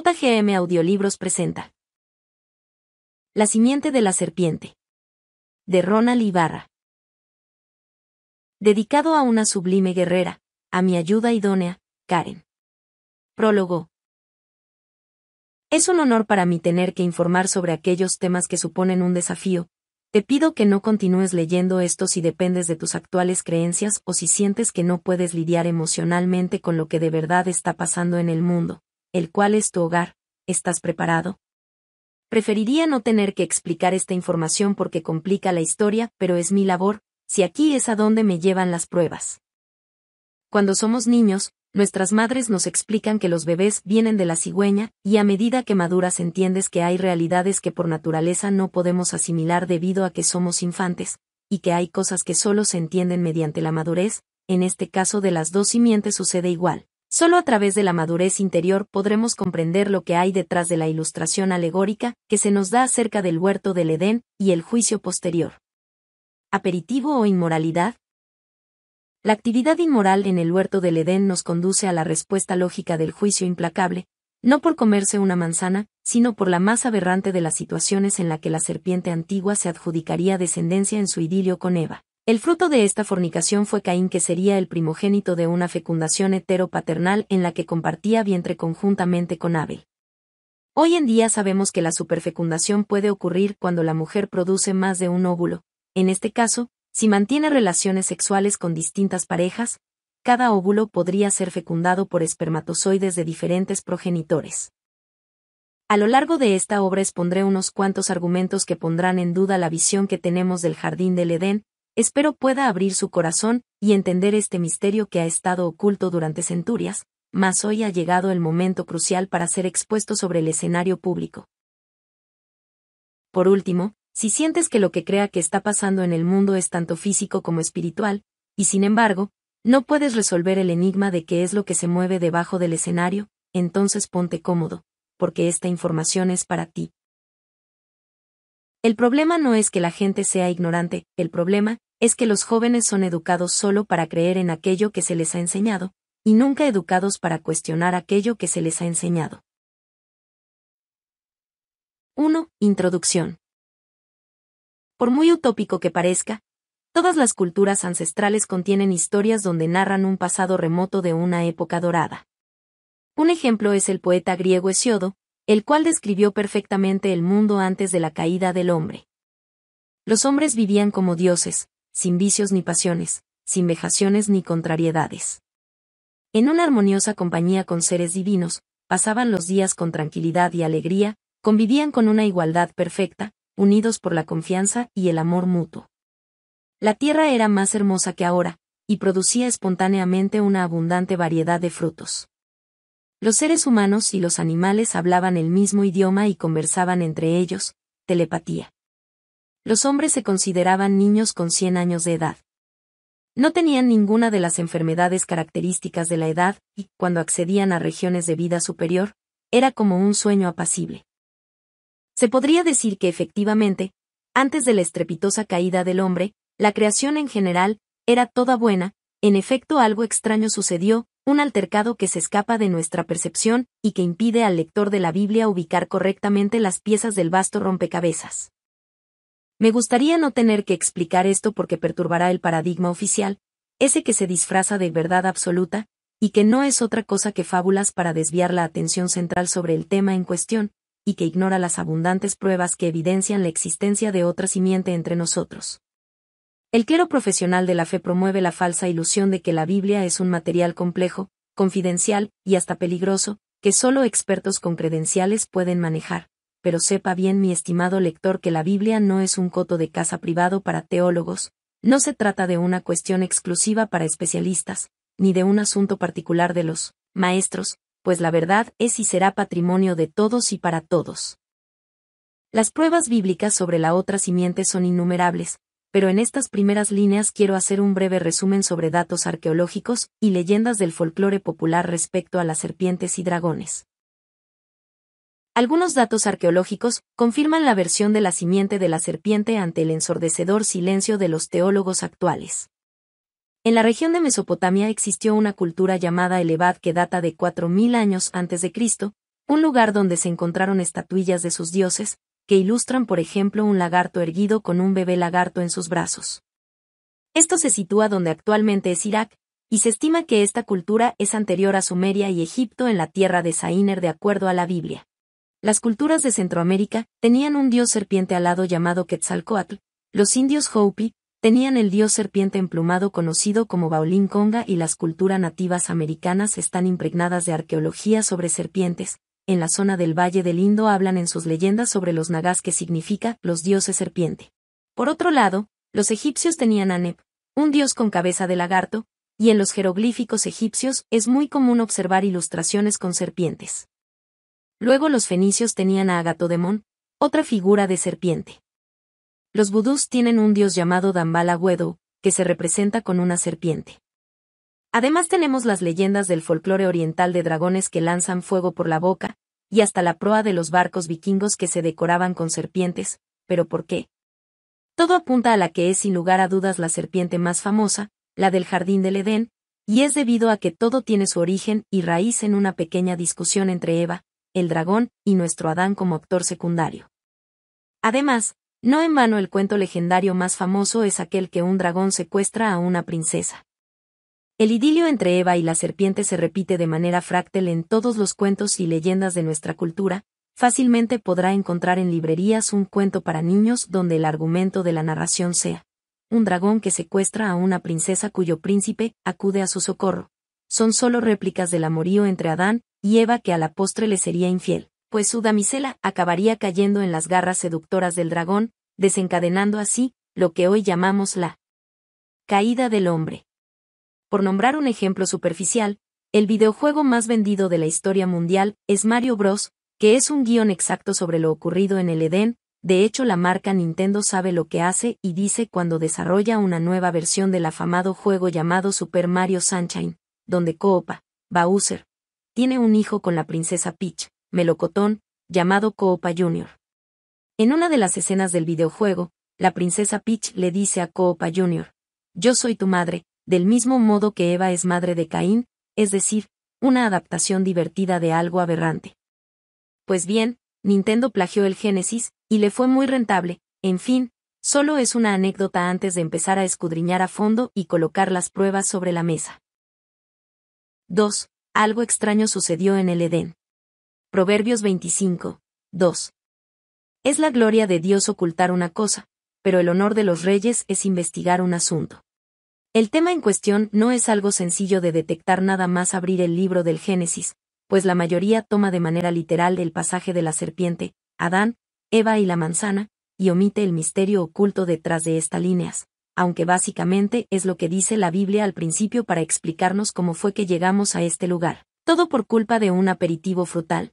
JGM Audiolibros presenta La simiente de la serpiente. De Ronald Ibarra. Dedicado a una sublime guerrera, a mi ayuda idónea, Karen. Prólogo. Es un honor para mí tener que informar sobre aquellos temas que suponen un desafío. Te pido que no continúes leyendo esto si dependes de tus actuales creencias o si sientes que no puedes lidiar emocionalmente con lo que de verdad está pasando en el mundo el cual es tu hogar, ¿estás preparado? Preferiría no tener que explicar esta información porque complica la historia, pero es mi labor, si aquí es a donde me llevan las pruebas. Cuando somos niños, nuestras madres nos explican que los bebés vienen de la cigüeña, y a medida que maduras entiendes que hay realidades que por naturaleza no podemos asimilar debido a que somos infantes, y que hay cosas que solo se entienden mediante la madurez, en este caso de las dos simientes sucede igual. Solo a través de la madurez interior podremos comprender lo que hay detrás de la ilustración alegórica que se nos da acerca del huerto del Edén y el juicio posterior. ¿Aperitivo o inmoralidad? La actividad inmoral en el huerto del Edén nos conduce a la respuesta lógica del juicio implacable, no por comerse una manzana, sino por la más aberrante de las situaciones en la que la serpiente antigua se adjudicaría descendencia en su idilio con Eva. El fruto de esta fornicación fue Caín que sería el primogénito de una fecundación heteropaternal en la que compartía vientre conjuntamente con Abel. Hoy en día sabemos que la superfecundación puede ocurrir cuando la mujer produce más de un óvulo, en este caso, si mantiene relaciones sexuales con distintas parejas, cada óvulo podría ser fecundado por espermatozoides de diferentes progenitores. A lo largo de esta obra expondré unos cuantos argumentos que pondrán en duda la visión que tenemos del jardín del Edén, Espero pueda abrir su corazón y entender este misterio que ha estado oculto durante centurias, mas hoy ha llegado el momento crucial para ser expuesto sobre el escenario público. Por último, si sientes que lo que crea que está pasando en el mundo es tanto físico como espiritual, y sin embargo, no puedes resolver el enigma de qué es lo que se mueve debajo del escenario, entonces ponte cómodo, porque esta información es para ti. El problema no es que la gente sea ignorante, el problema es que los jóvenes son educados solo para creer en aquello que se les ha enseñado, y nunca educados para cuestionar aquello que se les ha enseñado. 1. Introducción. Por muy utópico que parezca, todas las culturas ancestrales contienen historias donde narran un pasado remoto de una época dorada. Un ejemplo es el poeta griego Hesiodo, el cual describió perfectamente el mundo antes de la caída del hombre. Los hombres vivían como dioses, sin vicios ni pasiones, sin vejaciones ni contrariedades. En una armoniosa compañía con seres divinos, pasaban los días con tranquilidad y alegría, convivían con una igualdad perfecta, unidos por la confianza y el amor mutuo. La tierra era más hermosa que ahora, y producía espontáneamente una abundante variedad de frutos. Los seres humanos y los animales hablaban el mismo idioma y conversaban entre ellos, telepatía. Los hombres se consideraban niños con 100 años de edad. No tenían ninguna de las enfermedades características de la edad, y, cuando accedían a regiones de vida superior, era como un sueño apacible. Se podría decir que efectivamente, antes de la estrepitosa caída del hombre, la creación en general, era toda buena, en efecto algo extraño sucedió, un altercado que se escapa de nuestra percepción y que impide al lector de la Biblia ubicar correctamente las piezas del vasto rompecabezas. Me gustaría no tener que explicar esto porque perturbará el paradigma oficial, ese que se disfraza de verdad absoluta, y que no es otra cosa que fábulas para desviar la atención central sobre el tema en cuestión, y que ignora las abundantes pruebas que evidencian la existencia de otra simiente entre nosotros. El clero profesional de la fe promueve la falsa ilusión de que la Biblia es un material complejo, confidencial y hasta peligroso, que solo expertos con credenciales pueden manejar. Pero sepa bien mi estimado lector que la Biblia no es un coto de casa privado para teólogos, no se trata de una cuestión exclusiva para especialistas, ni de un asunto particular de los maestros, pues la verdad es y será patrimonio de todos y para todos. Las pruebas bíblicas sobre la otra simiente son innumerables, pero en estas primeras líneas quiero hacer un breve resumen sobre datos arqueológicos y leyendas del folclore popular respecto a las serpientes y dragones. Algunos datos arqueológicos confirman la versión de la simiente de la serpiente ante el ensordecedor silencio de los teólogos actuales. En la región de Mesopotamia existió una cultura llamada Elevad que data de 4.000 años antes de Cristo, un lugar donde se encontraron estatuillas de sus dioses, que ilustran por ejemplo un lagarto erguido con un bebé lagarto en sus brazos. Esto se sitúa donde actualmente es Irak, y se estima que esta cultura es anterior a Sumeria y Egipto en la tierra de Sainer de acuerdo a la Biblia. Las culturas de Centroamérica tenían un dios serpiente alado llamado Quetzalcoatl, los indios Hopi tenían el dios serpiente emplumado conocido como Baolín Conga y las culturas nativas americanas están impregnadas de arqueología sobre serpientes, en la zona del Valle del Indo hablan en sus leyendas sobre los nagas que significa los dioses serpiente. Por otro lado, los egipcios tenían a un dios con cabeza de lagarto, y en los jeroglíficos egipcios es muy común observar ilustraciones con serpientes. Luego los fenicios tenían a Agatodemón, otra figura de serpiente. Los budús tienen un dios llamado Dambala Wedo, que se representa con una serpiente. Además tenemos las leyendas del folclore oriental de dragones que lanzan fuego por la boca, y hasta la proa de los barcos vikingos que se decoraban con serpientes, pero ¿por qué? Todo apunta a la que es sin lugar a dudas la serpiente más famosa, la del jardín del Edén, y es debido a que todo tiene su origen y raíz en una pequeña discusión entre Eva, el dragón, y nuestro Adán como actor secundario. Además, no en vano el cuento legendario más famoso es aquel que un dragón secuestra a una princesa. El idilio entre Eva y la serpiente se repite de manera fractal en todos los cuentos y leyendas de nuestra cultura, fácilmente podrá encontrar en librerías un cuento para niños donde el argumento de la narración sea un dragón que secuestra a una princesa cuyo príncipe acude a su socorro. Son solo réplicas del amorío entre Adán y Eva que a la postre le sería infiel, pues su damisela acabaría cayendo en las garras seductoras del dragón, desencadenando así lo que hoy llamamos la caída del hombre. Por nombrar un ejemplo superficial, el videojuego más vendido de la historia mundial es Mario Bros., que es un guión exacto sobre lo ocurrido en el Edén, de hecho la marca Nintendo sabe lo que hace y dice cuando desarrolla una nueva versión del afamado juego llamado Super Mario Sunshine, donde Coopa, Bowser, tiene un hijo con la princesa Peach, Melocotón, llamado Coopa Jr. En una de las escenas del videojuego, la princesa Peach le dice a Coopa Jr., Yo soy tu madre, del mismo modo que Eva es madre de Caín, es decir, una adaptación divertida de algo aberrante. Pues bien, Nintendo plagió el Génesis, y le fue muy rentable, en fin, solo es una anécdota antes de empezar a escudriñar a fondo y colocar las pruebas sobre la mesa. 2. Algo extraño sucedió en el Edén. Proverbios 25. 2. Es la gloria de Dios ocultar una cosa, pero el honor de los reyes es investigar un asunto. El tema en cuestión no es algo sencillo de detectar nada más abrir el libro del Génesis, pues la mayoría toma de manera literal el pasaje de la serpiente, Adán, Eva y la manzana, y omite el misterio oculto detrás de estas líneas, aunque básicamente es lo que dice la Biblia al principio para explicarnos cómo fue que llegamos a este lugar, todo por culpa de un aperitivo frutal.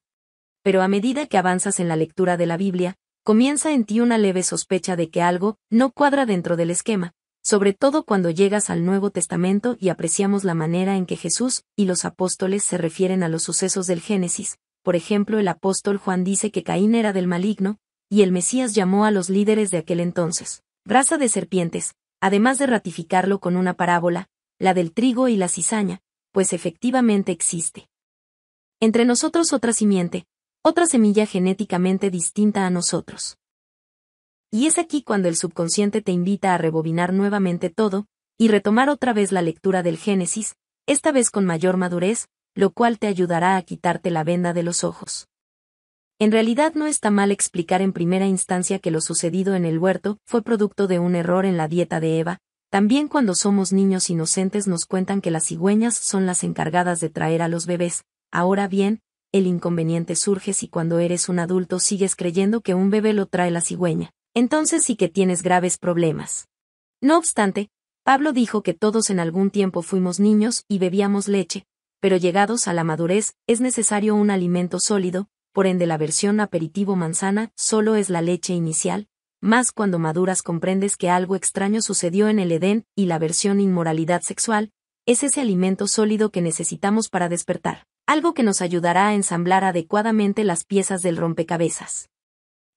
Pero a medida que avanzas en la lectura de la Biblia, comienza en ti una leve sospecha de que algo no cuadra dentro del esquema, sobre todo cuando llegas al Nuevo Testamento y apreciamos la manera en que Jesús y los apóstoles se refieren a los sucesos del Génesis. Por ejemplo, el apóstol Juan dice que Caín era del maligno, y el Mesías llamó a los líderes de aquel entonces, raza de serpientes, además de ratificarlo con una parábola, la del trigo y la cizaña, pues efectivamente existe. Entre nosotros otra simiente, otra semilla genéticamente distinta a nosotros. Y es aquí cuando el subconsciente te invita a rebobinar nuevamente todo, y retomar otra vez la lectura del Génesis, esta vez con mayor madurez, lo cual te ayudará a quitarte la venda de los ojos. En realidad no está mal explicar en primera instancia que lo sucedido en el huerto fue producto de un error en la dieta de Eva, también cuando somos niños inocentes nos cuentan que las cigüeñas son las encargadas de traer a los bebés, ahora bien, el inconveniente surge si cuando eres un adulto sigues creyendo que un bebé lo trae la cigüeña entonces sí que tienes graves problemas. No obstante, Pablo dijo que todos en algún tiempo fuimos niños y bebíamos leche, pero llegados a la madurez es necesario un alimento sólido, por ende la versión aperitivo manzana solo es la leche inicial, más cuando maduras comprendes que algo extraño sucedió en el Edén y la versión inmoralidad sexual, es ese alimento sólido que necesitamos para despertar, algo que nos ayudará a ensamblar adecuadamente las piezas del rompecabezas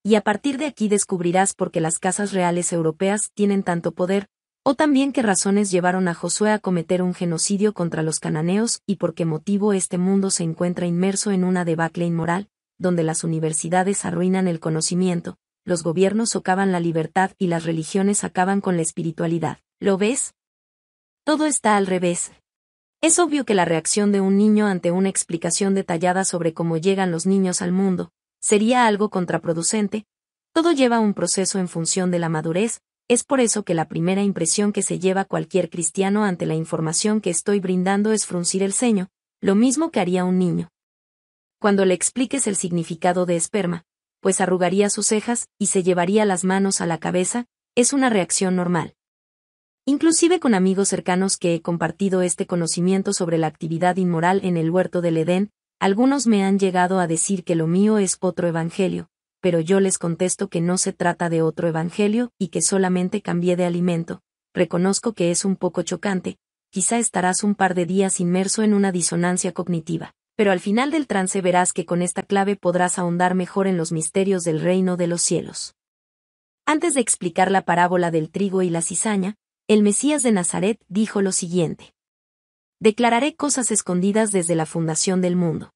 y a partir de aquí descubrirás por qué las casas reales europeas tienen tanto poder, o también qué razones llevaron a Josué a cometer un genocidio contra los cananeos y por qué motivo este mundo se encuentra inmerso en una debacle inmoral, donde las universidades arruinan el conocimiento, los gobiernos socavan la libertad y las religiones acaban con la espiritualidad. ¿Lo ves? Todo está al revés. Es obvio que la reacción de un niño ante una explicación detallada sobre cómo llegan los niños al mundo, sería algo contraproducente, todo lleva un proceso en función de la madurez, es por eso que la primera impresión que se lleva cualquier cristiano ante la información que estoy brindando es fruncir el ceño, lo mismo que haría un niño. Cuando le expliques el significado de esperma, pues arrugaría sus cejas y se llevaría las manos a la cabeza, es una reacción normal. Inclusive con amigos cercanos que he compartido este conocimiento sobre la actividad inmoral en el huerto del Edén, algunos me han llegado a decir que lo mío es otro evangelio, pero yo les contesto que no se trata de otro evangelio y que solamente cambié de alimento. Reconozco que es un poco chocante, quizá estarás un par de días inmerso en una disonancia cognitiva, pero al final del trance verás que con esta clave podrás ahondar mejor en los misterios del reino de los cielos. Antes de explicar la parábola del trigo y la cizaña, el Mesías de Nazaret dijo lo siguiente declararé cosas escondidas desde la fundación del mundo.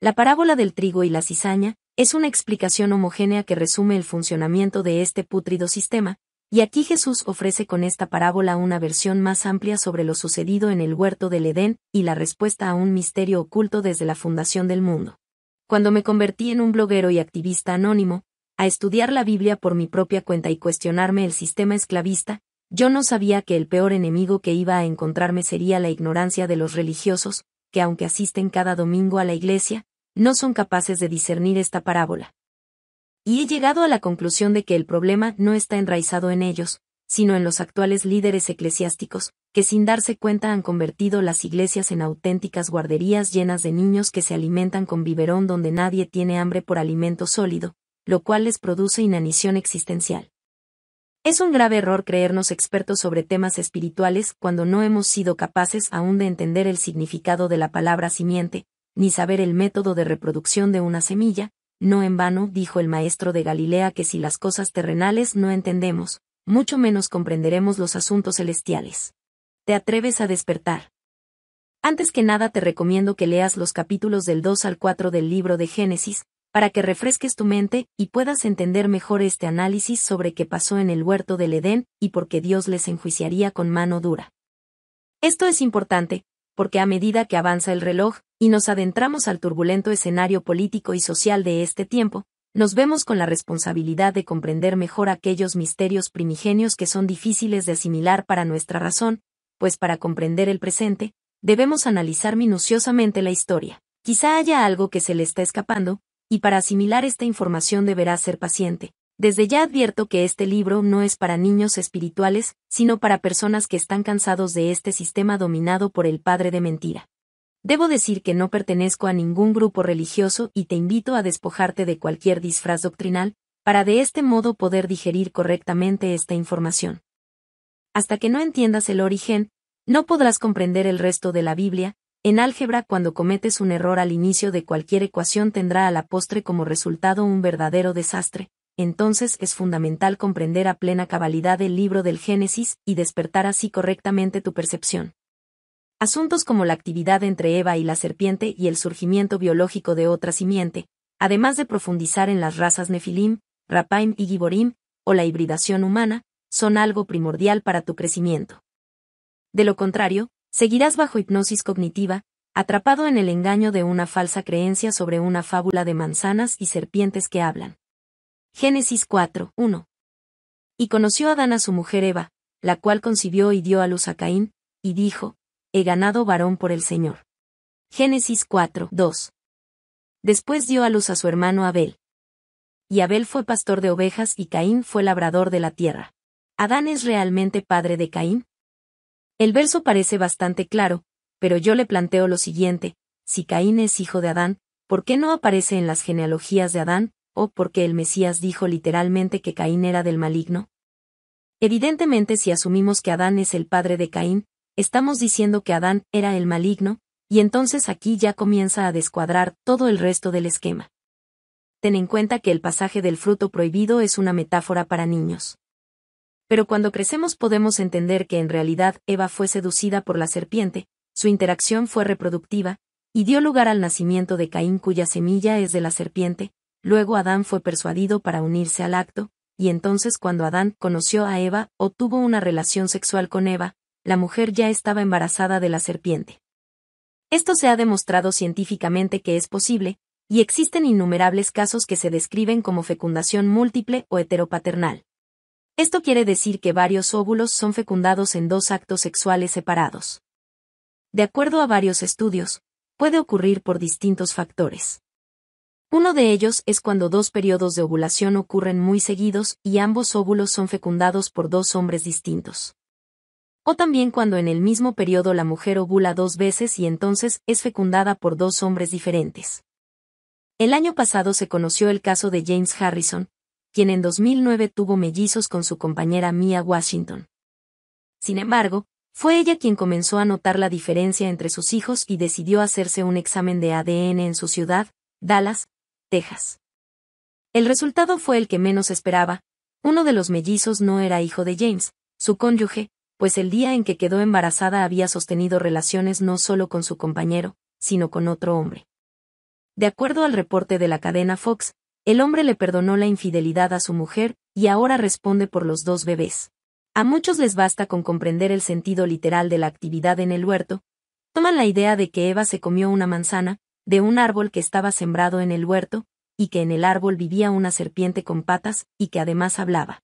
La parábola del trigo y la cizaña es una explicación homogénea que resume el funcionamiento de este pútrido sistema, y aquí Jesús ofrece con esta parábola una versión más amplia sobre lo sucedido en el huerto del Edén y la respuesta a un misterio oculto desde la fundación del mundo. Cuando me convertí en un bloguero y activista anónimo, a estudiar la Biblia por mi propia cuenta y cuestionarme el sistema esclavista, yo no sabía que el peor enemigo que iba a encontrarme sería la ignorancia de los religiosos, que aunque asisten cada domingo a la iglesia, no son capaces de discernir esta parábola. Y he llegado a la conclusión de que el problema no está enraizado en ellos, sino en los actuales líderes eclesiásticos, que sin darse cuenta han convertido las iglesias en auténticas guarderías llenas de niños que se alimentan con biberón donde nadie tiene hambre por alimento sólido, lo cual les produce inanición existencial. Es un grave error creernos expertos sobre temas espirituales cuando no hemos sido capaces aún de entender el significado de la palabra simiente, ni saber el método de reproducción de una semilla, no en vano dijo el maestro de Galilea que si las cosas terrenales no entendemos, mucho menos comprenderemos los asuntos celestiales. Te atreves a despertar. Antes que nada te recomiendo que leas los capítulos del 2 al 4 del libro de Génesis, para que refresques tu mente y puedas entender mejor este análisis sobre qué pasó en el huerto del Edén y por qué Dios les enjuiciaría con mano dura. Esto es importante, porque a medida que avanza el reloj y nos adentramos al turbulento escenario político y social de este tiempo, nos vemos con la responsabilidad de comprender mejor aquellos misterios primigenios que son difíciles de asimilar para nuestra razón, pues para comprender el presente, debemos analizar minuciosamente la historia. Quizá haya algo que se le está escapando, y para asimilar esta información deberás ser paciente. Desde ya advierto que este libro no es para niños espirituales, sino para personas que están cansados de este sistema dominado por el padre de mentira. Debo decir que no pertenezco a ningún grupo religioso y te invito a despojarte de cualquier disfraz doctrinal, para de este modo poder digerir correctamente esta información. Hasta que no entiendas el origen, no podrás comprender el resto de la Biblia, en álgebra cuando cometes un error al inicio de cualquier ecuación tendrá a la postre como resultado un verdadero desastre, entonces es fundamental comprender a plena cabalidad el libro del Génesis y despertar así correctamente tu percepción. Asuntos como la actividad entre Eva y la serpiente y el surgimiento biológico de otra simiente, además de profundizar en las razas Nefilim, Rapaim y Giborim, o la hibridación humana, son algo primordial para tu crecimiento. De lo contrario, Seguirás bajo hipnosis cognitiva, atrapado en el engaño de una falsa creencia sobre una fábula de manzanas y serpientes que hablan. Génesis 4, 1. Y conoció Adán a su mujer Eva, la cual concibió y dio a luz a Caín, y dijo, He ganado varón por el Señor. Génesis 4:2. Después dio a luz a su hermano Abel. Y Abel fue pastor de ovejas y Caín fue labrador de la tierra. ¿Adán es realmente padre de Caín? El verso parece bastante claro, pero yo le planteo lo siguiente, si Caín es hijo de Adán, ¿por qué no aparece en las genealogías de Adán, o porque el Mesías dijo literalmente que Caín era del maligno? Evidentemente si asumimos que Adán es el padre de Caín, estamos diciendo que Adán era el maligno, y entonces aquí ya comienza a descuadrar todo el resto del esquema. Ten en cuenta que el pasaje del fruto prohibido es una metáfora para niños. Pero cuando crecemos podemos entender que en realidad Eva fue seducida por la serpiente, su interacción fue reproductiva, y dio lugar al nacimiento de Caín cuya semilla es de la serpiente, luego Adán fue persuadido para unirse al acto, y entonces cuando Adán conoció a Eva o tuvo una relación sexual con Eva, la mujer ya estaba embarazada de la serpiente. Esto se ha demostrado científicamente que es posible, y existen innumerables casos que se describen como fecundación múltiple o heteropaternal. Esto quiere decir que varios óvulos son fecundados en dos actos sexuales separados. De acuerdo a varios estudios, puede ocurrir por distintos factores. Uno de ellos es cuando dos periodos de ovulación ocurren muy seguidos y ambos óvulos son fecundados por dos hombres distintos. O también cuando en el mismo periodo la mujer ovula dos veces y entonces es fecundada por dos hombres diferentes. El año pasado se conoció el caso de James Harrison, quien en 2009 tuvo mellizos con su compañera Mia Washington. Sin embargo, fue ella quien comenzó a notar la diferencia entre sus hijos y decidió hacerse un examen de ADN en su ciudad, Dallas, Texas. El resultado fue el que menos esperaba, uno de los mellizos no era hijo de James, su cónyuge, pues el día en que quedó embarazada había sostenido relaciones no solo con su compañero, sino con otro hombre. De acuerdo al reporte de la cadena Fox, el hombre le perdonó la infidelidad a su mujer, y ahora responde por los dos bebés. A muchos les basta con comprender el sentido literal de la actividad en el huerto. Toman la idea de que Eva se comió una manzana, de un árbol que estaba sembrado en el huerto, y que en el árbol vivía una serpiente con patas, y que además hablaba.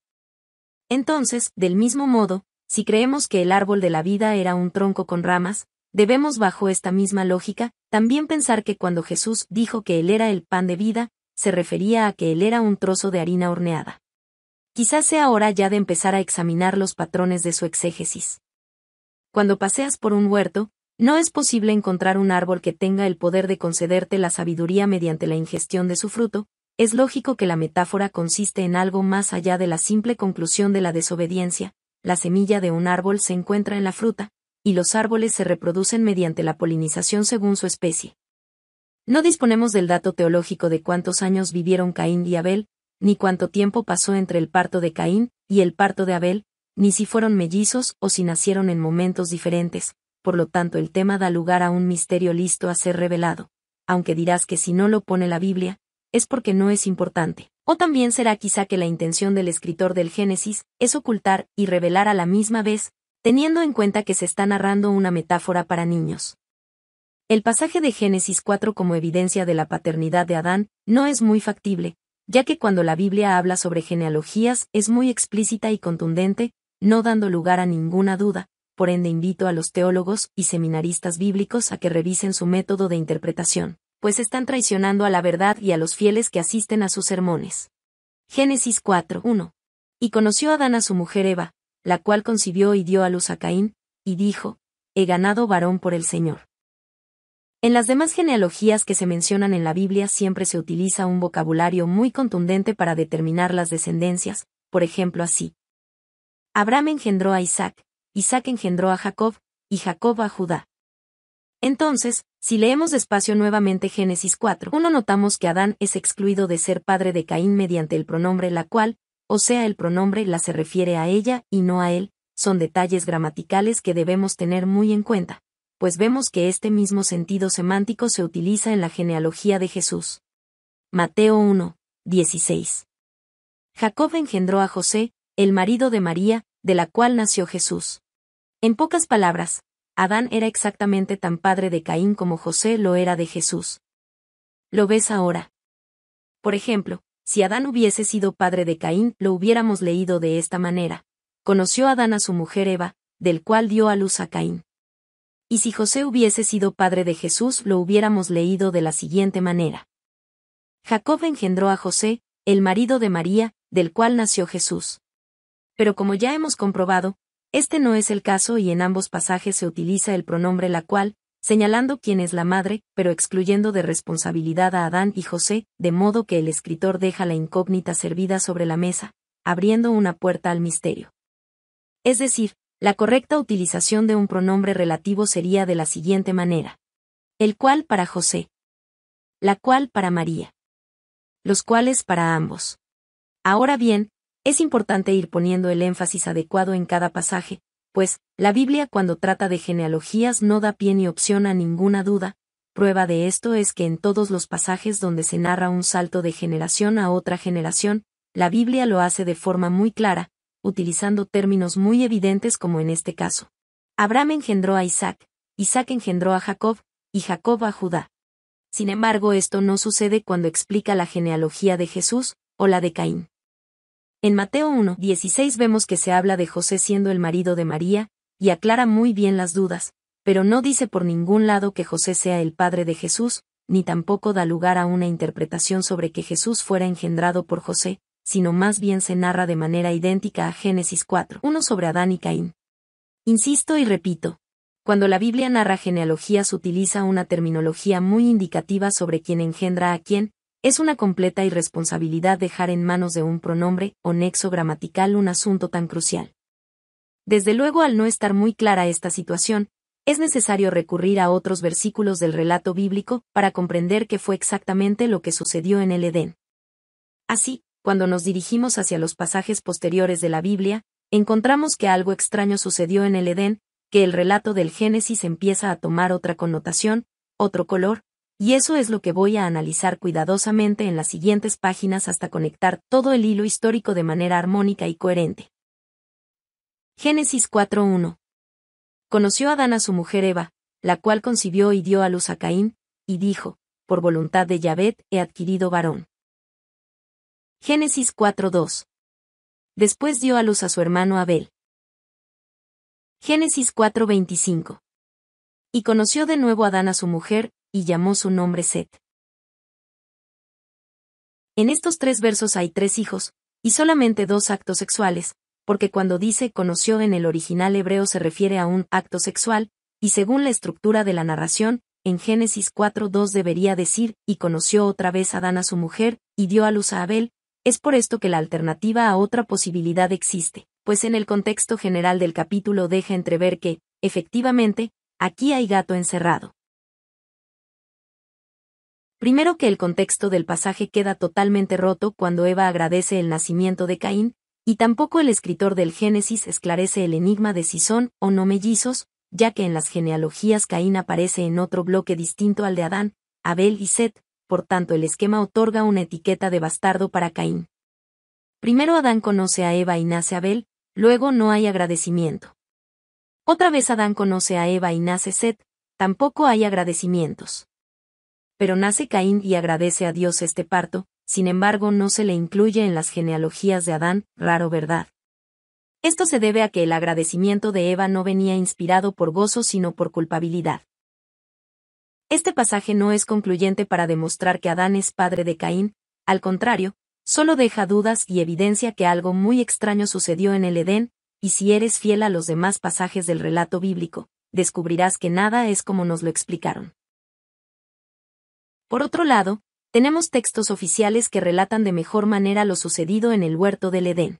Entonces, del mismo modo, si creemos que el árbol de la vida era un tronco con ramas, debemos bajo esta misma lógica, también pensar que cuando Jesús dijo que Él era el pan de vida, se refería a que él era un trozo de harina horneada. Quizás sea hora ya de empezar a examinar los patrones de su exégesis. Cuando paseas por un huerto, no es posible encontrar un árbol que tenga el poder de concederte la sabiduría mediante la ingestión de su fruto, es lógico que la metáfora consiste en algo más allá de la simple conclusión de la desobediencia, la semilla de un árbol se encuentra en la fruta, y los árboles se reproducen mediante la polinización según su especie. No disponemos del dato teológico de cuántos años vivieron Caín y Abel, ni cuánto tiempo pasó entre el parto de Caín y el parto de Abel, ni si fueron mellizos o si nacieron en momentos diferentes, por lo tanto el tema da lugar a un misterio listo a ser revelado, aunque dirás que si no lo pone la Biblia, es porque no es importante. O también será quizá que la intención del escritor del Génesis es ocultar y revelar a la misma vez, teniendo en cuenta que se está narrando una metáfora para niños. El pasaje de Génesis 4 como evidencia de la paternidad de Adán no es muy factible, ya que cuando la Biblia habla sobre genealogías es muy explícita y contundente, no dando lugar a ninguna duda, por ende invito a los teólogos y seminaristas bíblicos a que revisen su método de interpretación, pues están traicionando a la verdad y a los fieles que asisten a sus sermones. Génesis 4.1. Y conoció Adán a su mujer Eva, la cual concibió y dio a luz a Caín, y dijo, He ganado varón por el Señor. En las demás genealogías que se mencionan en la Biblia siempre se utiliza un vocabulario muy contundente para determinar las descendencias, por ejemplo así. Abraham engendró a Isaac, Isaac engendró a Jacob, y Jacob a Judá. Entonces, si leemos despacio nuevamente Génesis 4, uno notamos que Adán es excluido de ser padre de Caín mediante el pronombre la cual, o sea el pronombre la se refiere a ella y no a él, son detalles gramaticales que debemos tener muy en cuenta pues vemos que este mismo sentido semántico se utiliza en la genealogía de Jesús. Mateo 1, 16. Jacob engendró a José, el marido de María, de la cual nació Jesús. En pocas palabras, Adán era exactamente tan padre de Caín como José lo era de Jesús. Lo ves ahora. Por ejemplo, si Adán hubiese sido padre de Caín, lo hubiéramos leído de esta manera. Conoció Adán a su mujer Eva, del cual dio a luz a Caín y si José hubiese sido padre de Jesús lo hubiéramos leído de la siguiente manera. Jacob engendró a José, el marido de María, del cual nació Jesús. Pero como ya hemos comprobado, este no es el caso y en ambos pasajes se utiliza el pronombre la cual, señalando quién es la madre, pero excluyendo de responsabilidad a Adán y José, de modo que el escritor deja la incógnita servida sobre la mesa, abriendo una puerta al misterio. Es decir, la correcta utilización de un pronombre relativo sería de la siguiente manera. El cual para José. La cual para María. Los cuales para ambos. Ahora bien, es importante ir poniendo el énfasis adecuado en cada pasaje, pues, la Biblia cuando trata de genealogías no da pie ni opción a ninguna duda, prueba de esto es que en todos los pasajes donde se narra un salto de generación a otra generación, la Biblia lo hace de forma muy clara, utilizando términos muy evidentes como en este caso. Abraham engendró a Isaac, Isaac engendró a Jacob, y Jacob a Judá. Sin embargo, esto no sucede cuando explica la genealogía de Jesús, o la de Caín. En Mateo 1.16 vemos que se habla de José siendo el marido de María, y aclara muy bien las dudas, pero no dice por ningún lado que José sea el padre de Jesús, ni tampoco da lugar a una interpretación sobre que Jesús fuera engendrado por José, sino más bien se narra de manera idéntica a Génesis 4, 1 sobre Adán y Caín. Insisto y repito, cuando la Biblia narra genealogías utiliza una terminología muy indicativa sobre quién engendra a quién, es una completa irresponsabilidad dejar en manos de un pronombre o nexo gramatical un asunto tan crucial. Desde luego al no estar muy clara esta situación, es necesario recurrir a otros versículos del relato bíblico para comprender qué fue exactamente lo que sucedió en el Edén. Así, cuando nos dirigimos hacia los pasajes posteriores de la Biblia, encontramos que algo extraño sucedió en el Edén, que el relato del Génesis empieza a tomar otra connotación, otro color, y eso es lo que voy a analizar cuidadosamente en las siguientes páginas hasta conectar todo el hilo histórico de manera armónica y coherente. Génesis 4.1. Conoció Adán a su mujer Eva, la cual concibió y dio a luz a Caín, y dijo, por voluntad de yabet he adquirido varón. Génesis 4.2. Después dio a luz a su hermano Abel. Génesis 4.25. Y conoció de nuevo Adán a su mujer, y llamó su nombre Set. En estos tres versos hay tres hijos, y solamente dos actos sexuales, porque cuando dice conoció en el original hebreo se refiere a un acto sexual, y según la estructura de la narración, en Génesis 4.2 debería decir, y conoció otra vez Adán a su mujer, y dio a luz a Abel, es por esto que la alternativa a otra posibilidad existe, pues en el contexto general del capítulo deja entrever que, efectivamente, aquí hay gato encerrado. Primero que el contexto del pasaje queda totalmente roto cuando Eva agradece el nacimiento de Caín, y tampoco el escritor del Génesis esclarece el enigma de si son o no mellizos, ya que en las genealogías Caín aparece en otro bloque distinto al de Adán, Abel y Set, por tanto el esquema otorga una etiqueta de bastardo para Caín. Primero Adán conoce a Eva y nace Abel, luego no hay agradecimiento. Otra vez Adán conoce a Eva y nace Seth, tampoco hay agradecimientos. Pero nace Caín y agradece a Dios este parto, sin embargo no se le incluye en las genealogías de Adán, raro verdad. Esto se debe a que el agradecimiento de Eva no venía inspirado por gozo sino por culpabilidad. Este pasaje no es concluyente para demostrar que Adán es padre de Caín, al contrario, solo deja dudas y evidencia que algo muy extraño sucedió en el Edén, y si eres fiel a los demás pasajes del relato bíblico, descubrirás que nada es como nos lo explicaron. Por otro lado, tenemos textos oficiales que relatan de mejor manera lo sucedido en el huerto del Edén.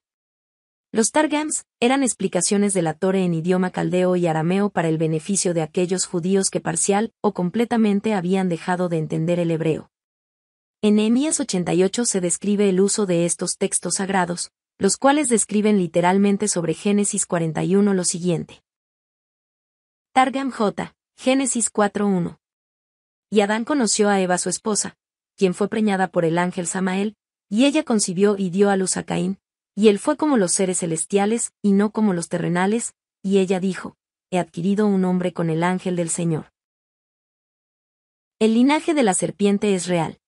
Los targams eran explicaciones de la Tore en idioma caldeo y arameo para el beneficio de aquellos judíos que parcial o completamente habían dejado de entender el hebreo. En Nehemías 88 se describe el uso de estos textos sagrados, los cuales describen literalmente sobre Génesis 41 lo siguiente. Targam J, Génesis 4.1. Y Adán conoció a Eva su esposa, quien fue preñada por el ángel Samael, y ella concibió y dio a luz a Caín, y él fue como los seres celestiales, y no como los terrenales, y ella dijo, He adquirido un hombre con el ángel del Señor. El linaje de la serpiente es real.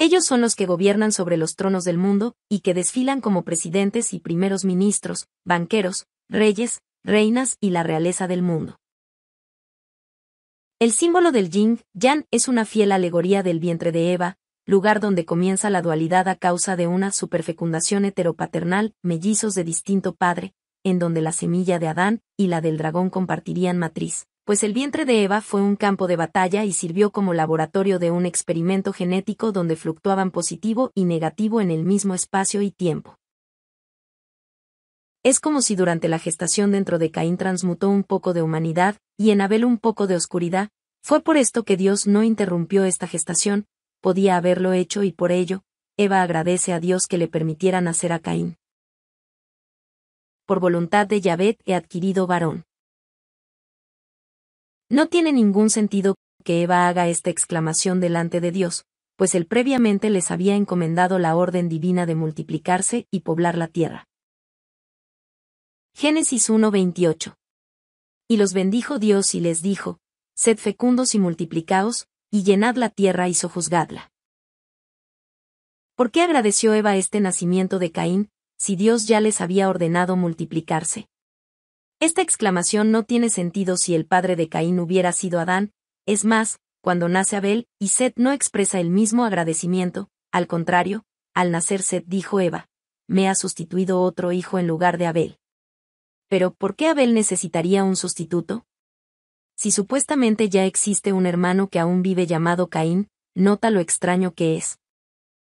Ellos son los que gobiernan sobre los tronos del mundo, y que desfilan como presidentes y primeros ministros, banqueros, reyes, reinas y la realeza del mundo. El símbolo del yin, yan es una fiel alegoría del vientre de Eva, lugar donde comienza la dualidad a causa de una superfecundación heteropaternal, mellizos de distinto padre, en donde la semilla de Adán y la del dragón compartirían matriz, pues el vientre de Eva fue un campo de batalla y sirvió como laboratorio de un experimento genético donde fluctuaban positivo y negativo en el mismo espacio y tiempo. Es como si durante la gestación dentro de Caín transmutó un poco de humanidad, y en Abel un poco de oscuridad, fue por esto que Dios no interrumpió esta gestación, podía haberlo hecho y por ello, Eva agradece a Dios que le permitiera nacer a Caín. Por voluntad de Yavet he adquirido varón. No tiene ningún sentido que Eva haga esta exclamación delante de Dios, pues él previamente les había encomendado la orden divina de multiplicarse y poblar la tierra. Génesis 1:28. Y los bendijo Dios y les dijo, Sed fecundos y multiplicaos, y llenad la tierra y sojuzgadla. ¿Por qué agradeció Eva este nacimiento de Caín, si Dios ya les había ordenado multiplicarse? Esta exclamación no tiene sentido si el padre de Caín hubiera sido Adán, es más, cuando nace Abel, y Set no expresa el mismo agradecimiento, al contrario, al nacer Set dijo Eva, me ha sustituido otro hijo en lugar de Abel. Pero, ¿por qué Abel necesitaría un sustituto? Si supuestamente ya existe un hermano que aún vive llamado Caín, nota lo extraño que es.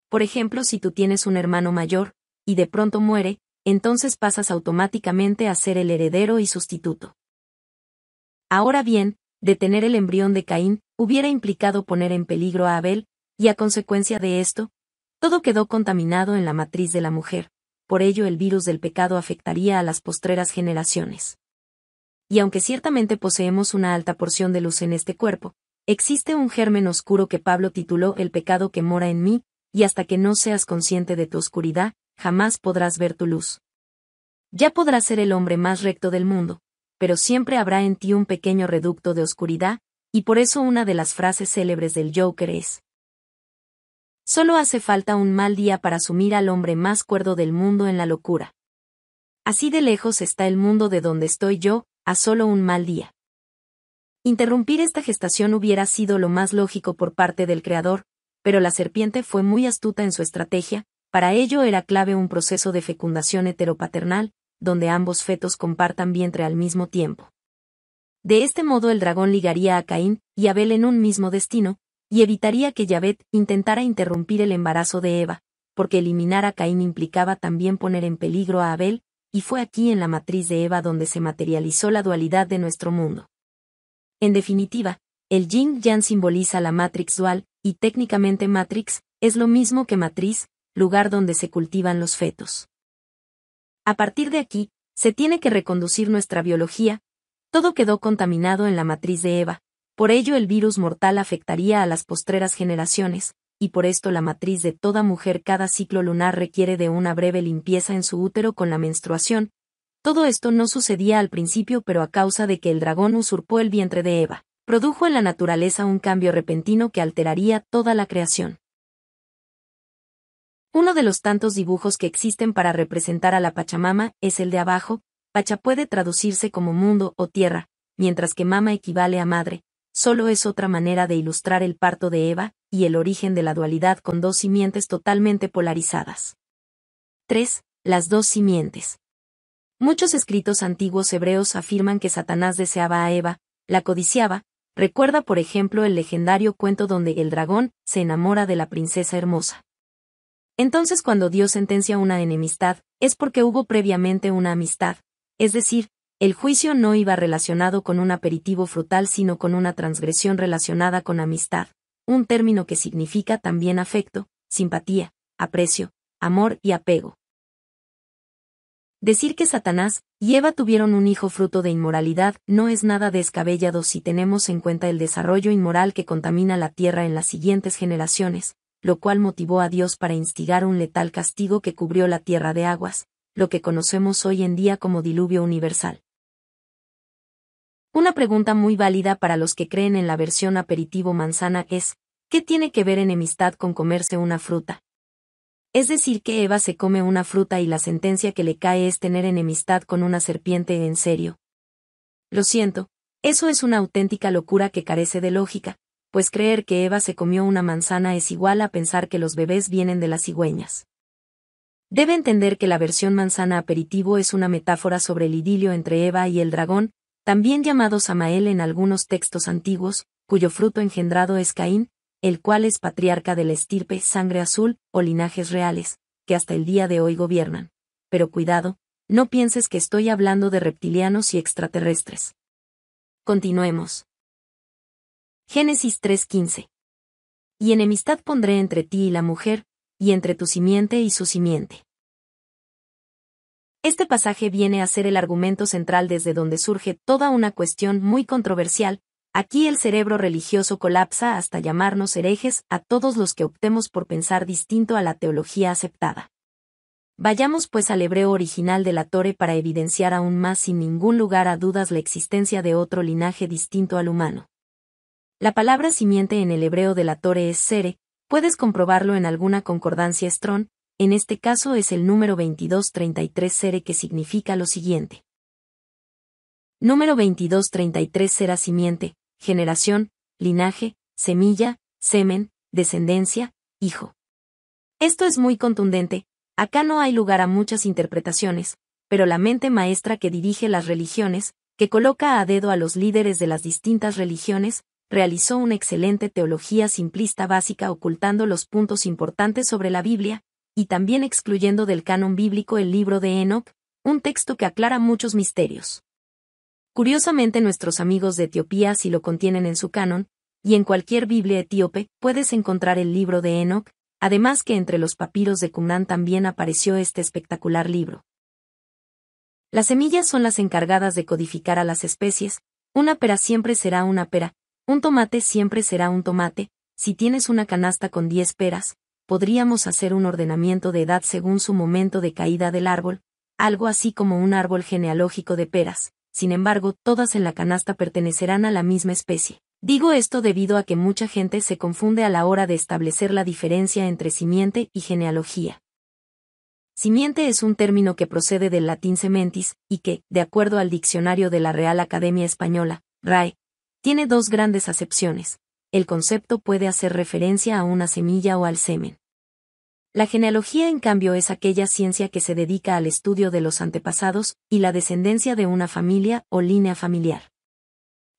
Por ejemplo, si tú tienes un hermano mayor, y de pronto muere, entonces pasas automáticamente a ser el heredero y sustituto. Ahora bien, detener el embrión de Caín hubiera implicado poner en peligro a Abel, y a consecuencia de esto, todo quedó contaminado en la matriz de la mujer, por ello el virus del pecado afectaría a las postreras generaciones y aunque ciertamente poseemos una alta porción de luz en este cuerpo, existe un germen oscuro que Pablo tituló el pecado que mora en mí, y hasta que no seas consciente de tu oscuridad, jamás podrás ver tu luz. Ya podrás ser el hombre más recto del mundo, pero siempre habrá en ti un pequeño reducto de oscuridad, y por eso una de las frases célebres del Joker es, Solo hace falta un mal día para sumir al hombre más cuerdo del mundo en la locura. Así de lejos está el mundo de donde estoy yo, a solo un mal día. Interrumpir esta gestación hubiera sido lo más lógico por parte del creador, pero la serpiente fue muy astuta en su estrategia, para ello era clave un proceso de fecundación heteropaternal, donde ambos fetos compartan vientre al mismo tiempo. De este modo el dragón ligaría a Caín y Abel en un mismo destino, y evitaría que Yavet intentara interrumpir el embarazo de Eva, porque eliminar a Caín implicaba también poner en peligro a Abel, y fue aquí en la matriz de Eva donde se materializó la dualidad de nuestro mundo. En definitiva, el yin yang simboliza la matrix dual, y técnicamente matrix, es lo mismo que matriz, lugar donde se cultivan los fetos. A partir de aquí, se tiene que reconducir nuestra biología, todo quedó contaminado en la matriz de Eva, por ello el virus mortal afectaría a las postreras generaciones, y por esto la matriz de toda mujer cada ciclo lunar requiere de una breve limpieza en su útero con la menstruación. Todo esto no sucedía al principio pero a causa de que el dragón usurpó el vientre de Eva, produjo en la naturaleza un cambio repentino que alteraría toda la creación. Uno de los tantos dibujos que existen para representar a la Pachamama es el de abajo, Pacha puede traducirse como mundo o tierra, mientras que mama equivale a madre, solo es otra manera de ilustrar el parto de Eva y el origen de la dualidad con dos simientes totalmente polarizadas. 3. Las dos simientes. Muchos escritos antiguos hebreos afirman que Satanás deseaba a Eva, la codiciaba, recuerda por ejemplo el legendario cuento donde el dragón se enamora de la princesa hermosa. Entonces cuando Dios sentencia una enemistad, es porque hubo previamente una amistad, es decir, el juicio no iba relacionado con un aperitivo frutal sino con una transgresión relacionada con amistad, un término que significa también afecto, simpatía, aprecio, amor y apego. Decir que Satanás y Eva tuvieron un hijo fruto de inmoralidad no es nada descabellado si tenemos en cuenta el desarrollo inmoral que contamina la tierra en las siguientes generaciones, lo cual motivó a Dios para instigar un letal castigo que cubrió la tierra de aguas, lo que conocemos hoy en día como diluvio universal. Una pregunta muy válida para los que creen en la versión aperitivo manzana es, ¿qué tiene que ver enemistad con comerse una fruta? Es decir, que Eva se come una fruta y la sentencia que le cae es tener enemistad con una serpiente en serio. Lo siento, eso es una auténtica locura que carece de lógica, pues creer que Eva se comió una manzana es igual a pensar que los bebés vienen de las cigüeñas. Debe entender que la versión manzana aperitivo es una metáfora sobre el idilio entre Eva y el dragón, también llamado Samael en algunos textos antiguos, cuyo fruto engendrado es Caín, el cual es patriarca de la estirpe sangre azul o linajes reales, que hasta el día de hoy gobiernan. Pero cuidado, no pienses que estoy hablando de reptilianos y extraterrestres. Continuemos. Génesis 3:15. Y enemistad pondré entre ti y la mujer, y entre tu simiente y su simiente. Este pasaje viene a ser el argumento central desde donde surge toda una cuestión muy controversial, aquí el cerebro religioso colapsa hasta llamarnos herejes a todos los que optemos por pensar distinto a la teología aceptada. Vayamos pues al hebreo original de la Torre para evidenciar aún más sin ningún lugar a dudas la existencia de otro linaje distinto al humano. La palabra simiente en el hebreo de la Torre es sere, puedes comprobarlo en alguna concordancia Strón, en este caso es el número 2233 Sere que significa lo siguiente. Número 2233 será simiente, generación, linaje, semilla, semen, descendencia, hijo. Esto es muy contundente, acá no hay lugar a muchas interpretaciones, pero la mente maestra que dirige las religiones, que coloca a dedo a los líderes de las distintas religiones, realizó una excelente teología simplista básica ocultando los puntos importantes sobre la Biblia, y también excluyendo del canon bíblico el libro de Enoch, un texto que aclara muchos misterios. Curiosamente nuestros amigos de Etiopía sí si lo contienen en su canon, y en cualquier Biblia etíope puedes encontrar el libro de Enoch, además que entre los papiros de Cumnán también apareció este espectacular libro. Las semillas son las encargadas de codificar a las especies, una pera siempre será una pera, un tomate siempre será un tomate, si tienes una canasta con 10 peras, podríamos hacer un ordenamiento de edad según su momento de caída del árbol, algo así como un árbol genealógico de peras, sin embargo, todas en la canasta pertenecerán a la misma especie. Digo esto debido a que mucha gente se confunde a la hora de establecer la diferencia entre simiente y genealogía. Simiente es un término que procede del latín sementis, y que, de acuerdo al diccionario de la Real Academia Española, RAE, tiene dos grandes acepciones. El concepto puede hacer referencia a una semilla o al semen la genealogía en cambio es aquella ciencia que se dedica al estudio de los antepasados y la descendencia de una familia o línea familiar.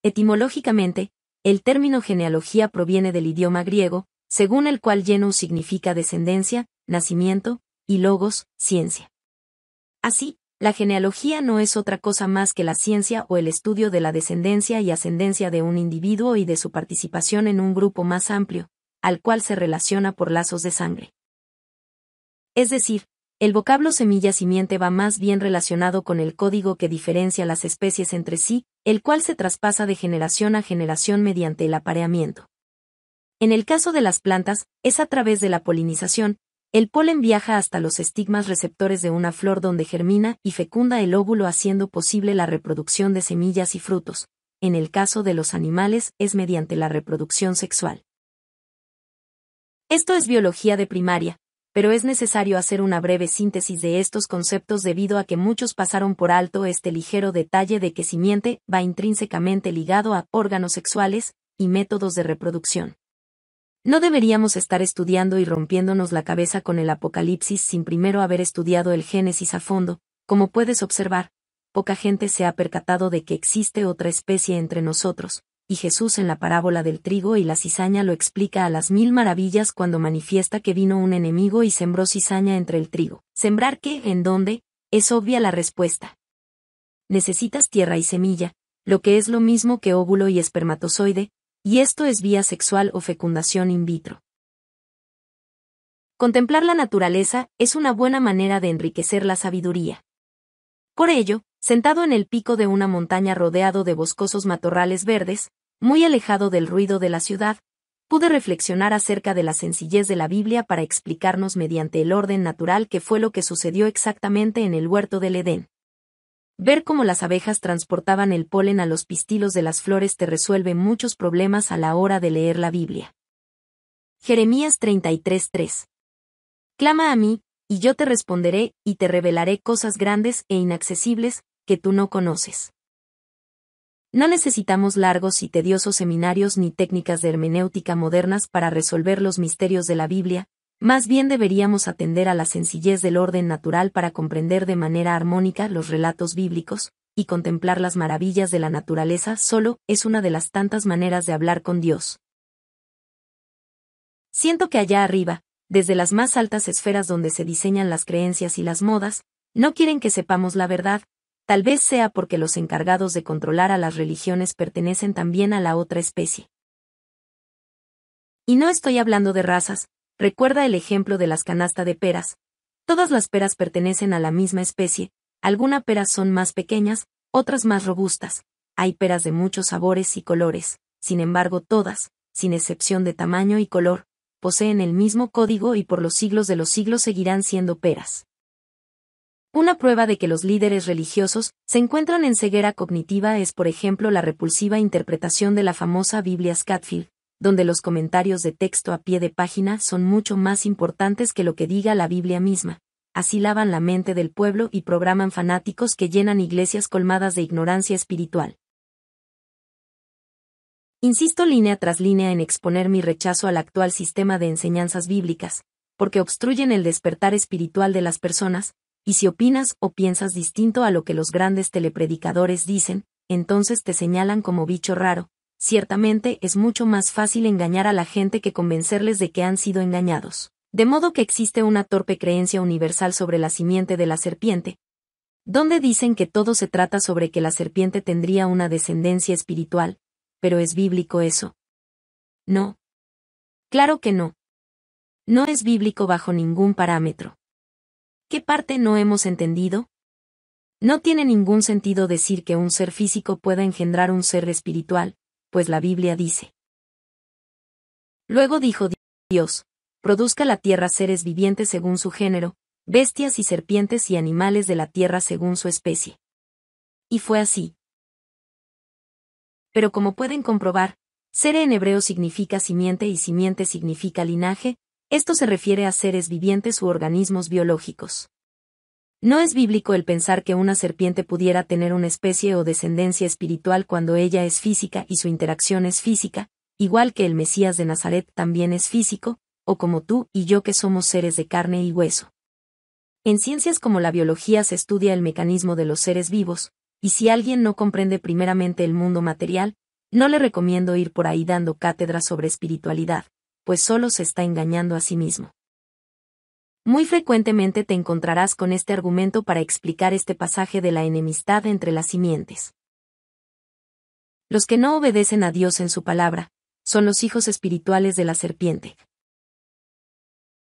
Etimológicamente, el término genealogía proviene del idioma griego, según el cual genus significa descendencia, nacimiento, y logos, ciencia. Así, la genealogía no es otra cosa más que la ciencia o el estudio de la descendencia y ascendencia de un individuo y de su participación en un grupo más amplio, al cual se relaciona por lazos de sangre. Es decir, el vocablo semilla simiente va más bien relacionado con el código que diferencia las especies entre sí, el cual se traspasa de generación a generación mediante el apareamiento. En el caso de las plantas, es a través de la polinización, el polen viaja hasta los estigmas receptores de una flor donde germina y fecunda el óvulo haciendo posible la reproducción de semillas y frutos. En el caso de los animales es mediante la reproducción sexual. Esto es biología de primaria, pero es necesario hacer una breve síntesis de estos conceptos debido a que muchos pasaron por alto este ligero detalle de que simiente va intrínsecamente ligado a órganos sexuales y métodos de reproducción. No deberíamos estar estudiando y rompiéndonos la cabeza con el Apocalipsis sin primero haber estudiado el Génesis a fondo, como puedes observar, poca gente se ha percatado de que existe otra especie entre nosotros, y Jesús en la parábola del trigo y la cizaña lo explica a las mil maravillas cuando manifiesta que vino un enemigo y sembró cizaña entre el trigo. ¿Sembrar qué? ¿En dónde? Es obvia la respuesta. Necesitas tierra y semilla, lo que es lo mismo que óvulo y espermatozoide, y esto es vía sexual o fecundación in vitro. Contemplar la naturaleza es una buena manera de enriquecer la sabiduría. Por ello, sentado en el pico de una montaña rodeado de boscosos matorrales verdes, muy alejado del ruido de la ciudad, pude reflexionar acerca de la sencillez de la Biblia para explicarnos mediante el orden natural que fue lo que sucedió exactamente en el huerto del Edén. Ver cómo las abejas transportaban el polen a los pistilos de las flores te resuelve muchos problemas a la hora de leer la Biblia. Jeremías 33:3 Clama a mí, y yo te responderé, y te revelaré cosas grandes e inaccesibles, que tú no conoces. No necesitamos largos y tediosos seminarios ni técnicas de hermenéutica modernas para resolver los misterios de la Biblia, más bien deberíamos atender a la sencillez del orden natural para comprender de manera armónica los relatos bíblicos, y contemplar las maravillas de la naturaleza solo es una de las tantas maneras de hablar con Dios. Siento que allá arriba, desde las más altas esferas donde se diseñan las creencias y las modas, no quieren que sepamos la verdad, Tal vez sea porque los encargados de controlar a las religiones pertenecen también a la otra especie. Y no estoy hablando de razas, recuerda el ejemplo de las canastas de peras. Todas las peras pertenecen a la misma especie, algunas peras son más pequeñas, otras más robustas. Hay peras de muchos sabores y colores, sin embargo todas, sin excepción de tamaño y color, poseen el mismo código y por los siglos de los siglos seguirán siendo peras. Una prueba de que los líderes religiosos se encuentran en ceguera cognitiva es, por ejemplo, la repulsiva interpretación de la famosa Biblia Scatfield, donde los comentarios de texto a pie de página son mucho más importantes que lo que diga la Biblia misma. Así lavan la mente del pueblo y programan fanáticos que llenan iglesias colmadas de ignorancia espiritual. Insisto línea tras línea en exponer mi rechazo al actual sistema de enseñanzas bíblicas, porque obstruyen el despertar espiritual de las personas, y si opinas o piensas distinto a lo que los grandes telepredicadores dicen, entonces te señalan como bicho raro. Ciertamente es mucho más fácil engañar a la gente que convencerles de que han sido engañados. De modo que existe una torpe creencia universal sobre la simiente de la serpiente, donde dicen que todo se trata sobre que la serpiente tendría una descendencia espiritual, pero ¿es bíblico eso? No. Claro que no. No es bíblico bajo ningún parámetro. ¿Qué parte no hemos entendido? No tiene ningún sentido decir que un ser físico pueda engendrar un ser espiritual, pues la Biblia dice. Luego dijo Dios, produzca la tierra seres vivientes según su género, bestias y serpientes y animales de la tierra según su especie. Y fue así. Pero como pueden comprobar, ser en hebreo significa simiente y simiente significa linaje, esto se refiere a seres vivientes u organismos biológicos. No es bíblico el pensar que una serpiente pudiera tener una especie o descendencia espiritual cuando ella es física y su interacción es física, igual que el Mesías de Nazaret también es físico, o como tú y yo que somos seres de carne y hueso. En ciencias como la biología se estudia el mecanismo de los seres vivos, y si alguien no comprende primeramente el mundo material, no le recomiendo ir por ahí dando cátedras sobre espiritualidad, pues solo se está engañando a sí mismo. Muy frecuentemente te encontrarás con este argumento para explicar este pasaje de la enemistad entre las simientes. Los que no obedecen a Dios en su palabra, son los hijos espirituales de la serpiente.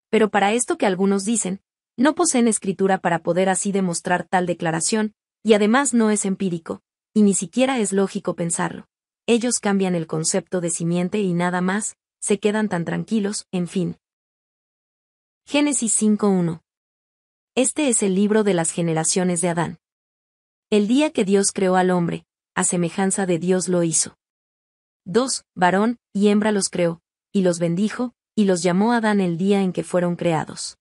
Pero para esto que algunos dicen, no poseen escritura para poder así demostrar tal declaración, y además no es empírico, y ni siquiera es lógico pensarlo. Ellos cambian el concepto de simiente y nada más, se quedan tan tranquilos, en fin. Génesis 5.1. Este es el libro de las generaciones de Adán. El día que Dios creó al hombre, a semejanza de Dios lo hizo. 2. Varón y hembra los creó, y los bendijo, y los llamó Adán el día en que fueron creados.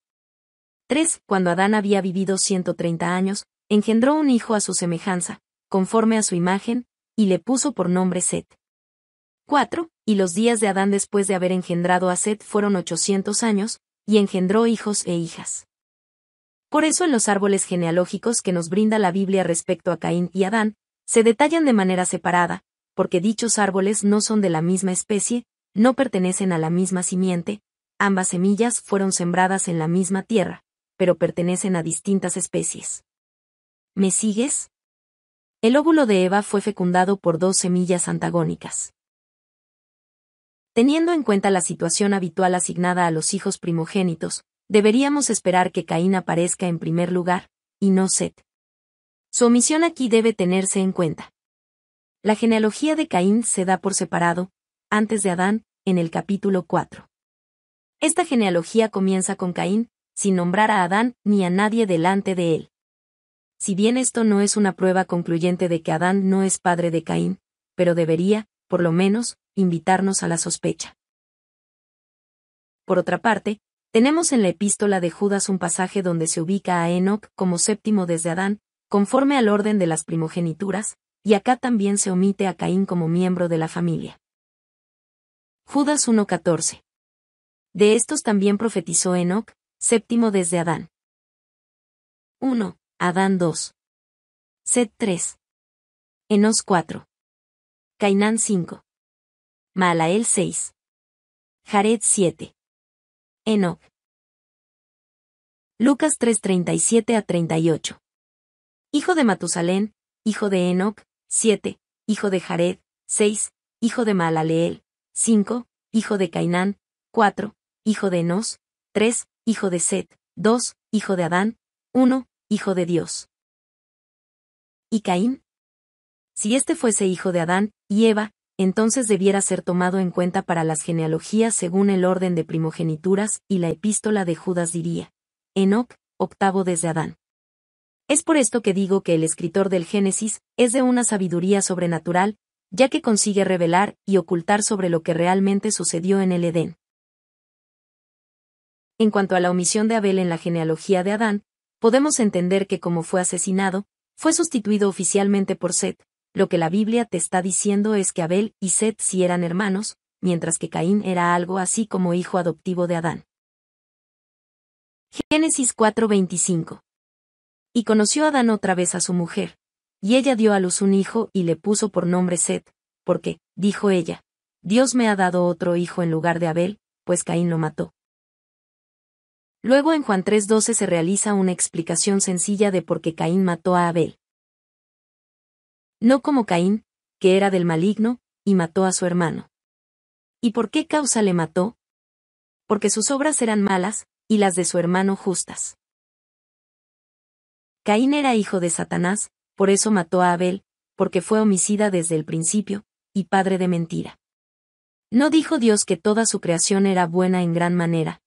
3. Cuando Adán había vivido 130 años, engendró un hijo a su semejanza, conforme a su imagen, y le puso por nombre Set. 4 y los días de Adán después de haber engendrado a Seth fueron 800 años, y engendró hijos e hijas. Por eso en los árboles genealógicos que nos brinda la Biblia respecto a Caín y Adán, se detallan de manera separada, porque dichos árboles no son de la misma especie, no pertenecen a la misma simiente, ambas semillas fueron sembradas en la misma tierra, pero pertenecen a distintas especies. ¿Me sigues? El óvulo de Eva fue fecundado por dos semillas antagónicas. Teniendo en cuenta la situación habitual asignada a los hijos primogénitos, deberíamos esperar que Caín aparezca en primer lugar, y no Set. Su omisión aquí debe tenerse en cuenta. La genealogía de Caín se da por separado, antes de Adán, en el capítulo 4. Esta genealogía comienza con Caín, sin nombrar a Adán ni a nadie delante de él. Si bien esto no es una prueba concluyente de que Adán no es padre de Caín, pero debería, por lo menos, invitarnos a la sospecha. Por otra parte, tenemos en la epístola de Judas un pasaje donde se ubica a Enoch como séptimo desde Adán, conforme al orden de las primogenituras, y acá también se omite a Caín como miembro de la familia. Judas 1.14. De estos también profetizó Enoch, séptimo desde Adán. 1. Adán 2. Sed 3. Enos 4. Cainán 5. Malael 6. Jared 7. Enoch. Lucas 3:37 a 38. Hijo de Matusalén, hijo de Enoch, 7, hijo de Jared, 6, hijo de Malaleel, 5, hijo de Cainán, 4, hijo de Enos, 3, hijo de Set, 2, hijo de Adán, 1, hijo de Dios. ¿Y Caín? Si este fuese hijo de Adán y Eva, entonces debiera ser tomado en cuenta para las genealogías según el orden de primogenituras, y la epístola de Judas diría. Enoc, octavo desde Adán. Es por esto que digo que el escritor del Génesis es de una sabiduría sobrenatural, ya que consigue revelar y ocultar sobre lo que realmente sucedió en el Edén. En cuanto a la omisión de Abel en la genealogía de Adán, podemos entender que como fue asesinado, fue sustituido oficialmente por Seth lo que la Biblia te está diciendo es que Abel y Seth sí eran hermanos, mientras que Caín era algo así como hijo adoptivo de Adán. Génesis 4:25 Y conoció Adán otra vez a su mujer, y ella dio a luz un hijo y le puso por nombre Seth, porque, dijo ella, Dios me ha dado otro hijo en lugar de Abel, pues Caín lo mató. Luego en Juan 3:12 se realiza una explicación sencilla de por qué Caín mató a Abel. No como Caín, que era del maligno, y mató a su hermano. ¿Y por qué causa le mató? Porque sus obras eran malas, y las de su hermano justas. Caín era hijo de Satanás, por eso mató a Abel, porque fue homicida desde el principio, y padre de mentira. ¿No dijo Dios que toda su creación era buena en gran manera?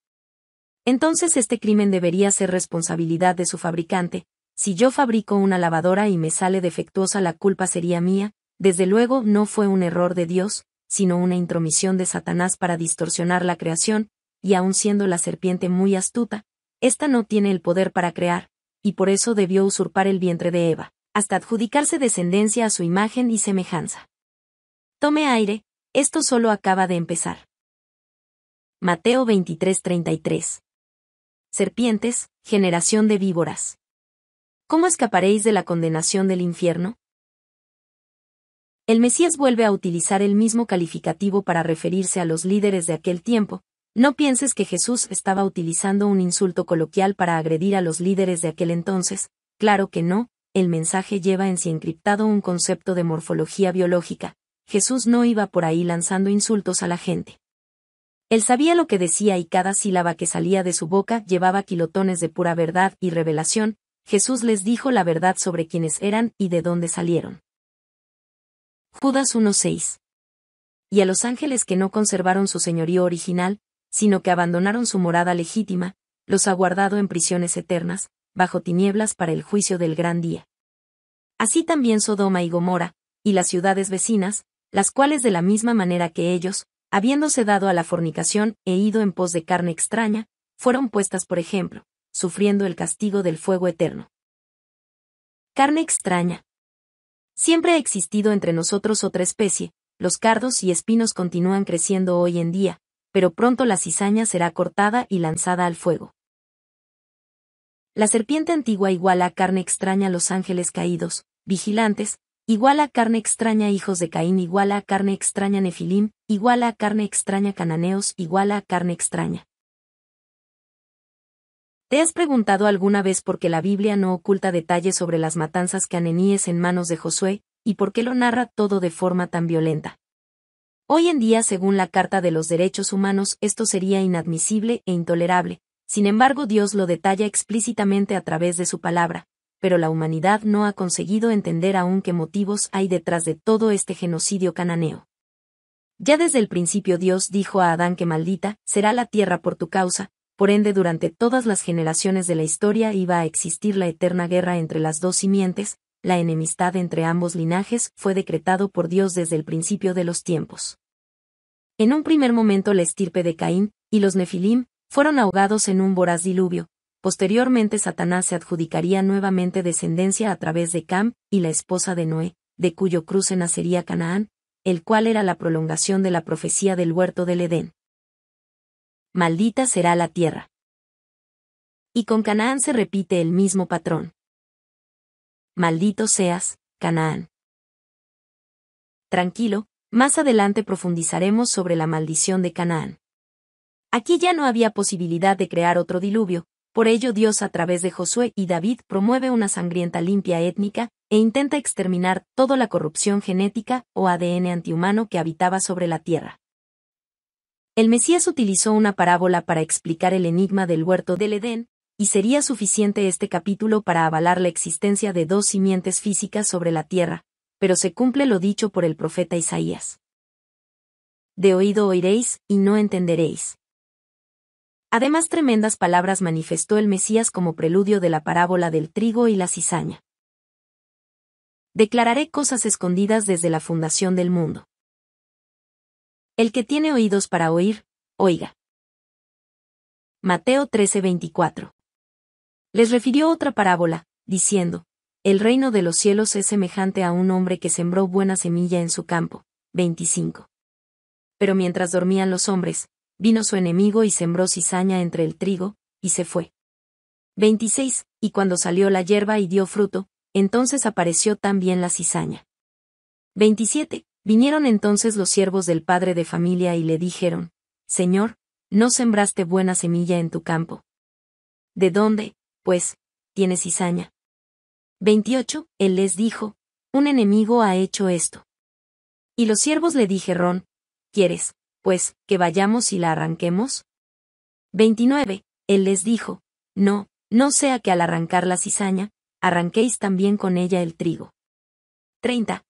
Entonces este crimen debería ser responsabilidad de su fabricante, si yo fabrico una lavadora y me sale defectuosa la culpa sería mía, desde luego no fue un error de Dios, sino una intromisión de Satanás para distorsionar la creación, y aun siendo la serpiente muy astuta, ésta no tiene el poder para crear, y por eso debió usurpar el vientre de Eva, hasta adjudicarse descendencia a su imagen y semejanza. Tome aire, esto solo acaba de empezar. Mateo 23:33 Serpientes, generación de víboras. ¿Cómo escaparéis de la condenación del infierno? El Mesías vuelve a utilizar el mismo calificativo para referirse a los líderes de aquel tiempo. No pienses que Jesús estaba utilizando un insulto coloquial para agredir a los líderes de aquel entonces, claro que no, el mensaje lleva en sí encriptado un concepto de morfología biológica, Jesús no iba por ahí lanzando insultos a la gente. Él sabía lo que decía y cada sílaba que salía de su boca llevaba kilotones de pura verdad y revelación, Jesús les dijo la verdad sobre quienes eran y de dónde salieron. Judas 1.6. Y a los ángeles que no conservaron su señorío original, sino que abandonaron su morada legítima, los ha guardado en prisiones eternas, bajo tinieblas para el juicio del gran día. Así también Sodoma y Gomorra, y las ciudades vecinas, las cuales de la misma manera que ellos, habiéndose dado a la fornicación e ido en pos de carne extraña, fueron puestas por ejemplo, sufriendo el castigo del fuego eterno. Carne extraña. Siempre ha existido entre nosotros otra especie, los cardos y espinos continúan creciendo hoy en día, pero pronto la cizaña será cortada y lanzada al fuego. La serpiente antigua iguala a carne extraña a los ángeles caídos, vigilantes, iguala a carne extraña hijos de Caín, iguala a carne extraña Nefilim, iguala a carne extraña cananeos, iguala a carne extraña. ¿Te has preguntado alguna vez por qué la Biblia no oculta detalles sobre las matanzas cananíes en manos de Josué, y por qué lo narra todo de forma tan violenta? Hoy en día, según la Carta de los Derechos Humanos, esto sería inadmisible e intolerable, sin embargo Dios lo detalla explícitamente a través de su palabra, pero la humanidad no ha conseguido entender aún qué motivos hay detrás de todo este genocidio cananeo. Ya desde el principio Dios dijo a Adán que maldita será la tierra por tu causa, por ende durante todas las generaciones de la historia iba a existir la eterna guerra entre las dos simientes, la enemistad entre ambos linajes fue decretado por Dios desde el principio de los tiempos. En un primer momento la estirpe de Caín, y los Nefilim, fueron ahogados en un voraz diluvio, posteriormente Satanás se adjudicaría nuevamente descendencia a través de Cam, y la esposa de Noé, de cuyo cruce nacería Canaán, el cual era la prolongación de la profecía del huerto del Edén maldita será la tierra. Y con Canaán se repite el mismo patrón. Maldito seas, Canaán. Tranquilo, más adelante profundizaremos sobre la maldición de Canaán. Aquí ya no había posibilidad de crear otro diluvio, por ello Dios a través de Josué y David promueve una sangrienta limpia étnica e intenta exterminar toda la corrupción genética o ADN antihumano que habitaba sobre la tierra. El Mesías utilizó una parábola para explicar el enigma del huerto del Edén, y sería suficiente este capítulo para avalar la existencia de dos simientes físicas sobre la tierra, pero se cumple lo dicho por el profeta Isaías. De oído oiréis, y no entenderéis. Además tremendas palabras manifestó el Mesías como preludio de la parábola del trigo y la cizaña. Declararé cosas escondidas desde la fundación del mundo. El que tiene oídos para oír, oiga. Mateo 13:24. Les refirió otra parábola, diciendo, El reino de los cielos es semejante a un hombre que sembró buena semilla en su campo. 25. Pero mientras dormían los hombres, vino su enemigo y sembró cizaña entre el trigo, y se fue. 26. Y cuando salió la hierba y dio fruto, entonces apareció también la cizaña. 27. Vinieron entonces los siervos del padre de familia y le dijeron, Señor, no sembraste buena semilla en tu campo. ¿De dónde, pues, tienes cizaña? 28. Él les dijo, un enemigo ha hecho esto. Y los siervos le dijeron, ¿quieres, pues, que vayamos y la arranquemos? 29. Él les dijo, no, no sea que al arrancar la cizaña, arranquéis también con ella el trigo. 30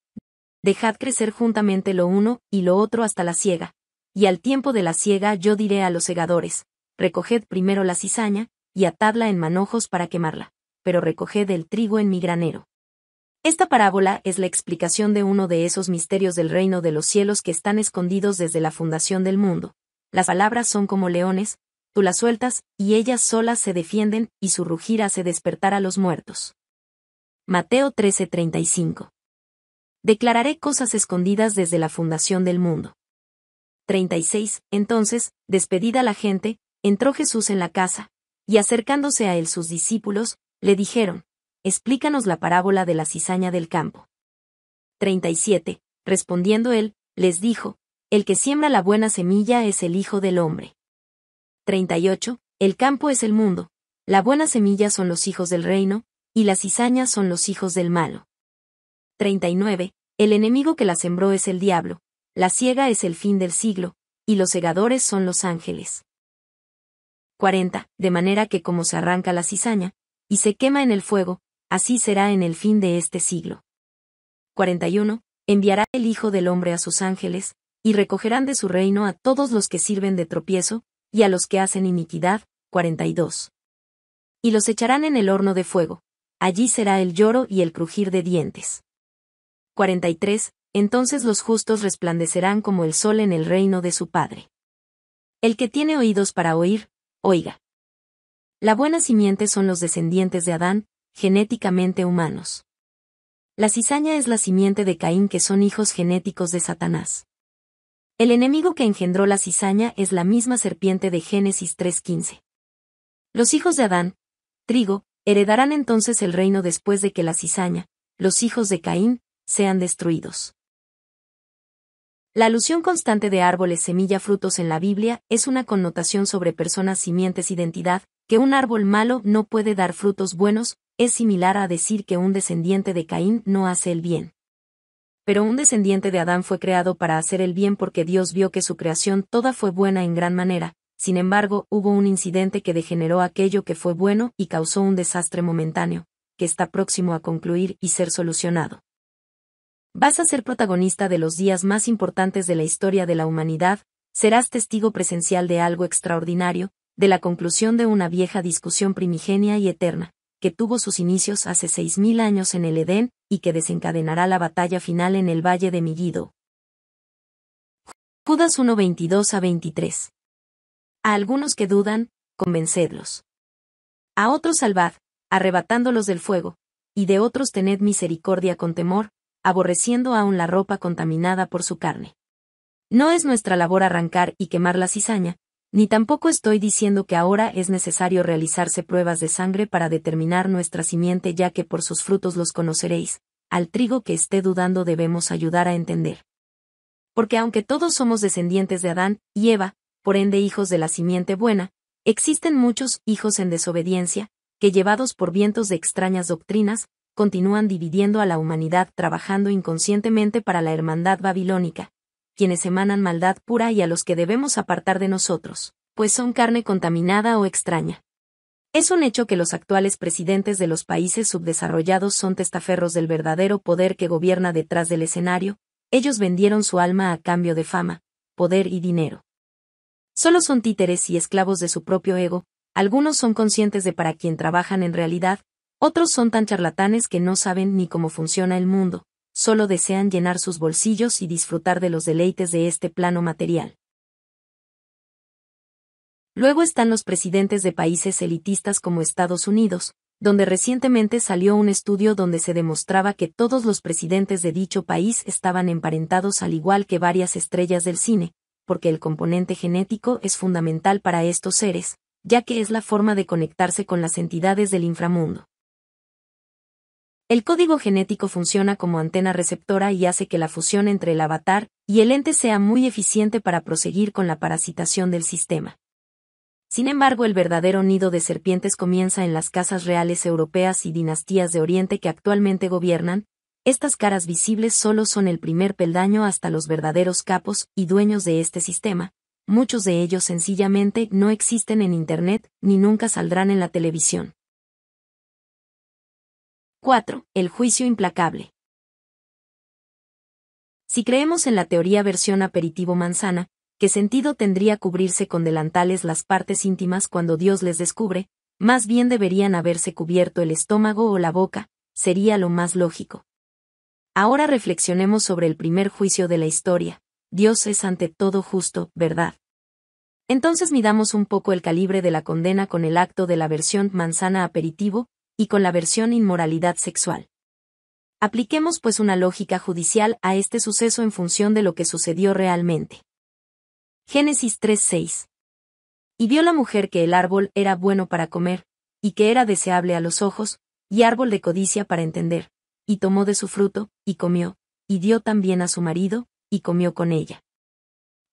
dejad crecer juntamente lo uno y lo otro hasta la siega. Y al tiempo de la siega yo diré a los segadores, recoged primero la cizaña, y atadla en manojos para quemarla, pero recoged el trigo en mi granero. Esta parábola es la explicación de uno de esos misterios del reino de los cielos que están escondidos desde la fundación del mundo. Las palabras son como leones, tú las sueltas, y ellas solas se defienden, y su rugir hace despertar a los muertos. Mateo 13:35 Declararé cosas escondidas desde la fundación del mundo. 36. Entonces, despedida la gente, entró Jesús en la casa, y acercándose a él sus discípulos, le dijeron, Explícanos la parábola de la cizaña del campo. 37. Respondiendo él, les dijo, El que siembra la buena semilla es el Hijo del Hombre. 38. El campo es el mundo, la buena semilla son los hijos del reino, y las cizañas son los hijos del malo. 39. El enemigo que la sembró es el diablo, la ciega es el fin del siglo, y los segadores son los ángeles. 40. De manera que como se arranca la cizaña, y se quema en el fuego, así será en el fin de este siglo. 41. Enviará el Hijo del Hombre a sus ángeles, y recogerán de su reino a todos los que sirven de tropiezo, y a los que hacen iniquidad. 42. Y los echarán en el horno de fuego. Allí será el lloro y el crujir de dientes. 43, entonces los justos resplandecerán como el sol en el reino de su Padre. El que tiene oídos para oír, oiga. La buena simiente son los descendientes de Adán, genéticamente humanos. La cizaña es la simiente de Caín que son hijos genéticos de Satanás. El enemigo que engendró la cizaña es la misma serpiente de Génesis 3.15. Los hijos de Adán, trigo, heredarán entonces el reino después de que la cizaña, los hijos de Caín, sean destruidos. La alusión constante de árboles semilla frutos en la Biblia es una connotación sobre personas simientes identidad, que un árbol malo no puede dar frutos buenos, es similar a decir que un descendiente de Caín no hace el bien. Pero un descendiente de Adán fue creado para hacer el bien porque Dios vio que su creación toda fue buena en gran manera, sin embargo hubo un incidente que degeneró aquello que fue bueno y causó un desastre momentáneo, que está próximo a concluir y ser solucionado. Vas a ser protagonista de los días más importantes de la historia de la humanidad, serás testigo presencial de algo extraordinario, de la conclusión de una vieja discusión primigenia y eterna, que tuvo sus inicios hace seis mil años en el Edén, y que desencadenará la batalla final en el Valle de Miguido. Judas 1.22 a 23. A algunos que dudan, convencedlos. A otros salvad, arrebatándolos del fuego, y de otros tened misericordia con temor, aborreciendo aún la ropa contaminada por su carne. No es nuestra labor arrancar y quemar la cizaña, ni tampoco estoy diciendo que ahora es necesario realizarse pruebas de sangre para determinar nuestra simiente ya que por sus frutos los conoceréis, al trigo que esté dudando debemos ayudar a entender. Porque aunque todos somos descendientes de Adán y Eva, por ende hijos de la simiente buena, existen muchos hijos en desobediencia, que llevados por vientos de extrañas doctrinas, continúan dividiendo a la humanidad trabajando inconscientemente para la hermandad babilónica, quienes emanan maldad pura y a los que debemos apartar de nosotros, pues son carne contaminada o extraña. Es un hecho que los actuales presidentes de los países subdesarrollados son testaferros del verdadero poder que gobierna detrás del escenario, ellos vendieron su alma a cambio de fama, poder y dinero. Solo son títeres y esclavos de su propio ego, algunos son conscientes de para quién trabajan en realidad, otros son tan charlatanes que no saben ni cómo funciona el mundo, solo desean llenar sus bolsillos y disfrutar de los deleites de este plano material. Luego están los presidentes de países elitistas como Estados Unidos, donde recientemente salió un estudio donde se demostraba que todos los presidentes de dicho país estaban emparentados al igual que varias estrellas del cine, porque el componente genético es fundamental para estos seres, ya que es la forma de conectarse con las entidades del inframundo. El código genético funciona como antena receptora y hace que la fusión entre el avatar y el ente sea muy eficiente para proseguir con la parasitación del sistema. Sin embargo, el verdadero nido de serpientes comienza en las casas reales europeas y dinastías de Oriente que actualmente gobiernan, estas caras visibles solo son el primer peldaño hasta los verdaderos capos y dueños de este sistema, muchos de ellos sencillamente no existen en Internet ni nunca saldrán en la televisión. 4. El juicio implacable. Si creemos en la teoría versión aperitivo manzana, ¿qué sentido tendría cubrirse con delantales las partes íntimas cuando Dios les descubre? Más bien deberían haberse cubierto el estómago o la boca, sería lo más lógico. Ahora reflexionemos sobre el primer juicio de la historia. Dios es ante todo justo, ¿verdad? Entonces midamos un poco el calibre de la condena con el acto de la versión manzana aperitivo, y con la versión inmoralidad sexual. Apliquemos pues una lógica judicial a este suceso en función de lo que sucedió realmente. Génesis 3:6. Y vio la mujer que el árbol era bueno para comer, y que era deseable a los ojos, y árbol de codicia para entender, y tomó de su fruto, y comió, y dio también a su marido, y comió con ella.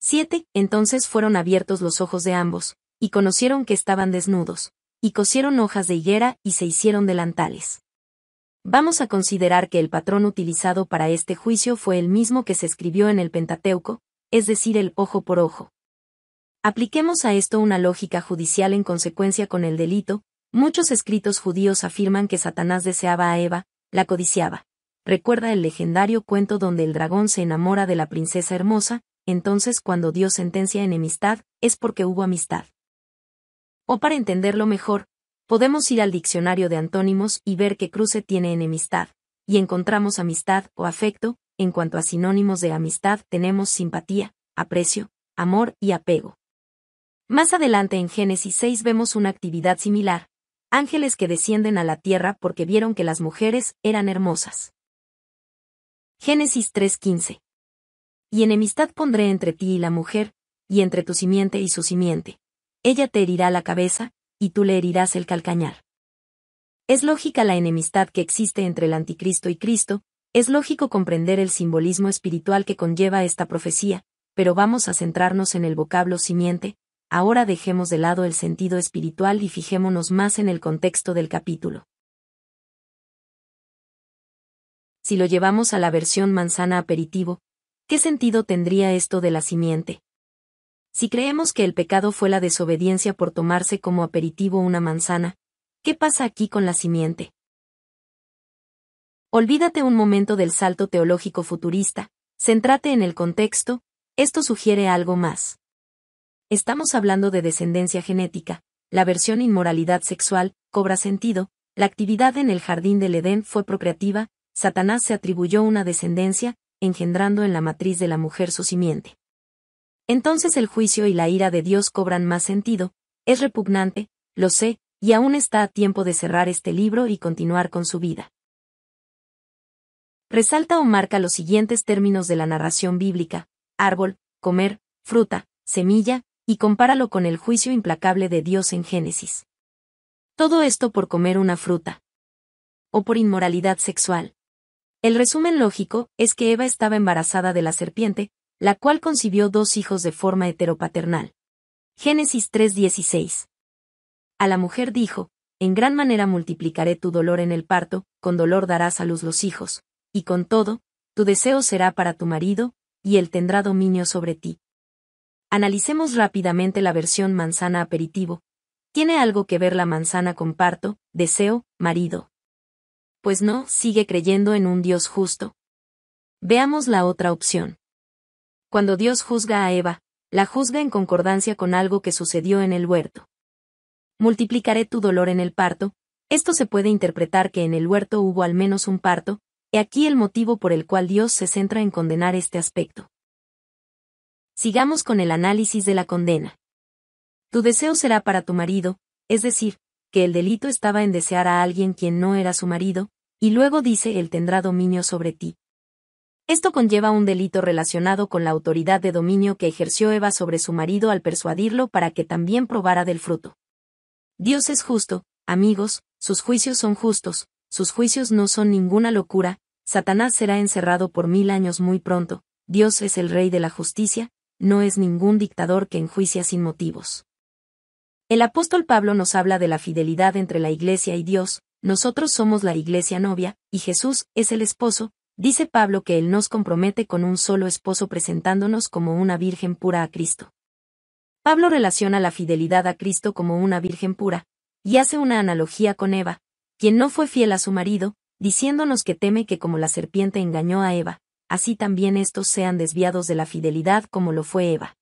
7. Entonces fueron abiertos los ojos de ambos, y conocieron que estaban desnudos, y cosieron hojas de higuera y se hicieron delantales. Vamos a considerar que el patrón utilizado para este juicio fue el mismo que se escribió en el Pentateuco, es decir, el ojo por ojo. Apliquemos a esto una lógica judicial en consecuencia con el delito, muchos escritos judíos afirman que Satanás deseaba a Eva, la codiciaba. Recuerda el legendario cuento donde el dragón se enamora de la princesa hermosa, entonces cuando Dios sentencia enemistad, es porque hubo amistad. O para entenderlo mejor, podemos ir al diccionario de antónimos y ver que cruce tiene enemistad, y encontramos amistad o afecto, en cuanto a sinónimos de amistad tenemos simpatía, aprecio, amor y apego. Más adelante en Génesis 6 vemos una actividad similar, ángeles que descienden a la tierra porque vieron que las mujeres eran hermosas. Génesis 3:15. Y enemistad pondré entre ti y la mujer, y entre tu simiente y su simiente ella te herirá la cabeza, y tú le herirás el calcañar. Es lógica la enemistad que existe entre el anticristo y Cristo, es lógico comprender el simbolismo espiritual que conlleva esta profecía, pero vamos a centrarnos en el vocablo simiente, ahora dejemos de lado el sentido espiritual y fijémonos más en el contexto del capítulo. Si lo llevamos a la versión manzana aperitivo, ¿qué sentido tendría esto de la simiente? Si creemos que el pecado fue la desobediencia por tomarse como aperitivo una manzana, ¿qué pasa aquí con la simiente? Olvídate un momento del salto teológico futurista, centrate en el contexto, esto sugiere algo más. Estamos hablando de descendencia genética, la versión inmoralidad sexual, cobra sentido, la actividad en el jardín del Edén fue procreativa, Satanás se atribuyó una descendencia, engendrando en la matriz de la mujer su simiente entonces el juicio y la ira de Dios cobran más sentido, es repugnante, lo sé, y aún está a tiempo de cerrar este libro y continuar con su vida. Resalta o marca los siguientes términos de la narración bíblica, árbol, comer, fruta, semilla, y compáralo con el juicio implacable de Dios en Génesis. Todo esto por comer una fruta. O por inmoralidad sexual. El resumen lógico es que Eva estaba embarazada de la serpiente, la cual concibió dos hijos de forma heteropaternal. Génesis 3:16. A la mujer dijo, En gran manera multiplicaré tu dolor en el parto, con dolor darás a luz los hijos, y con todo, tu deseo será para tu marido, y él tendrá dominio sobre ti. Analicemos rápidamente la versión manzana aperitivo. ¿Tiene algo que ver la manzana con parto, deseo, marido? Pues no, sigue creyendo en un Dios justo. Veamos la otra opción. Cuando Dios juzga a Eva, la juzga en concordancia con algo que sucedió en el huerto. Multiplicaré tu dolor en el parto, esto se puede interpretar que en el huerto hubo al menos un parto, y aquí el motivo por el cual Dios se centra en condenar este aspecto. Sigamos con el análisis de la condena. Tu deseo será para tu marido, es decir, que el delito estaba en desear a alguien quien no era su marido, y luego dice él tendrá dominio sobre ti, esto conlleva un delito relacionado con la autoridad de dominio que ejerció Eva sobre su marido al persuadirlo para que también probara del fruto. Dios es justo, amigos, sus juicios son justos, sus juicios no son ninguna locura, Satanás será encerrado por mil años muy pronto, Dios es el Rey de la justicia, no es ningún dictador que enjuicia sin motivos. El apóstol Pablo nos habla de la fidelidad entre la Iglesia y Dios, nosotros somos la Iglesia novia, y Jesús es el esposo, Dice Pablo que Él nos compromete con un solo esposo presentándonos como una virgen pura a Cristo. Pablo relaciona la fidelidad a Cristo como una virgen pura, y hace una analogía con Eva, quien no fue fiel a su marido, diciéndonos que teme que como la serpiente engañó a Eva, así también estos sean desviados de la fidelidad como lo fue Eva.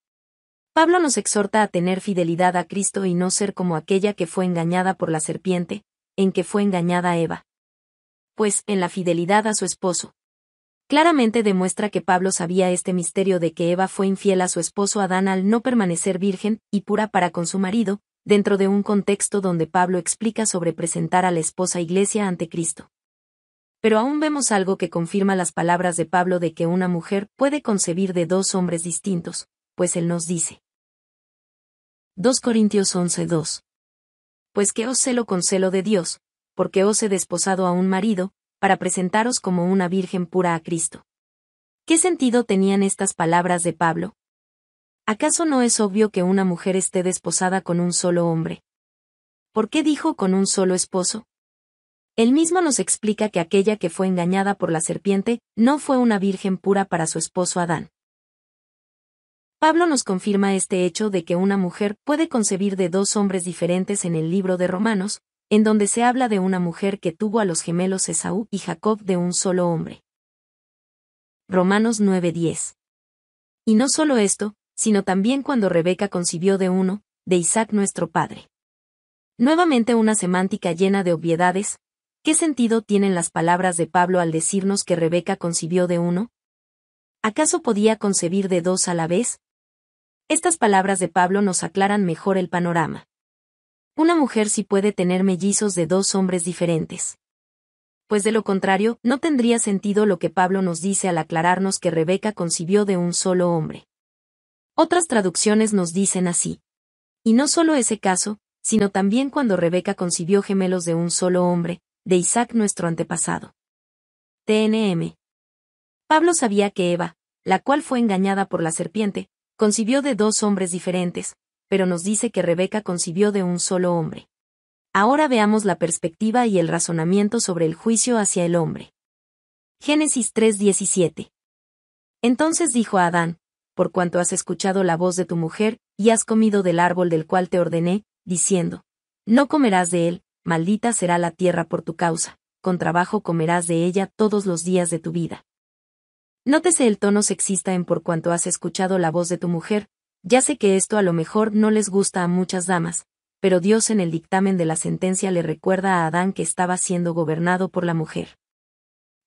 Pablo nos exhorta a tener fidelidad a Cristo y no ser como aquella que fue engañada por la serpiente, en que fue engañada Eva. Pues, en la fidelidad a su esposo, claramente demuestra que Pablo sabía este misterio de que Eva fue infiel a su esposo Adán al no permanecer virgen y pura para con su marido, dentro de un contexto donde Pablo explica sobre presentar a la esposa iglesia ante Cristo. Pero aún vemos algo que confirma las palabras de Pablo de que una mujer puede concebir de dos hombres distintos, pues él nos dice. 2 Corintios 11:2 Pues que os celo con celo de Dios, porque os he desposado a un marido, para presentaros como una virgen pura a Cristo. ¿Qué sentido tenían estas palabras de Pablo? ¿Acaso no es obvio que una mujer esté desposada con un solo hombre? ¿Por qué dijo con un solo esposo? Él mismo nos explica que aquella que fue engañada por la serpiente no fue una virgen pura para su esposo Adán. Pablo nos confirma este hecho de que una mujer puede concebir de dos hombres diferentes en el libro de Romanos, en donde se habla de una mujer que tuvo a los gemelos Esaú y Jacob de un solo hombre. Romanos 9:10. Y no solo esto, sino también cuando Rebeca concibió de uno, de Isaac nuestro padre. Nuevamente una semántica llena de obviedades, ¿qué sentido tienen las palabras de Pablo al decirnos que Rebeca concibió de uno? ¿Acaso podía concebir de dos a la vez? Estas palabras de Pablo nos aclaran mejor el panorama. Una mujer sí puede tener mellizos de dos hombres diferentes. Pues de lo contrario, no tendría sentido lo que Pablo nos dice al aclararnos que Rebeca concibió de un solo hombre. Otras traducciones nos dicen así. Y no solo ese caso, sino también cuando Rebeca concibió gemelos de un solo hombre, de Isaac nuestro antepasado. TNM. Pablo sabía que Eva, la cual fue engañada por la serpiente, concibió de dos hombres diferentes, pero nos dice que Rebeca concibió de un solo hombre. Ahora veamos la perspectiva y el razonamiento sobre el juicio hacia el hombre. Génesis 3:17. Entonces dijo Adán, por cuanto has escuchado la voz de tu mujer, y has comido del árbol del cual te ordené, diciendo, No comerás de él, maldita será la tierra por tu causa, con trabajo comerás de ella todos los días de tu vida. Nótese el tono sexista en por cuanto has escuchado la voz de tu mujer, ya sé que esto a lo mejor no les gusta a muchas damas, pero Dios en el dictamen de la sentencia le recuerda a Adán que estaba siendo gobernado por la mujer.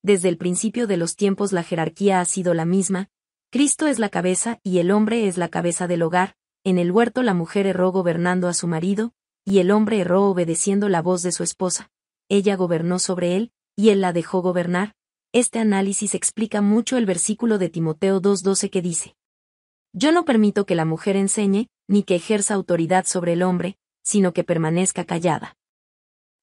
Desde el principio de los tiempos la jerarquía ha sido la misma, Cristo es la cabeza y el hombre es la cabeza del hogar, en el huerto la mujer erró gobernando a su marido, y el hombre erró obedeciendo la voz de su esposa, ella gobernó sobre él, y él la dejó gobernar, este análisis explica mucho el versículo de Timoteo 2.12 que dice, yo no permito que la mujer enseñe, ni que ejerza autoridad sobre el hombre, sino que permanezca callada.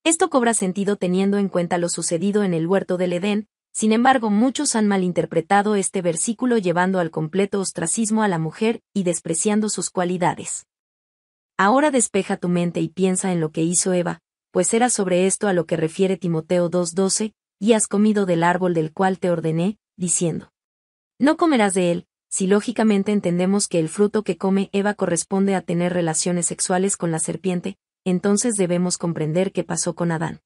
Esto cobra sentido teniendo en cuenta lo sucedido en el huerto del Edén, sin embargo muchos han malinterpretado este versículo llevando al completo ostracismo a la mujer y despreciando sus cualidades. Ahora despeja tu mente y piensa en lo que hizo Eva, pues era sobre esto a lo que refiere Timoteo 2.12, y has comido del árbol del cual te ordené, diciendo, No comerás de él, si lógicamente entendemos que el fruto que come Eva corresponde a tener relaciones sexuales con la serpiente, entonces debemos comprender qué pasó con Adán.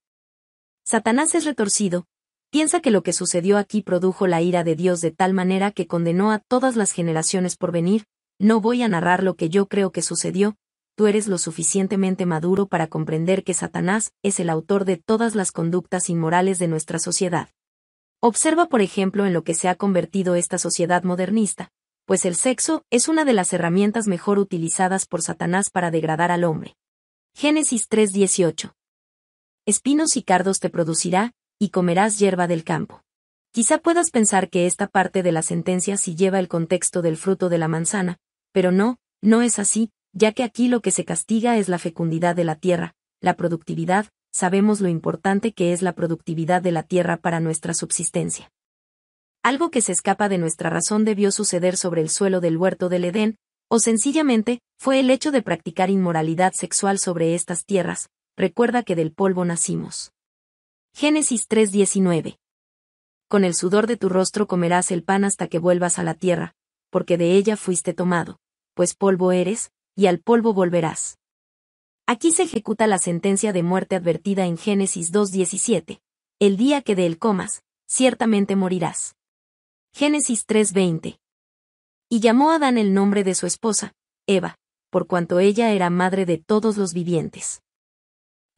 Satanás es retorcido, piensa que lo que sucedió aquí produjo la ira de Dios de tal manera que condenó a todas las generaciones por venir, no voy a narrar lo que yo creo que sucedió, tú eres lo suficientemente maduro para comprender que Satanás es el autor de todas las conductas inmorales de nuestra sociedad. Observa por ejemplo en lo que se ha convertido esta sociedad modernista, pues el sexo es una de las herramientas mejor utilizadas por Satanás para degradar al hombre. Génesis 3:18. Espinos y cardos te producirá, y comerás hierba del campo. Quizá puedas pensar que esta parte de la sentencia sí lleva el contexto del fruto de la manzana, pero no, no es así, ya que aquí lo que se castiga es la fecundidad de la tierra, la productividad, sabemos lo importante que es la productividad de la tierra para nuestra subsistencia. Algo que se escapa de nuestra razón debió suceder sobre el suelo del huerto del Edén, o sencillamente, fue el hecho de practicar inmoralidad sexual sobre estas tierras, recuerda que del polvo nacimos. Génesis 3:19 Con el sudor de tu rostro comerás el pan hasta que vuelvas a la tierra, porque de ella fuiste tomado, pues polvo eres, y al polvo volverás. Aquí se ejecuta la sentencia de muerte advertida en Génesis 2.17. El día que de él comas, ciertamente morirás. Génesis 3.20. Y llamó Adán el nombre de su esposa, Eva, por cuanto ella era madre de todos los vivientes.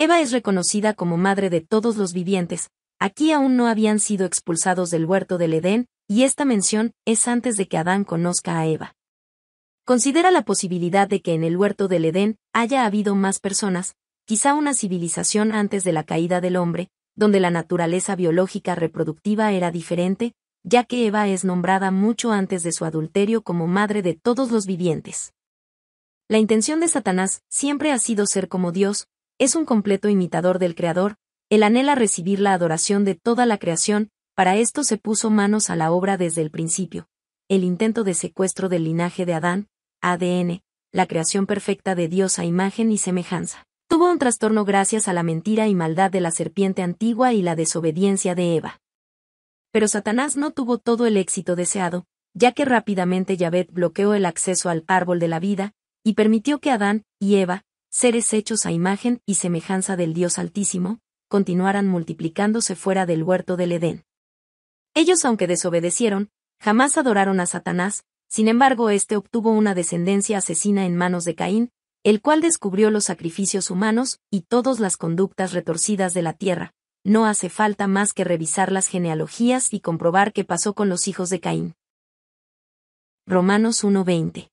Eva es reconocida como madre de todos los vivientes, aquí aún no habían sido expulsados del huerto del Edén, y esta mención es antes de que Adán conozca a Eva. Considera la posibilidad de que en el huerto del Edén haya habido más personas, quizá una civilización antes de la caída del hombre, donde la naturaleza biológica reproductiva era diferente, ya que Eva es nombrada mucho antes de su adulterio como madre de todos los vivientes. La intención de Satanás siempre ha sido ser como Dios, es un completo imitador del Creador, él anhela recibir la adoración de toda la creación, para esto se puso manos a la obra desde el principio. El intento de secuestro del linaje de Adán, ADN, la creación perfecta de Dios a imagen y semejanza. Tuvo un trastorno gracias a la mentira y maldad de la serpiente antigua y la desobediencia de Eva. Pero Satanás no tuvo todo el éxito deseado, ya que rápidamente yaved bloqueó el acceso al árbol de la vida, y permitió que Adán y Eva, seres hechos a imagen y semejanza del Dios Altísimo, continuaran multiplicándose fuera del huerto del Edén. Ellos aunque desobedecieron, jamás adoraron a Satanás, sin embargo, este obtuvo una descendencia asesina en manos de Caín, el cual descubrió los sacrificios humanos y todas las conductas retorcidas de la tierra. No hace falta más que revisar las genealogías y comprobar qué pasó con los hijos de Caín. Romanos 1:20.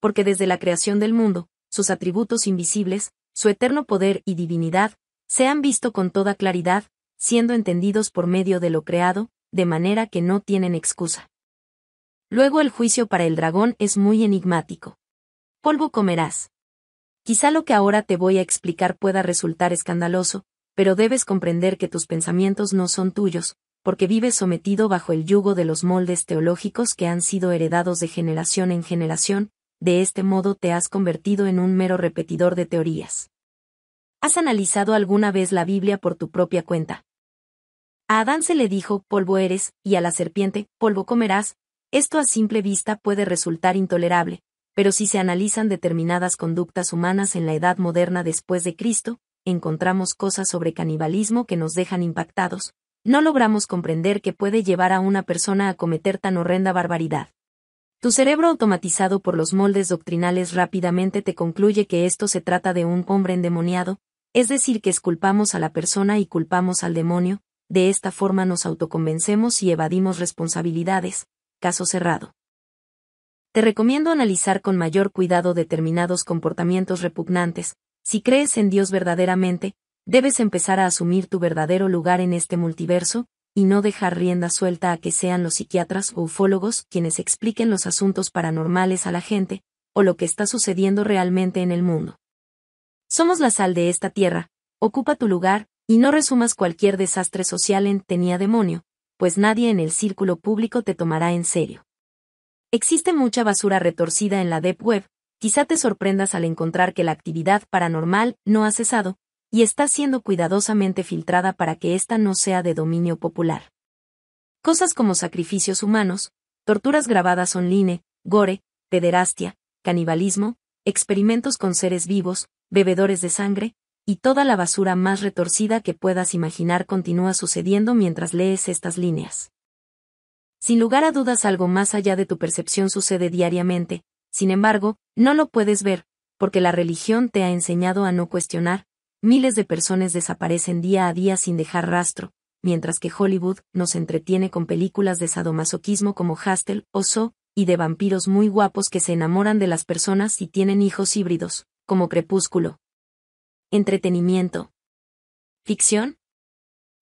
Porque desde la creación del mundo, sus atributos invisibles, su eterno poder y divinidad, se han visto con toda claridad, siendo entendidos por medio de lo creado, de manera que no tienen excusa. Luego el juicio para el dragón es muy enigmático. Polvo comerás. Quizá lo que ahora te voy a explicar pueda resultar escandaloso, pero debes comprender que tus pensamientos no son tuyos, porque vives sometido bajo el yugo de los moldes teológicos que han sido heredados de generación en generación, de este modo te has convertido en un mero repetidor de teorías. ¿Has analizado alguna vez la Biblia por tu propia cuenta? A Adán se le dijo, polvo eres, y a la serpiente, polvo comerás, esto a simple vista puede resultar intolerable, pero si se analizan determinadas conductas humanas en la edad moderna después de Cristo, encontramos cosas sobre canibalismo que nos dejan impactados. No logramos comprender qué puede llevar a una persona a cometer tan horrenda barbaridad. Tu cerebro automatizado por los moldes doctrinales rápidamente te concluye que esto se trata de un hombre endemoniado, es decir, que esculpamos a la persona y culpamos al demonio, de esta forma nos autoconvencemos y evadimos responsabilidades, caso cerrado. Te recomiendo analizar con mayor cuidado determinados comportamientos repugnantes, si crees en Dios verdaderamente, debes empezar a asumir tu verdadero lugar en este multiverso, y no dejar rienda suelta a que sean los psiquiatras o ufólogos quienes expliquen los asuntos paranormales a la gente, o lo que está sucediendo realmente en el mundo. Somos la sal de esta tierra, ocupa tu lugar, y no resumas cualquier desastre social en tenía demonio, pues nadie en el círculo público te tomará en serio. Existe mucha basura retorcida en la Deep Web, quizá te sorprendas al encontrar que la actividad paranormal no ha cesado, y está siendo cuidadosamente filtrada para que ésta no sea de dominio popular. Cosas como sacrificios humanos, torturas grabadas online, gore, pederastia, canibalismo, experimentos con seres vivos, bebedores de sangre, y toda la basura más retorcida que puedas imaginar continúa sucediendo mientras lees estas líneas. Sin lugar a dudas algo más allá de tu percepción sucede diariamente, sin embargo, no lo puedes ver, porque la religión te ha enseñado a no cuestionar, miles de personas desaparecen día a día sin dejar rastro, mientras que Hollywood nos entretiene con películas de sadomasoquismo como Hastel o So, y de vampiros muy guapos que se enamoran de las personas y tienen hijos híbridos, como Crepúsculo, entretenimiento. ¿Ficción?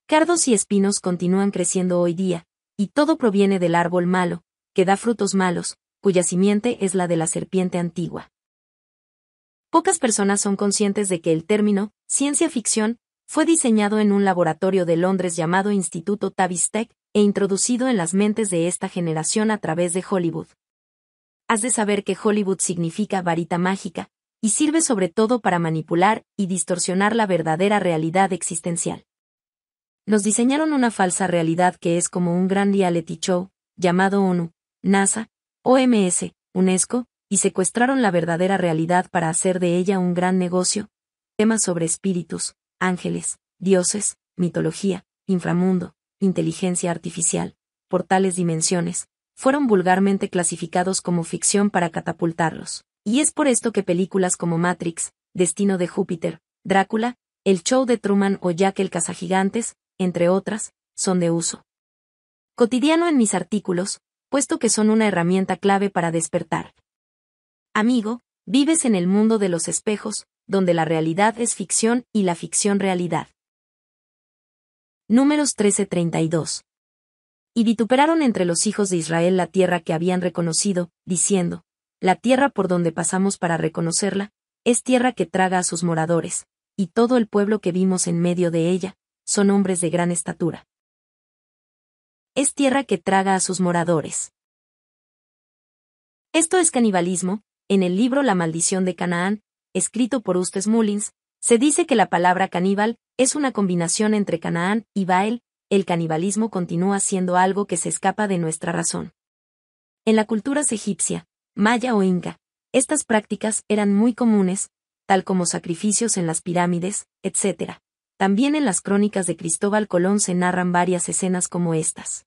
Cardos y espinos continúan creciendo hoy día, y todo proviene del árbol malo, que da frutos malos, cuya simiente es la de la serpiente antigua. Pocas personas son conscientes de que el término, ciencia ficción, fue diseñado en un laboratorio de Londres llamado Instituto Tavistec e introducido en las mentes de esta generación a través de Hollywood. Has de saber que Hollywood significa varita mágica, y sirve sobre todo para manipular y distorsionar la verdadera realidad existencial. Nos diseñaron una falsa realidad que es como un gran reality show, llamado ONU, NASA, OMS, UNESCO, y secuestraron la verdadera realidad para hacer de ella un gran negocio, temas sobre espíritus, ángeles, dioses, mitología, inframundo, inteligencia artificial, portales tales dimensiones, fueron vulgarmente clasificados como ficción para catapultarlos. Y es por esto que películas como Matrix, Destino de Júpiter, Drácula, El Show de Truman o Jack el Cazagigantes, entre otras, son de uso cotidiano en mis artículos, puesto que son una herramienta clave para despertar. Amigo, vives en el mundo de los espejos, donde la realidad es ficción y la ficción realidad. Números 1332. Y vituperaron entre los hijos de Israel la tierra que habían reconocido, diciendo, la tierra por donde pasamos para reconocerla, es tierra que traga a sus moradores, y todo el pueblo que vimos en medio de ella, son hombres de gran estatura. Es tierra que traga a sus moradores. Esto es canibalismo, en el libro La maldición de Canaán, escrito por Ustes Mullins, se dice que la palabra caníbal es una combinación entre Canaán y Baal, el canibalismo continúa siendo algo que se escapa de nuestra razón. En la cultura egipcia, maya o inca. Estas prácticas eran muy comunes, tal como sacrificios en las pirámides, etc. También en las crónicas de Cristóbal Colón se narran varias escenas como estas.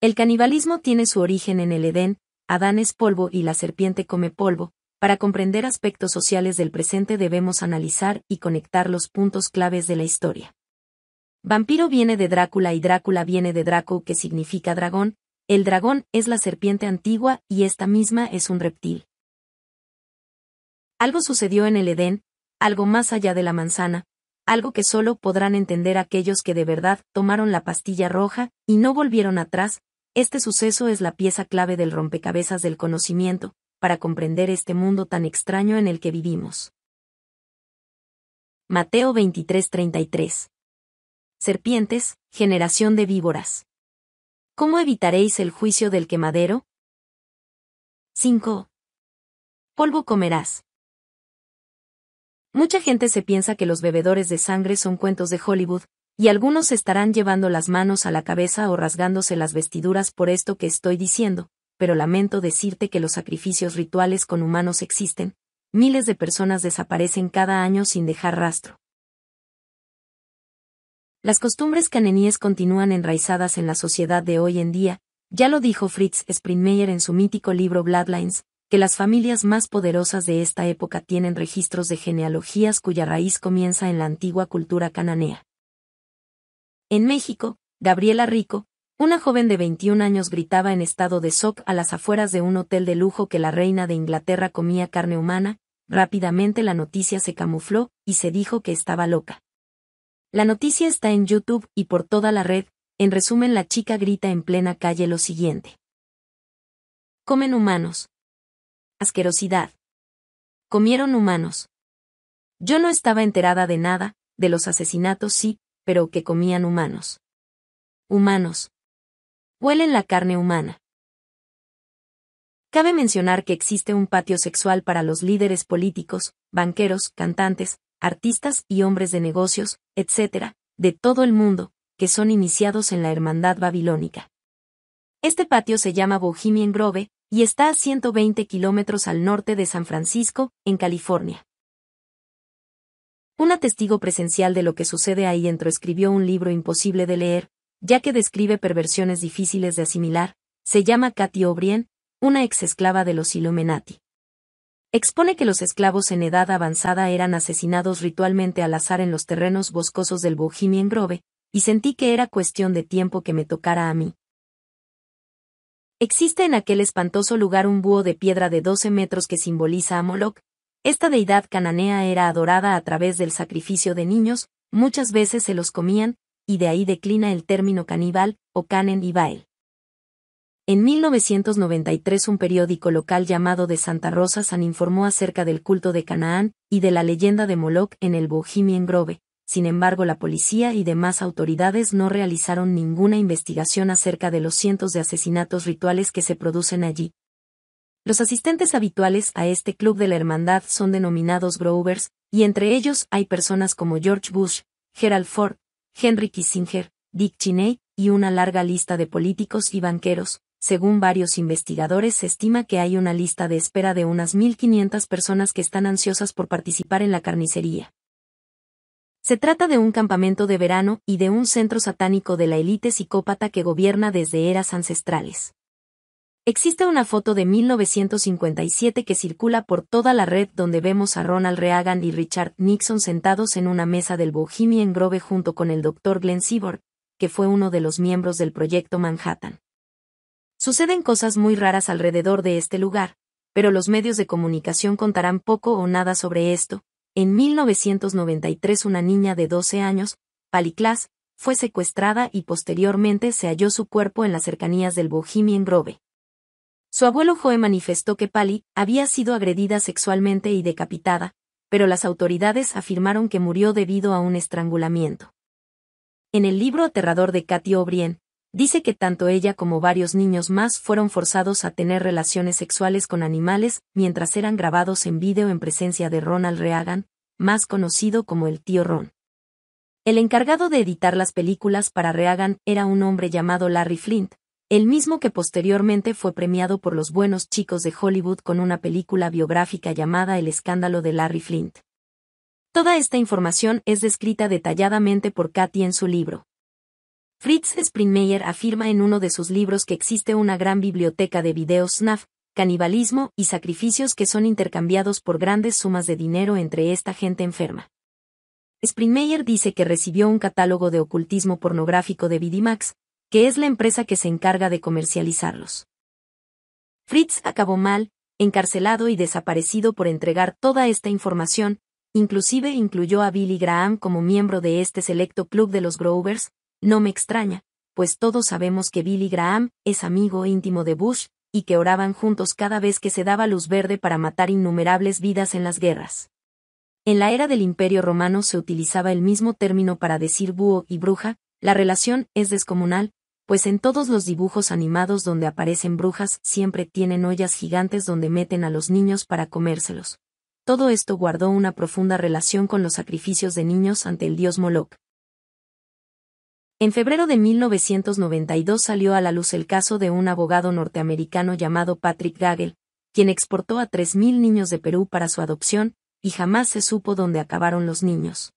El canibalismo tiene su origen en el Edén, Adán es polvo y la serpiente come polvo. Para comprender aspectos sociales del presente debemos analizar y conectar los puntos claves de la historia. Vampiro viene de Drácula y Drácula viene de Draco que significa dragón, el dragón es la serpiente antigua y esta misma es un reptil. Algo sucedió en el Edén, algo más allá de la manzana, algo que solo podrán entender aquellos que de verdad tomaron la pastilla roja y no volvieron atrás, este suceso es la pieza clave del rompecabezas del conocimiento, para comprender este mundo tan extraño en el que vivimos. Mateo 23:33 Serpientes, generación de víboras. ¿Cómo evitaréis el juicio del quemadero? 5. Polvo comerás. Mucha gente se piensa que los bebedores de sangre son cuentos de Hollywood, y algunos estarán llevando las manos a la cabeza o rasgándose las vestiduras por esto que estoy diciendo, pero lamento decirte que los sacrificios rituales con humanos existen, miles de personas desaparecen cada año sin dejar rastro. Las costumbres caneníes continúan enraizadas en la sociedad de hoy en día, ya lo dijo Fritz Springmeier en su mítico libro Bloodlines, que las familias más poderosas de esta época tienen registros de genealogías cuya raíz comienza en la antigua cultura cananea. En México, Gabriela Rico, una joven de 21 años gritaba en estado de shock a las afueras de un hotel de lujo que la reina de Inglaterra comía carne humana, rápidamente la noticia se camufló y se dijo que estaba loca. La noticia está en YouTube y por toda la red, en resumen la chica grita en plena calle lo siguiente. Comen humanos. Asquerosidad. Comieron humanos. Yo no estaba enterada de nada, de los asesinatos sí, pero que comían humanos. Humanos. Huelen la carne humana. Cabe mencionar que existe un patio sexual para los líderes políticos, banqueros, cantantes, artistas y hombres de negocios, etc., de todo el mundo, que son iniciados en la hermandad babilónica. Este patio se llama Bohemian Grove, y está a 120 kilómetros al norte de San Francisco, en California. Una testigo presencial de lo que sucede ahí dentro escribió un libro imposible de leer, ya que describe perversiones difíciles de asimilar, se llama Katy O'Brien, una ex esclava de los Illuminati expone que los esclavos en edad avanzada eran asesinados ritualmente al azar en los terrenos boscosos del Bohemian Grove, y sentí que era cuestión de tiempo que me tocara a mí. Existe en aquel espantoso lugar un búho de piedra de 12 metros que simboliza a Moloch. Esta deidad cananea era adorada a través del sacrificio de niños, muchas veces se los comían, y de ahí declina el término caníbal, o canen y bael. En 1993 un periódico local llamado de Santa Rosa San informó acerca del culto de Canaán y de la leyenda de Moloch en el Bohemian Grove. Sin embargo, la policía y demás autoridades no realizaron ninguna investigación acerca de los cientos de asesinatos rituales que se producen allí. Los asistentes habituales a este club de la hermandad son denominados Grovers, y entre ellos hay personas como George Bush, Gerald Ford, Henry Kissinger, Dick Cheney, y una larga lista de políticos y banqueros, según varios investigadores se estima que hay una lista de espera de unas 1.500 personas que están ansiosas por participar en la carnicería. Se trata de un campamento de verano y de un centro satánico de la élite psicópata que gobierna desde eras ancestrales. Existe una foto de 1957 que circula por toda la red donde vemos a Ronald Reagan y Richard Nixon sentados en una mesa del Bohemian Grove junto con el Dr. Glenn Seaborg, que fue uno de los miembros del Proyecto Manhattan. Suceden cosas muy raras alrededor de este lugar, pero los medios de comunicación contarán poco o nada sobre esto. En 1993 una niña de 12 años, Paliclas, fue secuestrada y posteriormente se halló su cuerpo en las cercanías del Bohemian Grove. Su abuelo Joe manifestó que Pali había sido agredida sexualmente y decapitada, pero las autoridades afirmaron que murió debido a un estrangulamiento. En el libro aterrador de Katy O'Brien, dice que tanto ella como varios niños más fueron forzados a tener relaciones sexuales con animales mientras eran grabados en vídeo en presencia de Ronald Reagan, más conocido como el tío Ron. El encargado de editar las películas para Reagan era un hombre llamado Larry Flint, el mismo que posteriormente fue premiado por los buenos chicos de Hollywood con una película biográfica llamada El escándalo de Larry Flint. Toda esta información es descrita detalladamente por Katy en su libro. Fritz Springmeier afirma en uno de sus libros que existe una gran biblioteca de videos snuff, canibalismo y sacrificios que son intercambiados por grandes sumas de dinero entre esta gente enferma. Springmayer dice que recibió un catálogo de ocultismo pornográfico de Vidimax, que es la empresa que se encarga de comercializarlos. Fritz acabó mal, encarcelado y desaparecido por entregar toda esta información, inclusive incluyó a Billy Graham como miembro de este selecto club de los Grovers, no me extraña, pues todos sabemos que Billy Graham es amigo íntimo de Bush, y que oraban juntos cada vez que se daba luz verde para matar innumerables vidas en las guerras. En la era del Imperio Romano se utilizaba el mismo término para decir búho y bruja, la relación es descomunal, pues en todos los dibujos animados donde aparecen brujas siempre tienen ollas gigantes donde meten a los niños para comérselos. Todo esto guardó una profunda relación con los sacrificios de niños ante el dios Moloch. En febrero de 1992 salió a la luz el caso de un abogado norteamericano llamado Patrick Gagel, quien exportó a 3.000 niños de Perú para su adopción, y jamás se supo dónde acabaron los niños.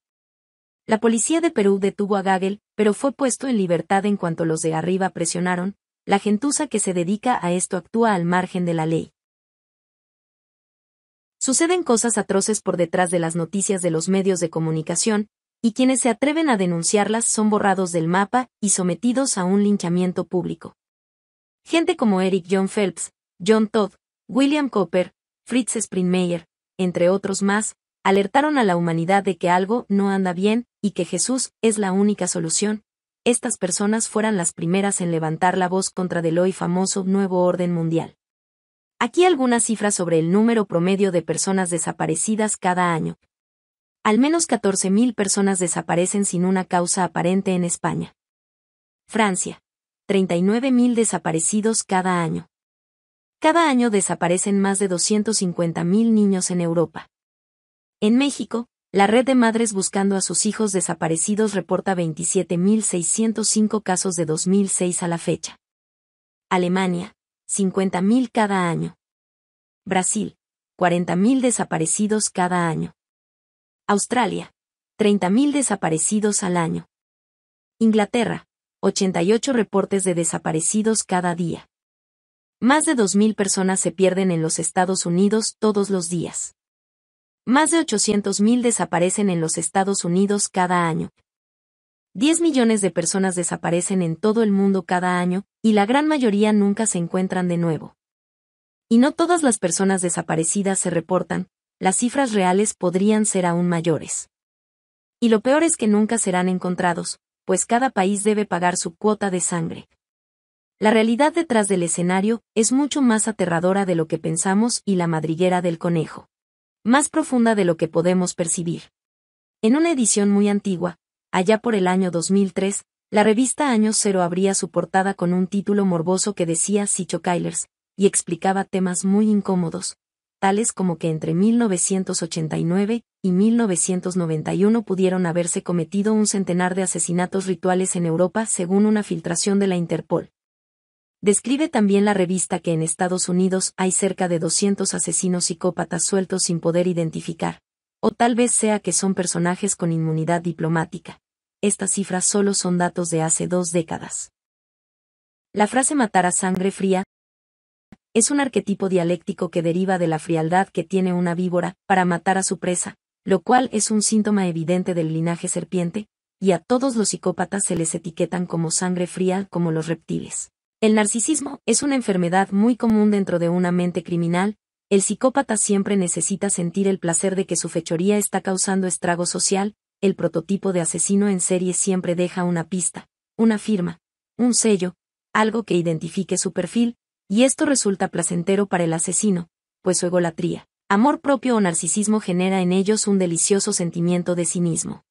La policía de Perú detuvo a Gagel, pero fue puesto en libertad en cuanto los de arriba presionaron, la gentuza que se dedica a esto actúa al margen de la ley. Suceden cosas atroces por detrás de las noticias de los medios de comunicación, y quienes se atreven a denunciarlas son borrados del mapa y sometidos a un linchamiento público. Gente como Eric John Phelps, John Todd, William Cooper, Fritz Springmeier, entre otros más, alertaron a la humanidad de que algo no anda bien y que Jesús es la única solución. Estas personas fueran las primeras en levantar la voz contra del hoy famoso nuevo orden mundial. Aquí algunas cifras sobre el número promedio de personas desaparecidas cada año, al menos 14.000 personas desaparecen sin una causa aparente en España. Francia. 39.000 desaparecidos cada año. Cada año desaparecen más de 250.000 niños en Europa. En México, la red de madres buscando a sus hijos desaparecidos reporta 27.605 casos de 2006 a la fecha. Alemania, 50.000 cada año. Brasil, 40.000 desaparecidos cada año. Australia. 30.000 desaparecidos al año. Inglaterra. 88 reportes de desaparecidos cada día. Más de 2.000 personas se pierden en los Estados Unidos todos los días. Más de 800.000 desaparecen en los Estados Unidos cada año. 10 millones de personas desaparecen en todo el mundo cada año, y la gran mayoría nunca se encuentran de nuevo. Y no todas las personas desaparecidas se reportan, las cifras reales podrían ser aún mayores. Y lo peor es que nunca serán encontrados, pues cada país debe pagar su cuota de sangre. La realidad detrás del escenario es mucho más aterradora de lo que pensamos y la madriguera del conejo. Más profunda de lo que podemos percibir. En una edición muy antigua, allá por el año 2003, la revista Años Cero abría su portada con un título morboso que decía Sicho Kylers, y explicaba temas muy incómodos, tales como que entre 1989 y 1991 pudieron haberse cometido un centenar de asesinatos rituales en Europa según una filtración de la Interpol. Describe también la revista que en Estados Unidos hay cerca de 200 asesinos psicópatas sueltos sin poder identificar. O tal vez sea que son personajes con inmunidad diplomática. Estas cifras solo son datos de hace dos décadas. La frase matar a sangre fría es un arquetipo dialéctico que deriva de la frialdad que tiene una víbora para matar a su presa, lo cual es un síntoma evidente del linaje serpiente, y a todos los psicópatas se les etiquetan como sangre fría como los reptiles. El narcisismo es una enfermedad muy común dentro de una mente criminal, el psicópata siempre necesita sentir el placer de que su fechoría está causando estrago social, el prototipo de asesino en serie siempre deja una pista, una firma, un sello, algo que identifique su perfil, y esto resulta placentero para el asesino, pues su egolatría, amor propio o narcisismo genera en ellos un delicioso sentimiento de cinismo.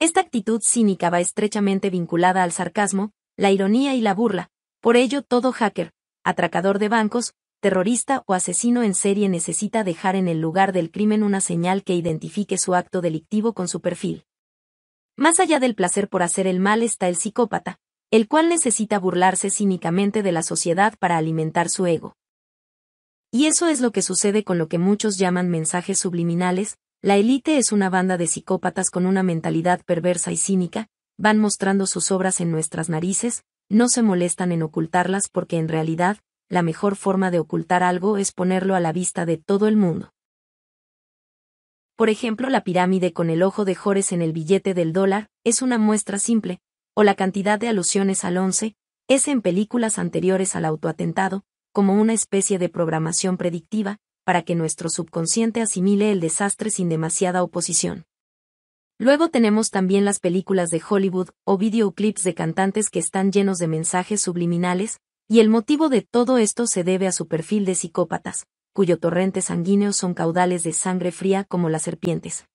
Esta actitud cínica va estrechamente vinculada al sarcasmo, la ironía y la burla, por ello todo hacker, atracador de bancos, terrorista o asesino en serie necesita dejar en el lugar del crimen una señal que identifique su acto delictivo con su perfil. Más allá del placer por hacer el mal está el psicópata, el cual necesita burlarse cínicamente de la sociedad para alimentar su ego. Y eso es lo que sucede con lo que muchos llaman mensajes subliminales, la élite es una banda de psicópatas con una mentalidad perversa y cínica, van mostrando sus obras en nuestras narices, no se molestan en ocultarlas porque en realidad, la mejor forma de ocultar algo es ponerlo a la vista de todo el mundo. Por ejemplo, la pirámide con el ojo de Jores en el billete del dólar es una muestra simple, o la cantidad de alusiones al 11, es en películas anteriores al autoatentado, como una especie de programación predictiva, para que nuestro subconsciente asimile el desastre sin demasiada oposición. Luego tenemos también las películas de Hollywood o videoclips de cantantes que están llenos de mensajes subliminales, y el motivo de todo esto se debe a su perfil de psicópatas, cuyo torrente sanguíneo son caudales de sangre fría como las serpientes.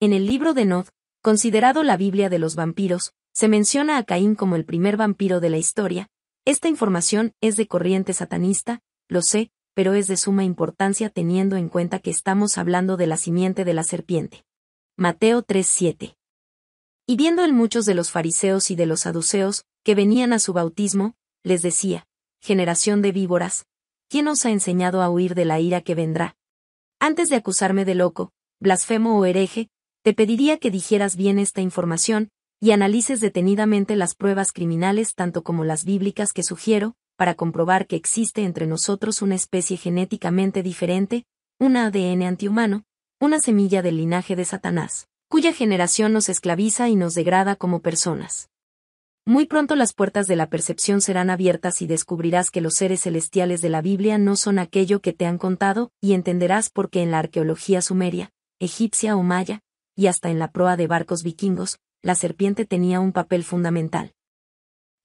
En el libro de Nod, considerado la Biblia de los vampiros, se menciona a Caín como el primer vampiro de la historia, esta información es de corriente satanista, lo sé, pero es de suma importancia teniendo en cuenta que estamos hablando de la simiente de la serpiente. Mateo 3:7. Y viendo el muchos de los fariseos y de los saduceos, que venían a su bautismo, les decía, generación de víboras, ¿quién os ha enseñado a huir de la ira que vendrá? Antes de acusarme de loco, blasfemo o hereje, te pediría que dijeras bien esta información, y analices detenidamente las pruebas criminales tanto como las bíblicas que sugiero, para comprobar que existe entre nosotros una especie genéticamente diferente, un ADN antihumano, una semilla del linaje de Satanás, cuya generación nos esclaviza y nos degrada como personas. Muy pronto las puertas de la percepción serán abiertas y descubrirás que los seres celestiales de la Biblia no son aquello que te han contado, y entenderás por qué en la arqueología sumeria, egipcia o maya, y hasta en la proa de barcos vikingos, la serpiente tenía un papel fundamental.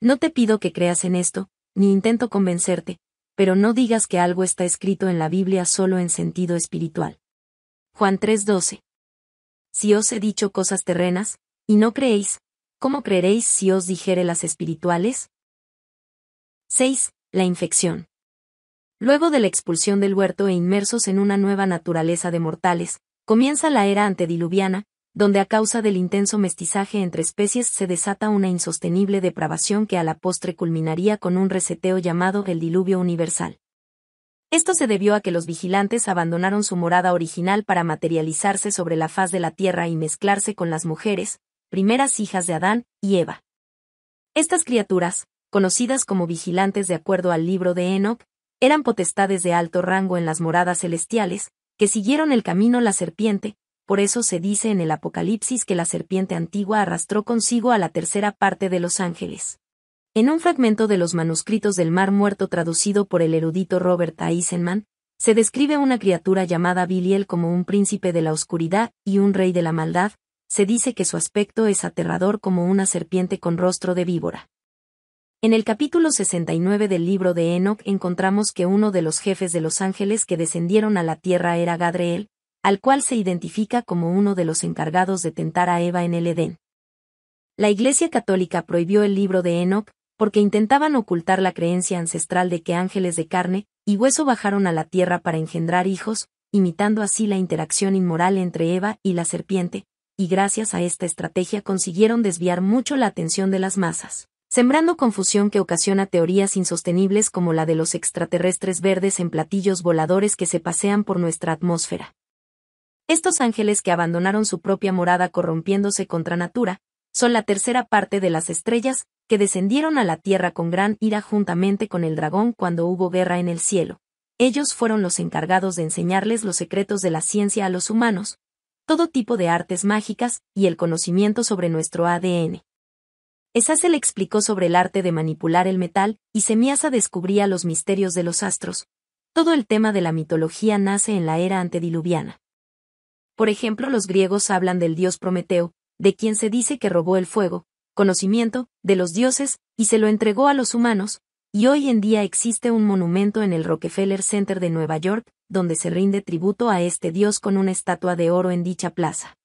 No te pido que creas en esto, ni intento convencerte, pero no digas que algo está escrito en la Biblia solo en sentido espiritual. Juan 3:12. Si os he dicho cosas terrenas, y no creéis, ¿cómo creeréis si os dijere las espirituales? 6. La infección. Luego de la expulsión del huerto e inmersos en una nueva naturaleza de mortales, comienza la era antediluviana, donde a causa del intenso mestizaje entre especies se desata una insostenible depravación que a la postre culminaría con un reseteo llamado el diluvio universal. Esto se debió a que los vigilantes abandonaron su morada original para materializarse sobre la faz de la tierra y mezclarse con las mujeres, primeras hijas de Adán y Eva. Estas criaturas, conocidas como vigilantes de acuerdo al libro de Enoch, eran potestades de alto rango en las moradas celestiales, que siguieron el camino la serpiente, por eso se dice en el Apocalipsis que la serpiente antigua arrastró consigo a la tercera parte de los ángeles. En un fragmento de los manuscritos del Mar Muerto traducido por el erudito Robert Eisenman, se describe una criatura llamada Biliel como un príncipe de la oscuridad y un rey de la maldad, se dice que su aspecto es aterrador como una serpiente con rostro de víbora. En el capítulo 69 del libro de Enoch encontramos que uno de los jefes de los ángeles que descendieron a la tierra era Gadreel, al cual se identifica como uno de los encargados de tentar a Eva en el Edén. La Iglesia Católica prohibió el libro de Enoch, porque intentaban ocultar la creencia ancestral de que ángeles de carne y hueso bajaron a la tierra para engendrar hijos, imitando así la interacción inmoral entre Eva y la serpiente, y gracias a esta estrategia consiguieron desviar mucho la atención de las masas, sembrando confusión que ocasiona teorías insostenibles como la de los extraterrestres verdes en platillos voladores que se pasean por nuestra atmósfera. Estos ángeles que abandonaron su propia morada corrompiéndose contra natura, son la tercera parte de las estrellas, que descendieron a la tierra con gran ira juntamente con el dragón cuando hubo guerra en el cielo. Ellos fueron los encargados de enseñarles los secretos de la ciencia a los humanos, todo tipo de artes mágicas y el conocimiento sobre nuestro ADN. le explicó sobre el arte de manipular el metal, y Semiasa descubría los misterios de los astros. Todo el tema de la mitología nace en la era antediluviana. Por ejemplo, los griegos hablan del dios Prometeo, de quien se dice que robó el fuego, conocimiento, de los dioses, y se lo entregó a los humanos, y hoy en día existe un monumento en el Rockefeller Center de Nueva York, donde se rinde tributo a este dios con una estatua de oro en dicha plaza.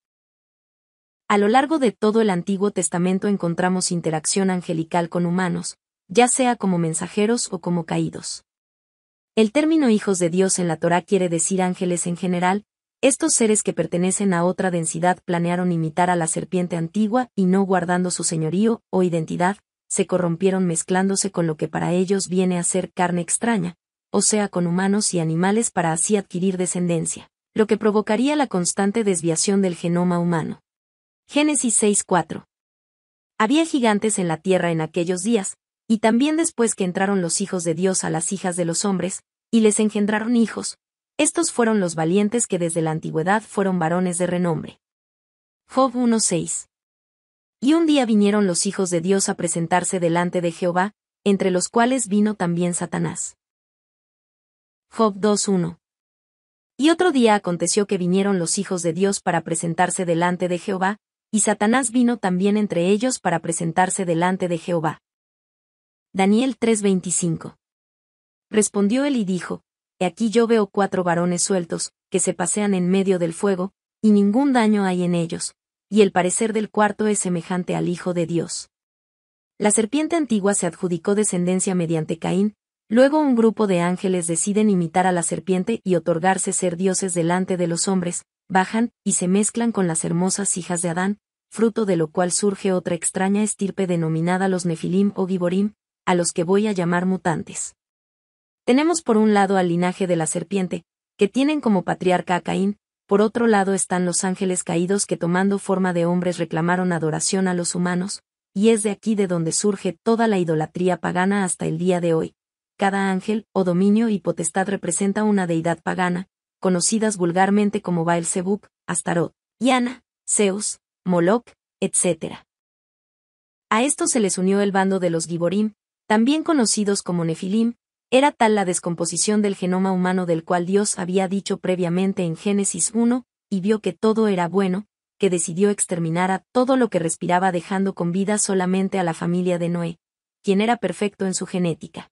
A lo largo de todo el Antiguo Testamento encontramos interacción angelical con humanos, ya sea como mensajeros o como caídos. El término hijos de Dios en la Torá quiere decir ángeles en general, estos seres que pertenecen a otra densidad planearon imitar a la serpiente antigua y no guardando su señorío o identidad, se corrompieron mezclándose con lo que para ellos viene a ser carne extraña, o sea con humanos y animales para así adquirir descendencia, lo que provocaría la constante desviación del genoma humano. Génesis 6.4 Había gigantes en la tierra en aquellos días, y también después que entraron los hijos de Dios a las hijas de los hombres, y les engendraron hijos, estos fueron los valientes que desde la antigüedad fueron varones de renombre. Job 1.6. Y un día vinieron los hijos de Dios a presentarse delante de Jehová, entre los cuales vino también Satanás. Job 2.1. Y otro día aconteció que vinieron los hijos de Dios para presentarse delante de Jehová, y Satanás vino también entre ellos para presentarse delante de Jehová. Daniel 3:25. Respondió él y dijo, aquí yo veo cuatro varones sueltos, que se pasean en medio del fuego, y ningún daño hay en ellos, y el parecer del cuarto es semejante al Hijo de Dios. La serpiente antigua se adjudicó descendencia mediante Caín, luego un grupo de ángeles deciden imitar a la serpiente y otorgarse ser dioses delante de los hombres, bajan, y se mezclan con las hermosas hijas de Adán, fruto de lo cual surge otra extraña estirpe denominada los Nefilim o Giborim, a los que voy a llamar mutantes. Tenemos por un lado al linaje de la serpiente, que tienen como patriarca a Caín, por otro lado están los ángeles caídos que tomando forma de hombres reclamaron adoración a los humanos, y es de aquí de donde surge toda la idolatría pagana hasta el día de hoy. Cada ángel, o dominio y potestad representa una deidad pagana, conocidas vulgarmente como Baal-zebub, Astaroth, Yana, Zeus, Moloch, etc. A esto se les unió el bando de los Giborim, también conocidos como Nefilim, era tal la descomposición del genoma humano del cual Dios había dicho previamente en Génesis 1, y vio que todo era bueno, que decidió exterminar a todo lo que respiraba dejando con vida solamente a la familia de Noé, quien era perfecto en su genética.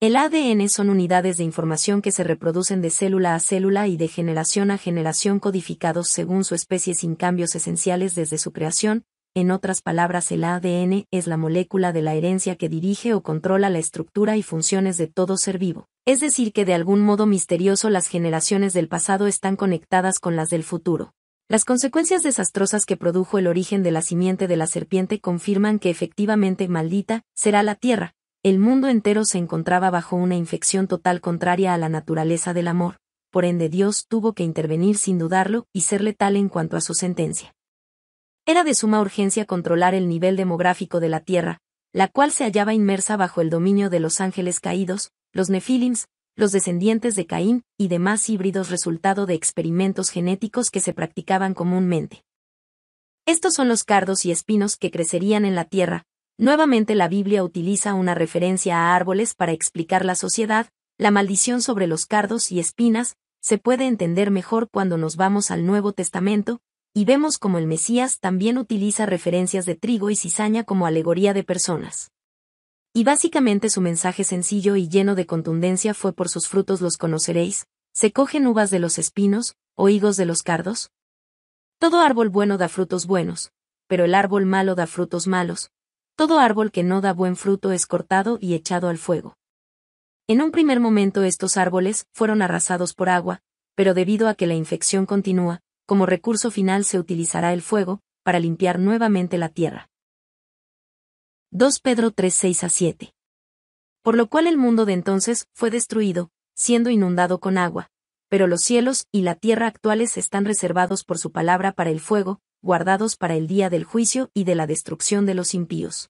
El ADN son unidades de información que se reproducen de célula a célula y de generación a generación codificados según su especie sin cambios esenciales desde su creación, en otras palabras, el ADN es la molécula de la herencia que dirige o controla la estructura y funciones de todo ser vivo. Es decir, que de algún modo misterioso las generaciones del pasado están conectadas con las del futuro. Las consecuencias desastrosas que produjo el origen de la simiente de la serpiente confirman que efectivamente maldita será la Tierra. El mundo entero se encontraba bajo una infección total contraria a la naturaleza del amor. Por ende Dios tuvo que intervenir sin dudarlo y ser letal en cuanto a su sentencia. Era de suma urgencia controlar el nivel demográfico de la Tierra, la cual se hallaba inmersa bajo el dominio de los ángeles caídos, los nefilims, los descendientes de Caín y demás híbridos resultado de experimentos genéticos que se practicaban comúnmente. Estos son los cardos y espinos que crecerían en la tierra. Nuevamente la Biblia utiliza una referencia a árboles para explicar la sociedad, la maldición sobre los cardos y espinas, se puede entender mejor cuando nos vamos al Nuevo Testamento, y vemos como el Mesías también utiliza referencias de trigo y cizaña como alegoría de personas. Y básicamente su mensaje sencillo y lleno de contundencia fue por sus frutos los conoceréis, ¿se cogen uvas de los espinos, o higos de los cardos? Todo árbol bueno da frutos buenos, pero el árbol malo da frutos malos, todo árbol que no da buen fruto es cortado y echado al fuego. En un primer momento estos árboles fueron arrasados por agua, pero debido a que la infección continúa, como recurso final se utilizará el fuego, para limpiar nuevamente la tierra. 2 Pedro 3:6 a 7. Por lo cual el mundo de entonces fue destruido, siendo inundado con agua, pero los cielos y la tierra actuales están reservados por su palabra para el fuego, guardados para el día del juicio y de la destrucción de los impíos.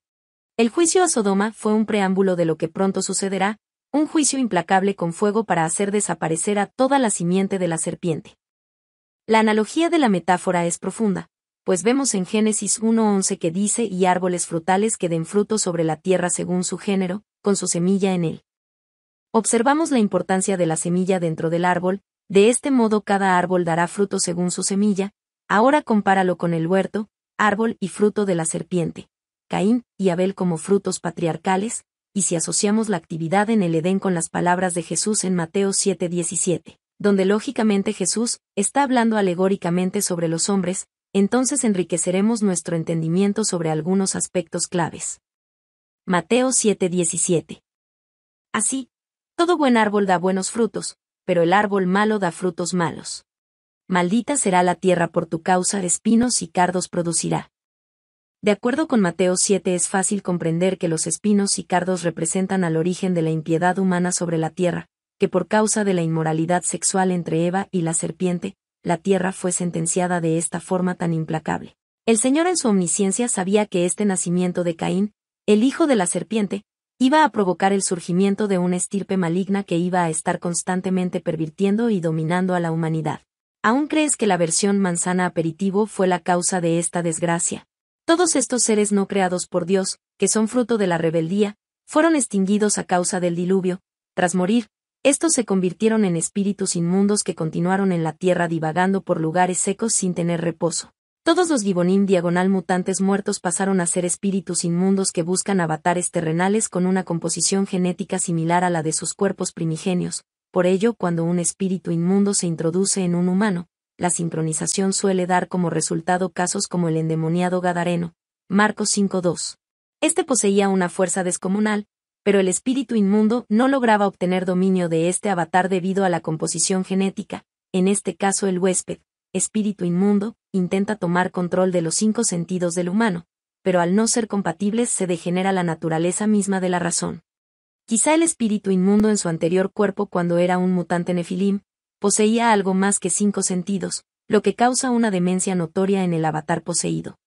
El juicio a Sodoma fue un preámbulo de lo que pronto sucederá, un juicio implacable con fuego para hacer desaparecer a toda la simiente de la serpiente. La analogía de la metáfora es profunda, pues vemos en Génesis 1.11 que dice y árboles frutales que den fruto sobre la tierra según su género, con su semilla en él. Observamos la importancia de la semilla dentro del árbol, de este modo cada árbol dará fruto según su semilla, ahora compáralo con el huerto, árbol y fruto de la serpiente, Caín y Abel como frutos patriarcales, y si asociamos la actividad en el Edén con las palabras de Jesús en Mateo 7:17 donde lógicamente Jesús está hablando alegóricamente sobre los hombres, entonces enriqueceremos nuestro entendimiento sobre algunos aspectos claves. Mateo 7:17. Así, todo buen árbol da buenos frutos, pero el árbol malo da frutos malos. Maldita será la tierra por tu causa, espinos y cardos producirá. De acuerdo con Mateo 7 es fácil comprender que los espinos y cardos representan al origen de la impiedad humana sobre la tierra, que por causa de la inmoralidad sexual entre Eva y la serpiente, la tierra fue sentenciada de esta forma tan implacable. El Señor en su omnisciencia sabía que este nacimiento de Caín, el hijo de la serpiente, iba a provocar el surgimiento de una estirpe maligna que iba a estar constantemente pervirtiendo y dominando a la humanidad. ¿Aún crees que la versión manzana aperitivo fue la causa de esta desgracia? Todos estos seres no creados por Dios, que son fruto de la rebeldía, fueron extinguidos a causa del diluvio, tras morir, estos se convirtieron en espíritus inmundos que continuaron en la tierra divagando por lugares secos sin tener reposo. Todos los Gibonim diagonal mutantes muertos pasaron a ser espíritus inmundos que buscan avatares terrenales con una composición genética similar a la de sus cuerpos primigenios. Por ello, cuando un espíritu inmundo se introduce en un humano, la sincronización suele dar como resultado casos como el endemoniado Gadareno. Marcos 5.2. Este poseía una fuerza descomunal, pero el espíritu inmundo no lograba obtener dominio de este avatar debido a la composición genética, en este caso el huésped, espíritu inmundo, intenta tomar control de los cinco sentidos del humano, pero al no ser compatibles se degenera la naturaleza misma de la razón. Quizá el espíritu inmundo en su anterior cuerpo cuando era un mutante nefilim, poseía algo más que cinco sentidos, lo que causa una demencia notoria en el avatar poseído.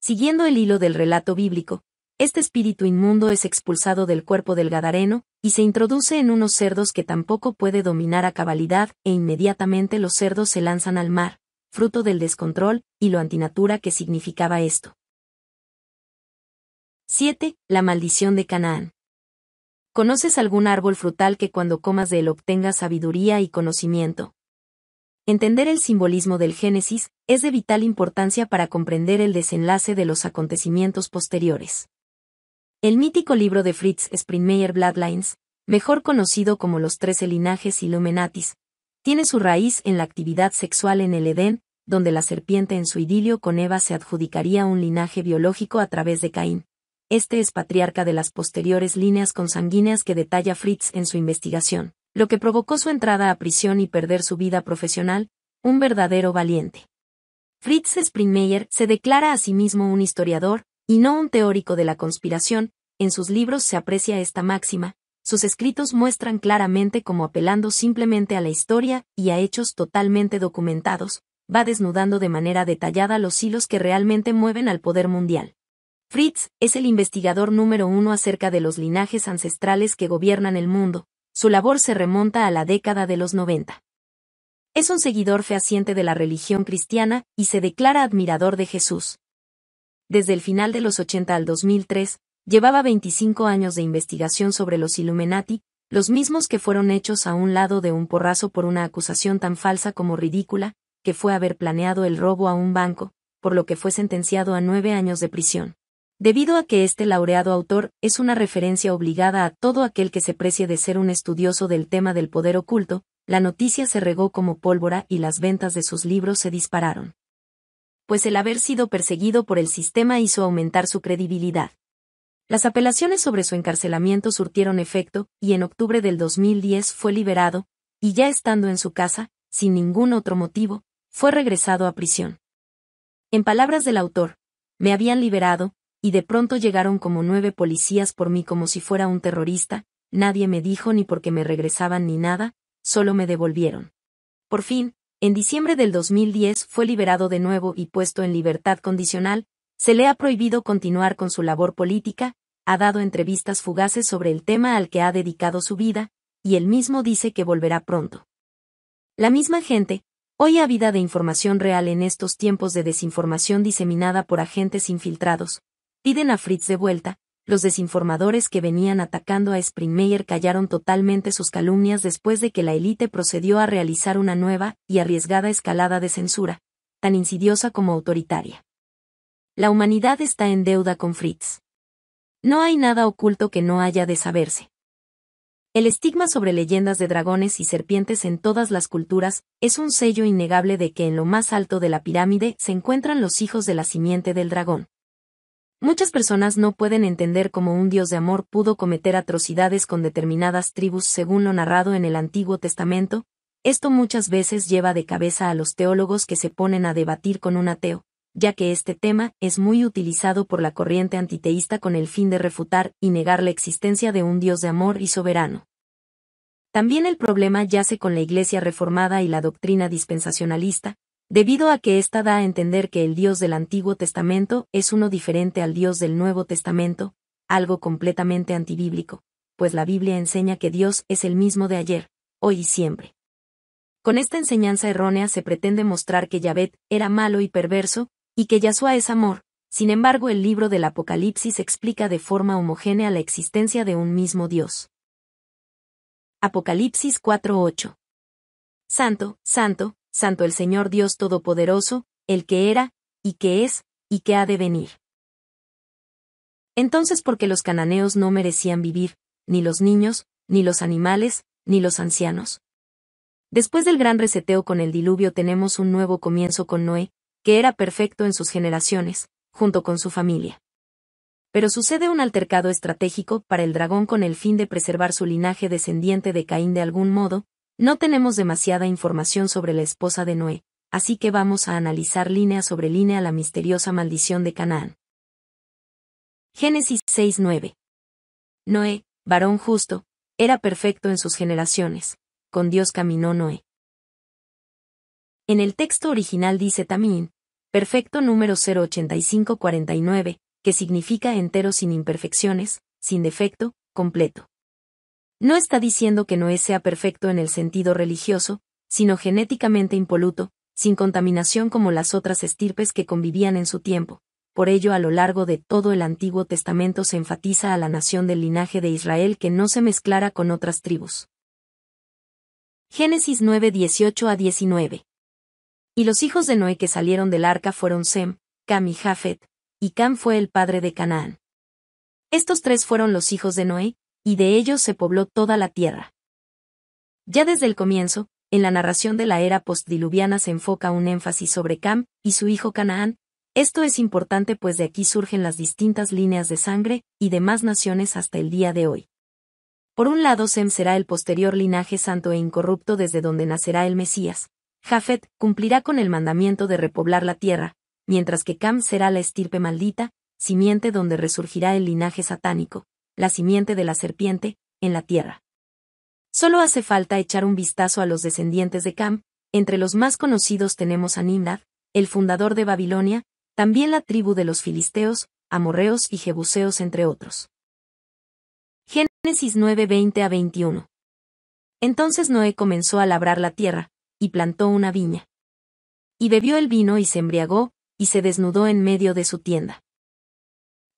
Siguiendo el hilo del relato bíblico, este espíritu inmundo es expulsado del cuerpo del Gadareno, y se introduce en unos cerdos que tampoco puede dominar a cabalidad, e inmediatamente los cerdos se lanzan al mar, fruto del descontrol, y lo antinatura que significaba esto. 7. La maldición de Canaán. ¿Conoces algún árbol frutal que cuando comas de él obtenga sabiduría y conocimiento? Entender el simbolismo del Génesis es de vital importancia para comprender el desenlace de los acontecimientos posteriores. El mítico libro de Fritz Springmeier Bloodlines, mejor conocido como Los Trece Linajes Illuminatis, tiene su raíz en la actividad sexual en el Edén, donde la serpiente en su idilio con Eva se adjudicaría un linaje biológico a través de Caín. Este es patriarca de las posteriores líneas consanguíneas que detalla Fritz en su investigación, lo que provocó su entrada a prisión y perder su vida profesional, un verdadero valiente. Fritz Springmeier se declara a sí mismo un historiador, y no un teórico de la conspiración, en sus libros se aprecia esta máxima, sus escritos muestran claramente cómo apelando simplemente a la historia y a hechos totalmente documentados, va desnudando de manera detallada los hilos que realmente mueven al poder mundial. Fritz es el investigador número uno acerca de los linajes ancestrales que gobiernan el mundo, su labor se remonta a la década de los 90. Es un seguidor fehaciente de la religión cristiana y se declara admirador de Jesús, desde el final de los 80 al 2003, llevaba 25 años de investigación sobre los Illuminati, los mismos que fueron hechos a un lado de un porrazo por una acusación tan falsa como ridícula, que fue haber planeado el robo a un banco, por lo que fue sentenciado a nueve años de prisión. Debido a que este laureado autor es una referencia obligada a todo aquel que se precie de ser un estudioso del tema del poder oculto, la noticia se regó como pólvora y las ventas de sus libros se dispararon pues el haber sido perseguido por el sistema hizo aumentar su credibilidad. Las apelaciones sobre su encarcelamiento surtieron efecto, y en octubre del 2010 fue liberado, y ya estando en su casa, sin ningún otro motivo, fue regresado a prisión. En palabras del autor, me habían liberado, y de pronto llegaron como nueve policías por mí como si fuera un terrorista, nadie me dijo ni por qué me regresaban ni nada, solo me devolvieron. Por fin, en diciembre del 2010 fue liberado de nuevo y puesto en libertad condicional, se le ha prohibido continuar con su labor política, ha dado entrevistas fugaces sobre el tema al que ha dedicado su vida, y él mismo dice que volverá pronto. La misma gente, hoy ávida de información real en estos tiempos de desinformación diseminada por agentes infiltrados, piden a Fritz de vuelta, los desinformadores que venían atacando a Springmeyer callaron totalmente sus calumnias después de que la élite procedió a realizar una nueva y arriesgada escalada de censura, tan insidiosa como autoritaria. La humanidad está en deuda con Fritz. No hay nada oculto que no haya de saberse. El estigma sobre leyendas de dragones y serpientes en todas las culturas es un sello innegable de que en lo más alto de la pirámide se encuentran los hijos de la simiente del dragón. Muchas personas no pueden entender cómo un Dios de amor pudo cometer atrocidades con determinadas tribus según lo narrado en el Antiguo Testamento, esto muchas veces lleva de cabeza a los teólogos que se ponen a debatir con un ateo, ya que este tema es muy utilizado por la corriente antiteísta con el fin de refutar y negar la existencia de un Dios de amor y soberano. También el problema yace con la Iglesia reformada y la doctrina dispensacionalista, debido a que ésta da a entender que el Dios del Antiguo Testamento es uno diferente al Dios del Nuevo Testamento, algo completamente antibíblico, pues la Biblia enseña que Dios es el mismo de ayer, hoy y siempre. Con esta enseñanza errónea se pretende mostrar que Yahvet era malo y perverso, y que Yahshua es amor, sin embargo el libro del Apocalipsis explica de forma homogénea la existencia de un mismo Dios. Apocalipsis 4.8 Santo, Santo, Santo el Señor Dios Todopoderoso, el que era, y que es, y que ha de venir. Entonces porque los cananeos no merecían vivir, ni los niños, ni los animales, ni los ancianos. Después del gran reseteo con el diluvio tenemos un nuevo comienzo con Noé, que era perfecto en sus generaciones, junto con su familia. Pero sucede un altercado estratégico para el dragón con el fin de preservar su linaje descendiente de Caín de algún modo, no tenemos demasiada información sobre la esposa de Noé, así que vamos a analizar línea sobre línea la misteriosa maldición de Canaán. Génesis 6.9. Noé, varón justo, era perfecto en sus generaciones. Con Dios caminó Noé. En el texto original dice también, perfecto número 08549, que significa entero sin imperfecciones, sin defecto, completo. No está diciendo que Noé sea perfecto en el sentido religioso, sino genéticamente impoluto, sin contaminación como las otras estirpes que convivían en su tiempo. Por ello a lo largo de todo el Antiguo Testamento se enfatiza a la nación del linaje de Israel que no se mezclara con otras tribus. Génesis 9 a 19. Y los hijos de Noé que salieron del arca fueron Sem, Cam y Jafet, y Cam fue el padre de Canaán. Estos tres fueron los hijos de Noé, y de ellos se pobló toda la tierra. Ya desde el comienzo, en la narración de la era postdiluviana se enfoca un énfasis sobre Cam y su hijo Canaán, esto es importante pues de aquí surgen las distintas líneas de sangre y demás naciones hasta el día de hoy. Por un lado, Sem será el posterior linaje santo e incorrupto desde donde nacerá el Mesías. Jafet cumplirá con el mandamiento de repoblar la tierra, mientras que Cam será la estirpe maldita, simiente donde resurgirá el linaje satánico la simiente de la serpiente, en la tierra. Solo hace falta echar un vistazo a los descendientes de Camp. entre los más conocidos tenemos a Nimrod, el fundador de Babilonia, también la tribu de los filisteos, amorreos y jebuseos entre otros. Génesis 9, 20 a 21. Entonces Noé comenzó a labrar la tierra, y plantó una viña. Y bebió el vino y se embriagó, y se desnudó en medio de su tienda.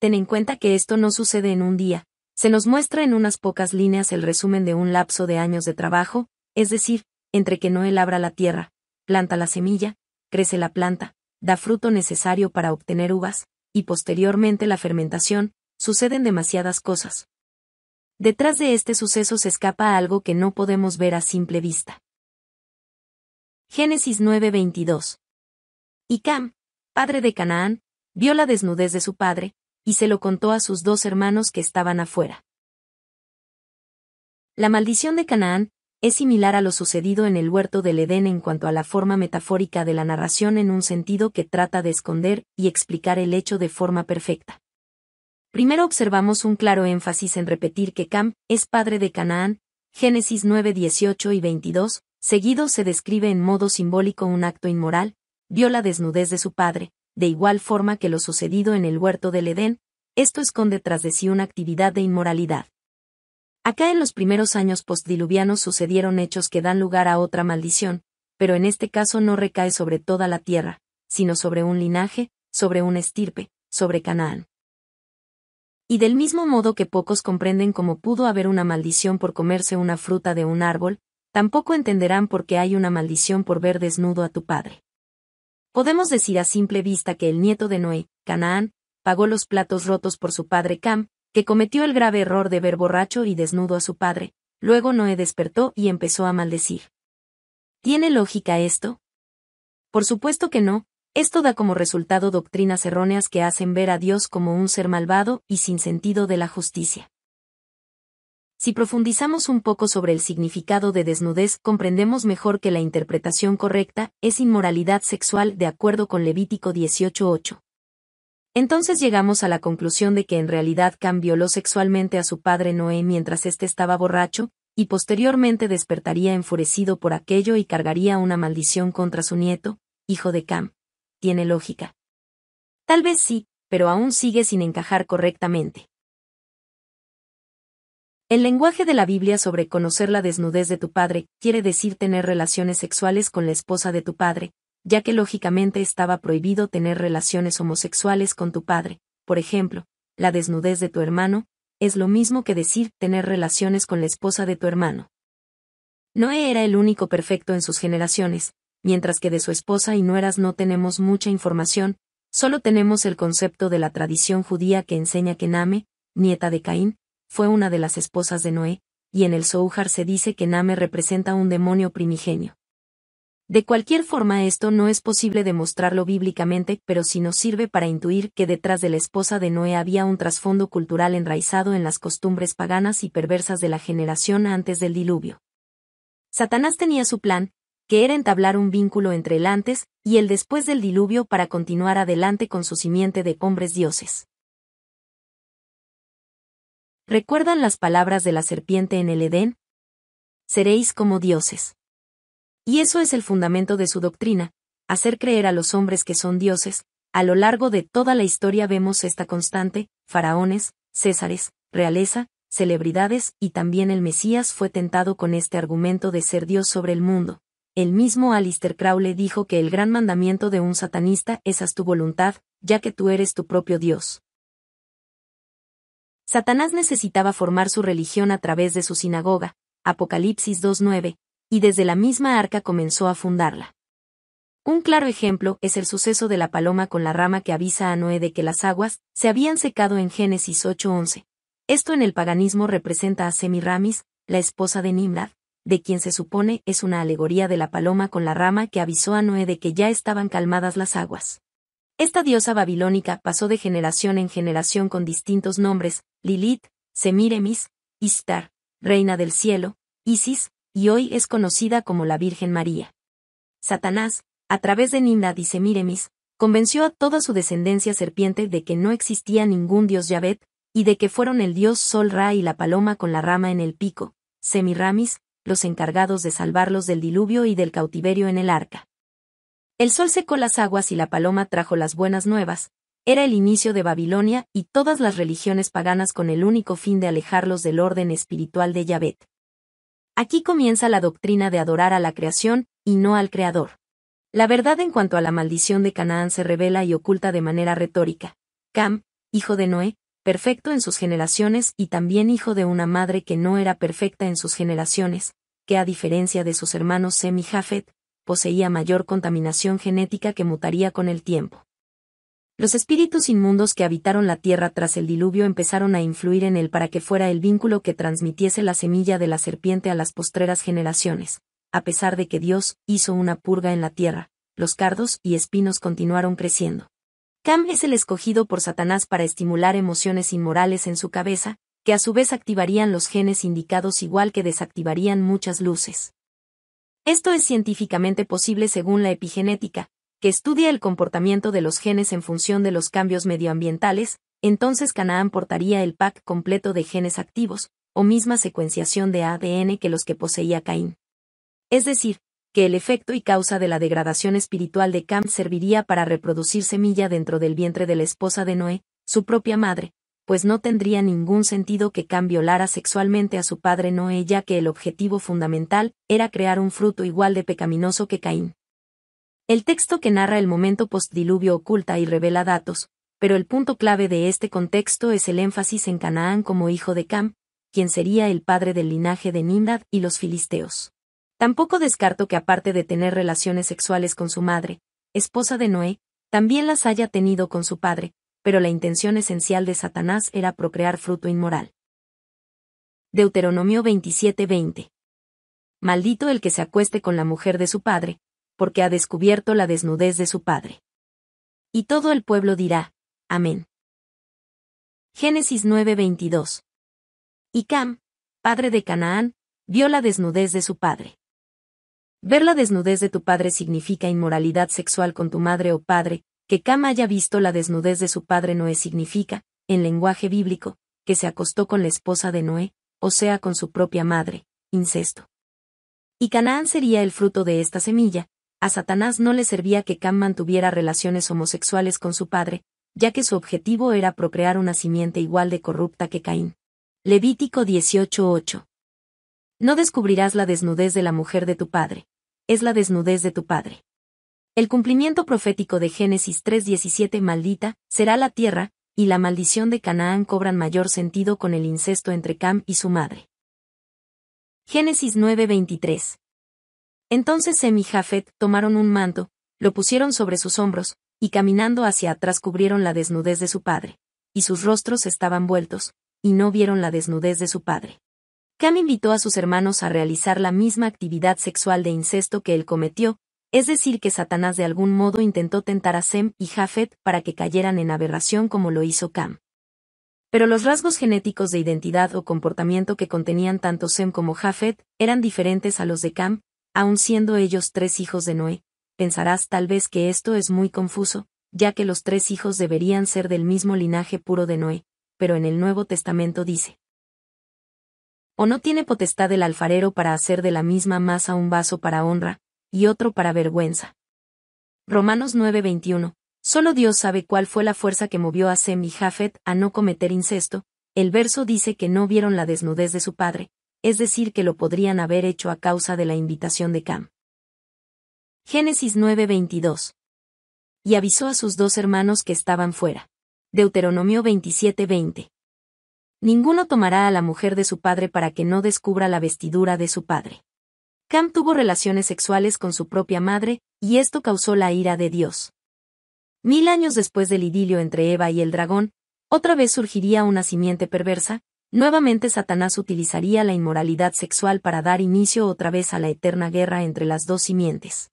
Ten en cuenta que esto no sucede en un día, se nos muestra en unas pocas líneas el resumen de un lapso de años de trabajo, es decir, entre que él abra la tierra, planta la semilla, crece la planta, da fruto necesario para obtener uvas, y posteriormente la fermentación, suceden demasiadas cosas. Detrás de este suceso se escapa algo que no podemos ver a simple vista. Génesis 9:22. Y Cam, padre de Canaán, vio la desnudez de su padre, y se lo contó a sus dos hermanos que estaban afuera. La maldición de Canaán es similar a lo sucedido en el huerto del Edén en cuanto a la forma metafórica de la narración en un sentido que trata de esconder y explicar el hecho de forma perfecta. Primero observamos un claro énfasis en repetir que Cam es padre de Canaán, Génesis 9, 18 y 22, seguido se describe en modo simbólico un acto inmoral, vio la desnudez de su padre, de igual forma que lo sucedido en el huerto del Edén, esto esconde tras de sí una actividad de inmoralidad. Acá en los primeros años postdiluvianos sucedieron hechos que dan lugar a otra maldición, pero en este caso no recae sobre toda la tierra, sino sobre un linaje, sobre un estirpe, sobre Canaán. Y del mismo modo que pocos comprenden cómo pudo haber una maldición por comerse una fruta de un árbol, tampoco entenderán por qué hay una maldición por ver desnudo a tu padre. Podemos decir a simple vista que el nieto de Noé, Canaán, pagó los platos rotos por su padre Cam, que cometió el grave error de ver borracho y desnudo a su padre. Luego Noé despertó y empezó a maldecir. ¿Tiene lógica esto? Por supuesto que no, esto da como resultado doctrinas erróneas que hacen ver a Dios como un ser malvado y sin sentido de la justicia. Si profundizamos un poco sobre el significado de desnudez, comprendemos mejor que la interpretación correcta es inmoralidad sexual de acuerdo con Levítico 18.8. Entonces llegamos a la conclusión de que en realidad Cam violó sexualmente a su padre Noé mientras éste estaba borracho, y posteriormente despertaría enfurecido por aquello y cargaría una maldición contra su nieto, hijo de Cam. Tiene lógica. Tal vez sí, pero aún sigue sin encajar correctamente. El lenguaje de la Biblia sobre conocer la desnudez de tu padre quiere decir tener relaciones sexuales con la esposa de tu padre, ya que lógicamente estaba prohibido tener relaciones homosexuales con tu padre. Por ejemplo, la desnudez de tu hermano, es lo mismo que decir tener relaciones con la esposa de tu hermano. Noé era el único perfecto en sus generaciones, mientras que de su esposa y nueras no tenemos mucha información, solo tenemos el concepto de la tradición judía que enseña que Name, nieta de Caín, fue una de las esposas de Noé, y en el Souhar se dice que Name representa un demonio primigenio. De cualquier forma esto no es posible demostrarlo bíblicamente, pero si nos sirve para intuir que detrás de la esposa de Noé había un trasfondo cultural enraizado en las costumbres paganas y perversas de la generación antes del diluvio. Satanás tenía su plan, que era entablar un vínculo entre el antes y el después del diluvio para continuar adelante con su simiente de hombres dioses. ¿Recuerdan las palabras de la serpiente en el Edén? Seréis como dioses. Y eso es el fundamento de su doctrina, hacer creer a los hombres que son dioses, a lo largo de toda la historia vemos esta constante, faraones, césares, realeza, celebridades y también el Mesías fue tentado con este argumento de ser Dios sobre el mundo. El mismo Alistair Crowley dijo que el gran mandamiento de un satanista es haz tu voluntad, ya que tú eres tu propio Dios. Satanás necesitaba formar su religión a través de su sinagoga, Apocalipsis 2.9, y desde la misma arca comenzó a fundarla. Un claro ejemplo es el suceso de la paloma con la rama que avisa a Noé de que las aguas se habían secado en Génesis 8.11. Esto en el paganismo representa a Semiramis, la esposa de Nimrod, de quien se supone es una alegoría de la paloma con la rama que avisó a Noé de que ya estaban calmadas las aguas. Esta diosa babilónica pasó de generación en generación con distintos nombres, Lilith, Semiremis, Istar, reina del cielo, Isis, y hoy es conocida como la Virgen María. Satanás, a través de Ninda y Semiremis, convenció a toda su descendencia serpiente de que no existía ningún dios Yavet y de que fueron el dios Sol Ra y la paloma con la rama en el pico, Semiramis, los encargados de salvarlos del diluvio y del cautiverio en el arca. El sol secó las aguas y la paloma trajo las buenas nuevas, era el inicio de Babilonia y todas las religiones paganas con el único fin de alejarlos del orden espiritual de Yavet. Aquí comienza la doctrina de adorar a la creación y no al Creador. La verdad en cuanto a la maldición de Canaán se revela y oculta de manera retórica. Cam, hijo de Noé, perfecto en sus generaciones y también hijo de una madre que no era perfecta en sus generaciones, que a diferencia de sus hermanos Sem y Jafet, poseía mayor contaminación genética que mutaría con el tiempo. Los espíritus inmundos que habitaron la tierra tras el diluvio empezaron a influir en él para que fuera el vínculo que transmitiese la semilla de la serpiente a las postreras generaciones. A pesar de que Dios hizo una purga en la tierra, los cardos y espinos continuaron creciendo. Cam es el escogido por Satanás para estimular emociones inmorales en su cabeza, que a su vez activarían los genes indicados igual que desactivarían muchas luces. Esto es científicamente posible según la epigenética, que estudia el comportamiento de los genes en función de los cambios medioambientales, entonces Canaán portaría el pack completo de genes activos, o misma secuenciación de ADN que los que poseía Caín. Es decir, que el efecto y causa de la degradación espiritual de Cam serviría para reproducir semilla dentro del vientre de la esposa de Noé, su propia madre, pues no tendría ningún sentido que Cam violara sexualmente a su padre Noé ya que el objetivo fundamental era crear un fruto igual de pecaminoso que Caín. El texto que narra el momento postdiluvio oculta y revela datos, pero el punto clave de este contexto es el énfasis en Canaán como hijo de Cam, quien sería el padre del linaje de Nindad y los filisteos. Tampoco descarto que aparte de tener relaciones sexuales con su madre, esposa de Noé, también las haya tenido con su padre, pero la intención esencial de Satanás era procrear fruto inmoral. Deuteronomio 27:20 Maldito el que se acueste con la mujer de su padre, porque ha descubierto la desnudez de su Padre. Y todo el pueblo dirá, Amén. Génesis 9:22. Y Cam, padre de Canaán, vio la desnudez de su padre. Ver la desnudez de tu padre significa inmoralidad sexual con tu madre o padre, que Cam haya visto la desnudez de su padre Noé significa, en lenguaje bíblico, que se acostó con la esposa de Noé, o sea con su propia madre, incesto. Y Canaán sería el fruto de esta semilla, a Satanás no le servía que Cam mantuviera relaciones homosexuales con su padre, ya que su objetivo era procrear una simiente igual de corrupta que Caín. Levítico 18:8. No descubrirás la desnudez de la mujer de tu padre. Es la desnudez de tu padre. El cumplimiento profético de Génesis 3:17 Maldita, será la tierra, y la maldición de Canaán cobran mayor sentido con el incesto entre Cam y su madre. Génesis 9:23 entonces Sem y Jafet tomaron un manto, lo pusieron sobre sus hombros, y caminando hacia atrás cubrieron la desnudez de su padre. Y sus rostros estaban vueltos, y no vieron la desnudez de su padre. Cam invitó a sus hermanos a realizar la misma actividad sexual de incesto que él cometió, es decir que Satanás de algún modo intentó tentar a Sem y Jafet para que cayeran en aberración como lo hizo Cam. Pero los rasgos genéticos de identidad o comportamiento que contenían tanto Sem como Jafet eran diferentes a los de Cam, Aun siendo ellos tres hijos de Noé, pensarás tal vez que esto es muy confuso, ya que los tres hijos deberían ser del mismo linaje puro de Noé, pero en el Nuevo Testamento dice. O no tiene potestad el alfarero para hacer de la misma masa un vaso para honra, y otro para vergüenza. Romanos 9:21. Solo Dios sabe cuál fue la fuerza que movió a Sem y Jafet a no cometer incesto, el verso dice que no vieron la desnudez de su padre, es decir que lo podrían haber hecho a causa de la invitación de Cam. Génesis 9:22. Y avisó a sus dos hermanos que estaban fuera. Deuteronomio 27:20. Ninguno tomará a la mujer de su padre para que no descubra la vestidura de su padre. Cam tuvo relaciones sexuales con su propia madre, y esto causó la ira de Dios. Mil años después del idilio entre Eva y el dragón, otra vez surgiría una simiente perversa, Nuevamente Satanás utilizaría la inmoralidad sexual para dar inicio otra vez a la eterna guerra entre las dos simientes.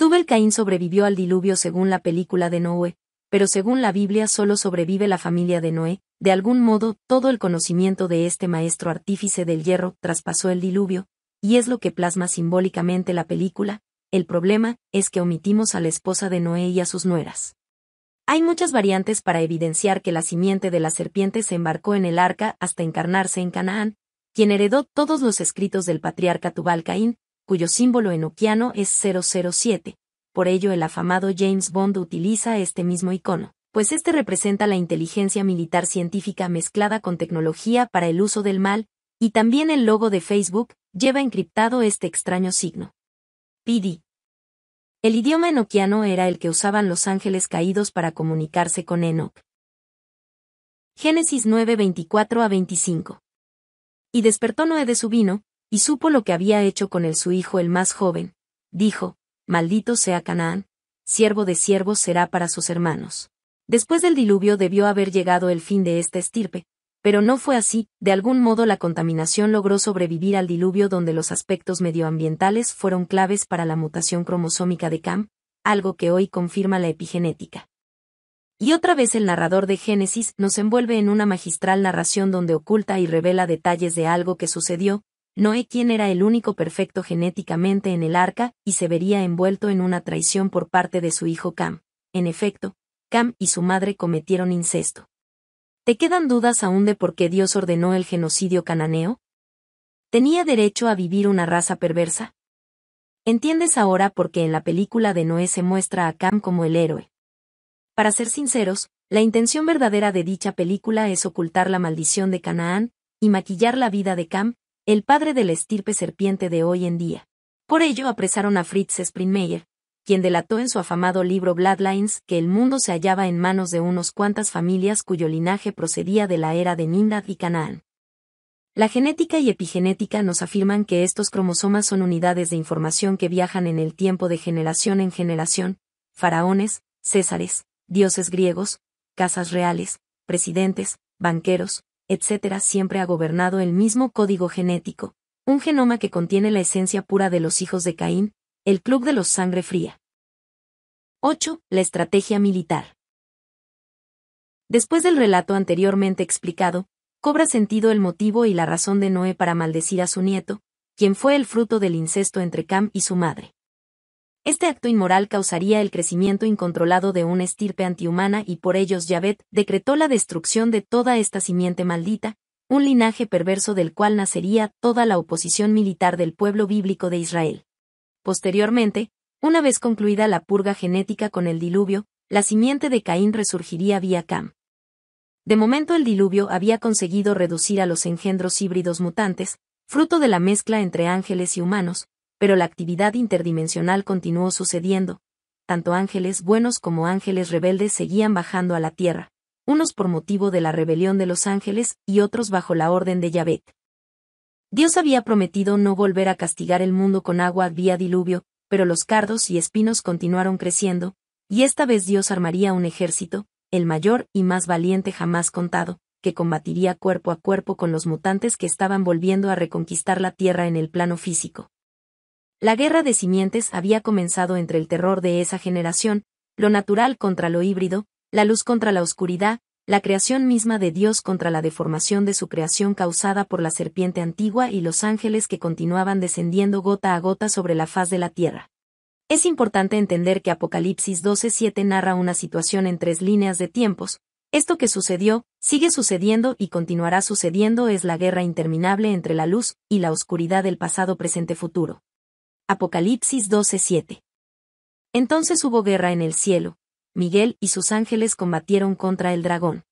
el Caín sobrevivió al diluvio según la película de Noé, pero según la Biblia solo sobrevive la familia de Noé, de algún modo todo el conocimiento de este maestro artífice del hierro traspasó el diluvio, y es lo que plasma simbólicamente la película, el problema es que omitimos a la esposa de Noé y a sus nueras. Hay muchas variantes para evidenciar que la simiente de la serpiente se embarcó en el arca hasta encarnarse en Canaán, quien heredó todos los escritos del patriarca Tubal Caín, cuyo símbolo enoquiano es 007. Por ello el afamado James Bond utiliza este mismo icono, pues este representa la inteligencia militar científica mezclada con tecnología para el uso del mal, y también el logo de Facebook lleva encriptado este extraño signo. PD el idioma enoquiano era el que usaban los ángeles caídos para comunicarse con Enoch. Génesis 9:24 a 25. Y despertó Noé de su vino, y supo lo que había hecho con él su hijo el más joven. Dijo, Maldito sea Canaán, siervo de siervos será para sus hermanos. Después del diluvio debió haber llegado el fin de esta estirpe, pero no fue así, de algún modo la contaminación logró sobrevivir al diluvio donde los aspectos medioambientales fueron claves para la mutación cromosómica de Cam, algo que hoy confirma la epigenética. Y otra vez el narrador de Génesis nos envuelve en una magistral narración donde oculta y revela detalles de algo que sucedió, Noé quien era el único perfecto genéticamente en el arca y se vería envuelto en una traición por parte de su hijo Cam. En efecto, Cam y su madre cometieron incesto. ¿Te quedan dudas aún de por qué Dios ordenó el genocidio cananeo? ¿Tenía derecho a vivir una raza perversa? Entiendes ahora por qué en la película de Noé se muestra a Cam como el héroe. Para ser sinceros, la intención verdadera de dicha película es ocultar la maldición de Canaán y maquillar la vida de Cam, el padre de la estirpe serpiente de hoy en día. Por ello apresaron a Fritz Springmeier, quien delató en su afamado libro Bloodlines que el mundo se hallaba en manos de unos cuantas familias cuyo linaje procedía de la era de Nindad y Canaán. La genética y epigenética nos afirman que estos cromosomas son unidades de información que viajan en el tiempo de generación en generación, faraones, césares, dioses griegos, casas reales, presidentes, banqueros, etc. siempre ha gobernado el mismo código genético, un genoma que contiene la esencia pura de los hijos de Caín, el Club de los Sangre Fría. 8. La estrategia militar. Después del relato anteriormente explicado, cobra sentido el motivo y la razón de Noé para maldecir a su nieto, quien fue el fruto del incesto entre Cam y su madre. Este acto inmoral causaría el crecimiento incontrolado de una estirpe antihumana y por ellos Yavet decretó la destrucción de toda esta simiente maldita, un linaje perverso del cual nacería toda la oposición militar del pueblo bíblico de Israel. Posteriormente, una vez concluida la purga genética con el diluvio, la simiente de Caín resurgiría vía Cam. De momento el diluvio había conseguido reducir a los engendros híbridos mutantes, fruto de la mezcla entre ángeles y humanos, pero la actividad interdimensional continuó sucediendo. Tanto ángeles buenos como ángeles rebeldes seguían bajando a la tierra, unos por motivo de la rebelión de los ángeles y otros bajo la orden de Yavet. Dios había prometido no volver a castigar el mundo con agua vía diluvio, pero los cardos y espinos continuaron creciendo, y esta vez Dios armaría un ejército, el mayor y más valiente jamás contado, que combatiría cuerpo a cuerpo con los mutantes que estaban volviendo a reconquistar la Tierra en el plano físico. La guerra de simientes había comenzado entre el terror de esa generación, lo natural contra lo híbrido, la luz contra la oscuridad, la creación misma de Dios contra la deformación de su creación causada por la serpiente antigua y los ángeles que continuaban descendiendo gota a gota sobre la faz de la tierra. Es importante entender que Apocalipsis 12.7 narra una situación en tres líneas de tiempos, esto que sucedió, sigue sucediendo y continuará sucediendo es la guerra interminable entre la luz y la oscuridad del pasado presente futuro. Apocalipsis 12.7 Entonces hubo guerra en el cielo, Miguel y sus ángeles combatieron contra el dragón.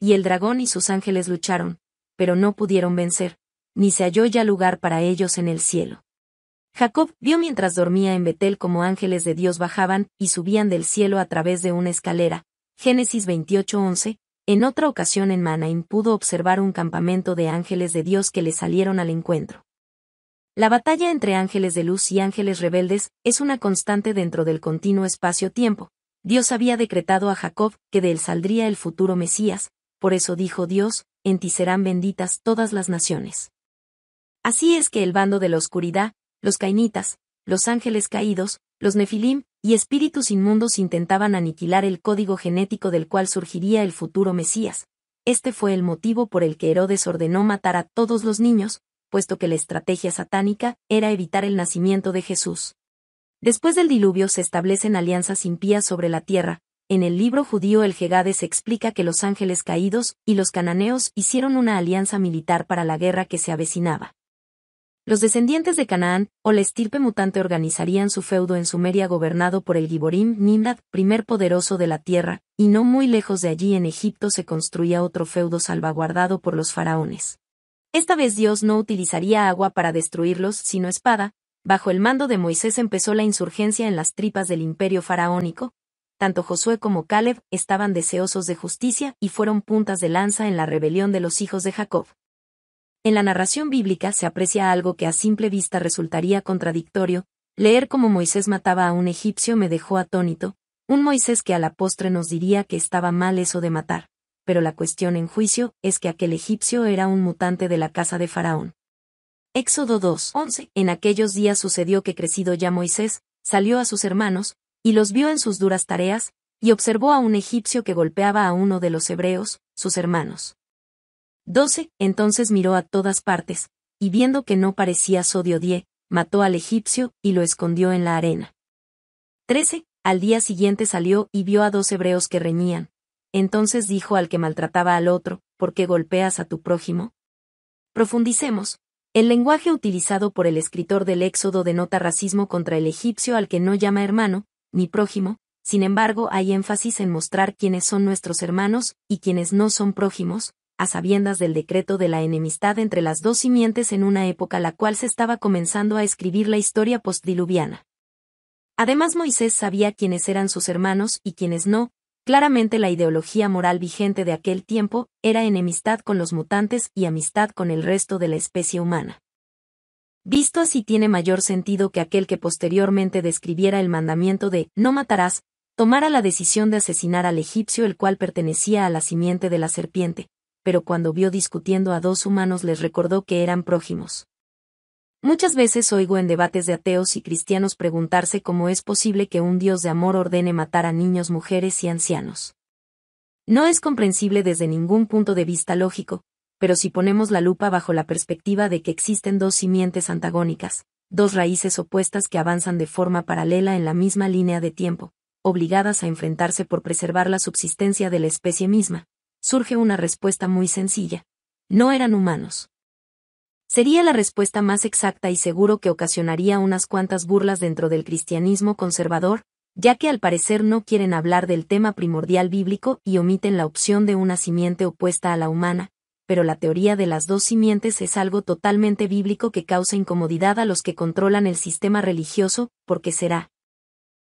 Y el dragón y sus ángeles lucharon, pero no pudieron vencer, ni se halló ya lugar para ellos en el cielo. Jacob vio mientras dormía en Betel como ángeles de Dios bajaban y subían del cielo a través de una escalera. Génesis 28:11. En otra ocasión en Manaim pudo observar un campamento de ángeles de Dios que le salieron al encuentro. La batalla entre ángeles de luz y ángeles rebeldes es una constante dentro del continuo espacio-tiempo, Dios había decretado a Jacob que de él saldría el futuro Mesías, por eso dijo Dios, en ti serán benditas todas las naciones. Así es que el bando de la oscuridad, los cainitas, los ángeles caídos, los nefilim, y espíritus inmundos intentaban aniquilar el código genético del cual surgiría el futuro Mesías. Este fue el motivo por el que Herodes ordenó matar a todos los niños, puesto que la estrategia satánica era evitar el nacimiento de Jesús. Después del diluvio se establecen alianzas impías sobre la tierra. En el libro judío El Gegade se explica que los ángeles caídos y los cananeos hicieron una alianza militar para la guerra que se avecinaba. Los descendientes de Canaán, o la estirpe mutante organizarían su feudo en Sumeria gobernado por el Giborim Nindad, primer poderoso de la tierra, y no muy lejos de allí en Egipto se construía otro feudo salvaguardado por los faraones. Esta vez Dios no utilizaría agua para destruirlos, sino espada, Bajo el mando de Moisés empezó la insurgencia en las tripas del imperio faraónico. Tanto Josué como Caleb estaban deseosos de justicia y fueron puntas de lanza en la rebelión de los hijos de Jacob. En la narración bíblica se aprecia algo que a simple vista resultaría contradictorio, leer cómo Moisés mataba a un egipcio me dejó atónito, un Moisés que a la postre nos diría que estaba mal eso de matar, pero la cuestión en juicio es que aquel egipcio era un mutante de la casa de Faraón. Éxodo 2.11. En aquellos días sucedió que crecido ya Moisés, salió a sus hermanos, y los vio en sus duras tareas, y observó a un egipcio que golpeaba a uno de los hebreos, sus hermanos. 12. Entonces miró a todas partes, y viendo que no parecía sodio die mató al egipcio, y lo escondió en la arena. 13. Al día siguiente salió y vio a dos hebreos que reñían. Entonces dijo al que maltrataba al otro, ¿por qué golpeas a tu prójimo? Profundicemos, el lenguaje utilizado por el escritor del Éxodo denota racismo contra el egipcio al que no llama hermano, ni prójimo, sin embargo hay énfasis en mostrar quiénes son nuestros hermanos y quienes no son prójimos, a sabiendas del decreto de la enemistad entre las dos simientes en una época la cual se estaba comenzando a escribir la historia postdiluviana. Además Moisés sabía quiénes eran sus hermanos y quiénes no, Claramente la ideología moral vigente de aquel tiempo era enemistad con los mutantes y amistad con el resto de la especie humana. Visto así tiene mayor sentido que aquel que posteriormente describiera el mandamiento de no matarás, tomara la decisión de asesinar al egipcio el cual pertenecía a la simiente de la serpiente, pero cuando vio discutiendo a dos humanos les recordó que eran prójimos. Muchas veces oigo en debates de ateos y cristianos preguntarse cómo es posible que un Dios de amor ordene matar a niños, mujeres y ancianos. No es comprensible desde ningún punto de vista lógico, pero si ponemos la lupa bajo la perspectiva de que existen dos simientes antagónicas, dos raíces opuestas que avanzan de forma paralela en la misma línea de tiempo, obligadas a enfrentarse por preservar la subsistencia de la especie misma, surge una respuesta muy sencilla. No eran humanos sería la respuesta más exacta y seguro que ocasionaría unas cuantas burlas dentro del cristianismo conservador, ya que al parecer no quieren hablar del tema primordial bíblico y omiten la opción de una simiente opuesta a la humana, pero la teoría de las dos simientes es algo totalmente bíblico que causa incomodidad a los que controlan el sistema religioso, porque será.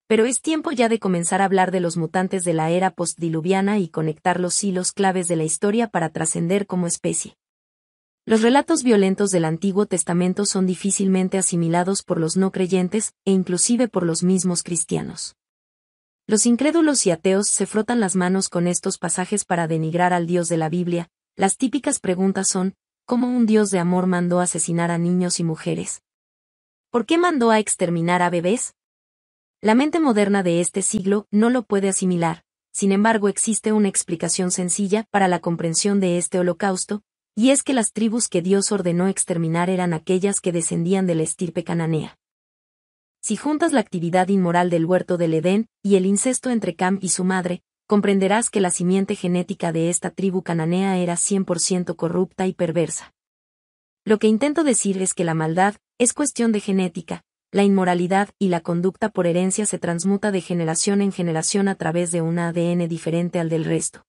Pero es tiempo ya de comenzar a hablar de los mutantes de la era postdiluviana y conectar los hilos claves de la historia para trascender como especie. Los relatos violentos del Antiguo Testamento son difícilmente asimilados por los no creyentes, e inclusive por los mismos cristianos. Los incrédulos y ateos se frotan las manos con estos pasajes para denigrar al Dios de la Biblia. Las típicas preguntas son, ¿cómo un Dios de amor mandó asesinar a niños y mujeres? ¿Por qué mandó a exterminar a bebés? La mente moderna de este siglo no lo puede asimilar, sin embargo existe una explicación sencilla para la comprensión de este holocausto, y es que las tribus que Dios ordenó exterminar eran aquellas que descendían de la estirpe cananea. Si juntas la actividad inmoral del huerto del Edén, y el incesto entre Cam y su madre, comprenderás que la simiente genética de esta tribu cananea era 100% corrupta y perversa. Lo que intento decir es que la maldad, es cuestión de genética, la inmoralidad y la conducta por herencia se transmuta de generación en generación a través de un ADN diferente al del resto.